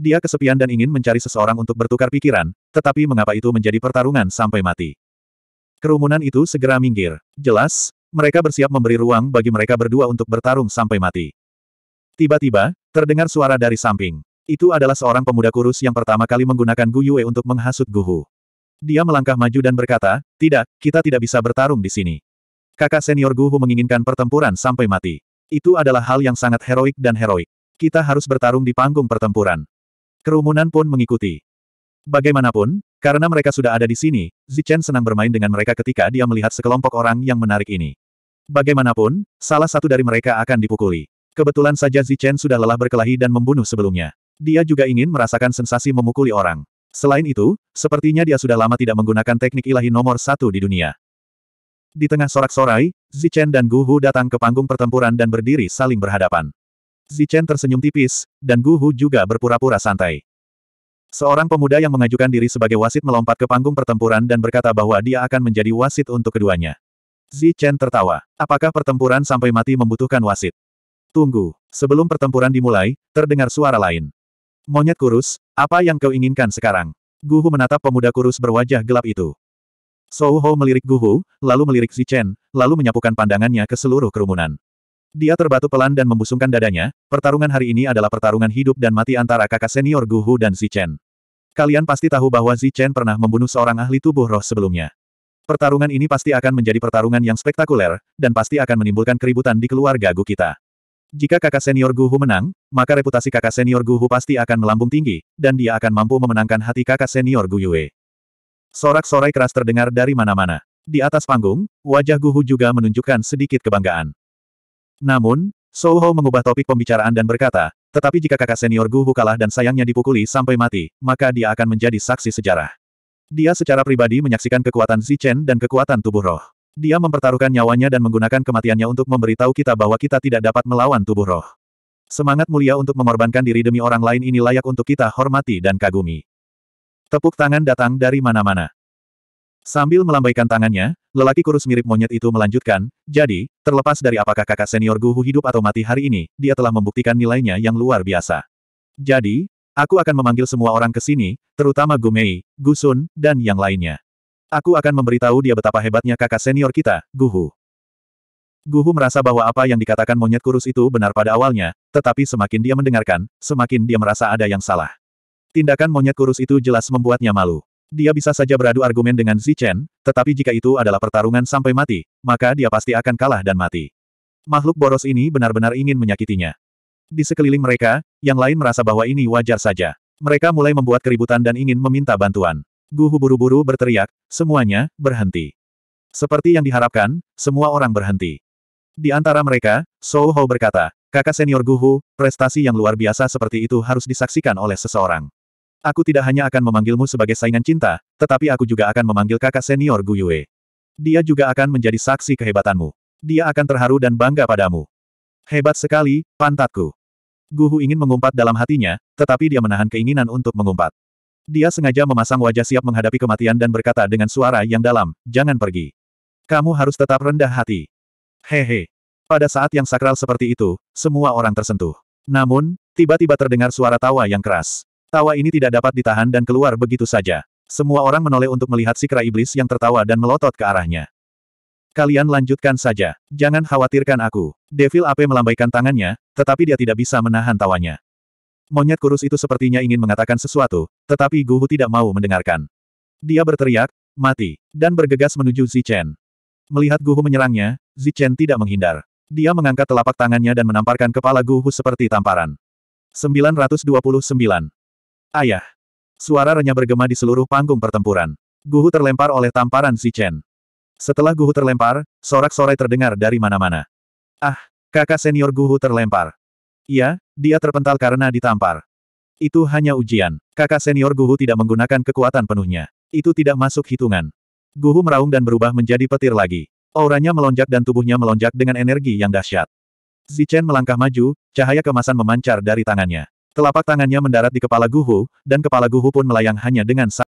Dia kesepian dan ingin mencari seseorang untuk bertukar pikiran, tetapi mengapa itu menjadi pertarungan sampai mati. Kerumunan itu segera minggir. Jelas, mereka bersiap memberi ruang bagi mereka berdua untuk bertarung sampai mati. Tiba-tiba, terdengar suara dari samping. Itu adalah seorang pemuda kurus yang pertama kali menggunakan Gu Yue untuk menghasut Guhu. Dia melangkah maju dan berkata, tidak, kita tidak bisa bertarung di sini. Kakak senior Guhu menginginkan pertempuran sampai mati. Itu adalah hal yang sangat heroik dan heroik. Kita harus bertarung di panggung pertempuran. Kerumunan pun mengikuti. Bagaimanapun, karena mereka sudah ada di sini, Zichen senang bermain dengan mereka ketika dia melihat sekelompok orang yang menarik ini. Bagaimanapun, salah satu dari mereka akan dipukuli. Kebetulan saja Zichen sudah lelah berkelahi dan membunuh sebelumnya. Dia juga ingin merasakan sensasi memukuli orang. Selain itu, sepertinya dia sudah lama tidak menggunakan teknik ilahi nomor satu di dunia. Di tengah sorak-sorai, Zichen dan Gu Hu datang ke panggung pertempuran dan berdiri saling berhadapan. Zichen tersenyum tipis, dan Gu Hu juga berpura-pura santai. Seorang pemuda yang mengajukan diri sebagai wasit melompat ke panggung pertempuran dan berkata bahwa dia akan menjadi wasit untuk keduanya. Zichen tertawa. Apakah pertempuran sampai mati membutuhkan wasit? Tunggu. Sebelum pertempuran dimulai, terdengar suara lain. Monyet kurus, apa yang kau inginkan sekarang? Guhu menatap pemuda kurus berwajah gelap itu. Souho melirik Guhu, lalu melirik Zichen, lalu menyapukan pandangannya ke seluruh kerumunan. Dia terbatu pelan dan membusungkan dadanya, pertarungan hari ini adalah pertarungan hidup dan mati antara kakak senior Guhu dan Zichen. Kalian pasti tahu bahwa Zichen pernah membunuh seorang ahli tubuh roh sebelumnya. Pertarungan ini pasti akan menjadi pertarungan yang spektakuler, dan pasti akan menimbulkan keributan di keluarga Gu kita. Jika kakak senior Guhu menang, maka reputasi kakak senior Guhu pasti akan melambung tinggi, dan dia akan mampu memenangkan hati kakak senior Gu Yue. Sorak-sorai keras terdengar dari mana-mana. Di atas panggung, wajah Guhu juga menunjukkan sedikit kebanggaan. Namun, Sou Ho mengubah topik pembicaraan dan berkata, tetapi jika kakak senior Guhu kalah dan sayangnya dipukuli sampai mati, maka dia akan menjadi saksi sejarah. Dia secara pribadi menyaksikan kekuatan Zichen dan kekuatan tubuh roh. Dia mempertaruhkan nyawanya dan menggunakan kematiannya untuk memberitahu kita bahwa kita tidak dapat melawan tubuh roh. Semangat mulia untuk mengorbankan diri demi orang lain ini layak untuk kita hormati dan kagumi. Tepuk tangan datang dari mana-mana. Sambil melambaikan tangannya, lelaki kurus mirip monyet itu melanjutkan, jadi, terlepas dari apakah kakak senior Guhu hidup atau mati hari ini, dia telah membuktikan nilainya yang luar biasa. Jadi, aku akan memanggil semua orang ke sini, terutama Gumei, Gusun, dan yang lainnya. Aku akan memberitahu dia betapa hebatnya kakak senior kita, Guhu. Guhu merasa bahwa apa yang dikatakan monyet kurus itu benar pada awalnya, tetapi semakin dia mendengarkan, semakin dia merasa ada yang salah. Tindakan monyet kurus itu jelas membuatnya malu. Dia bisa saja beradu argumen dengan Zichen, tetapi jika itu adalah pertarungan sampai mati, maka dia pasti akan kalah dan mati. Makhluk boros ini benar-benar ingin menyakitinya. Di sekeliling mereka, yang lain merasa bahwa ini wajar saja. Mereka mulai membuat keributan dan ingin meminta bantuan. Guhu buru-buru berteriak, semuanya, berhenti. Seperti yang diharapkan, semua orang berhenti. Di antara mereka, Sou Hou berkata, kakak senior Guhu, prestasi yang luar biasa seperti itu harus disaksikan oleh seseorang. Aku tidak hanya akan memanggilmu sebagai saingan cinta, tetapi aku juga akan memanggil kakak senior Gu Yue. Dia juga akan menjadi saksi kehebatanmu. Dia akan terharu dan bangga padamu. Hebat sekali, pantatku. Guhu ingin mengumpat dalam hatinya, tetapi dia menahan keinginan untuk mengumpat. Dia sengaja memasang wajah siap menghadapi kematian dan berkata dengan suara yang dalam, jangan pergi. Kamu harus tetap rendah hati. Hehe. Pada saat yang sakral seperti itu, semua orang tersentuh. Namun, tiba-tiba terdengar suara tawa yang keras. Tawa ini tidak dapat ditahan dan keluar begitu saja. Semua orang menoleh untuk melihat si kera iblis yang tertawa dan melotot ke arahnya. Kalian lanjutkan saja. Jangan khawatirkan aku. Devil Ape melambaikan tangannya, tetapi dia tidak bisa menahan tawanya. Monyet kurus itu sepertinya ingin mengatakan sesuatu, tetapi Guhu tidak mau mendengarkan. Dia berteriak, mati, dan bergegas menuju Zichen. Melihat Guhu menyerangnya, Zichen tidak menghindar. Dia mengangkat telapak tangannya dan menamparkan kepala Guhu seperti tamparan. 929. Ayah. Suara renyah bergema di seluruh panggung pertempuran. Guhu terlempar oleh tamparan Zichen. Setelah Guhu terlempar, sorak-sorai terdengar dari mana-mana. Ah, kakak senior Guhu terlempar. Iya, dia terpental karena ditampar. Itu hanya ujian. Kakak senior Guhu tidak menggunakan kekuatan penuhnya. Itu tidak masuk hitungan. Guhu meraung dan berubah menjadi petir lagi. Auranya melonjak dan tubuhnya melonjak dengan energi yang dahsyat. Zichen melangkah maju, cahaya kemasan memancar dari tangannya. Telapak tangannya mendarat di kepala Guhu, dan kepala Guhu pun melayang hanya dengan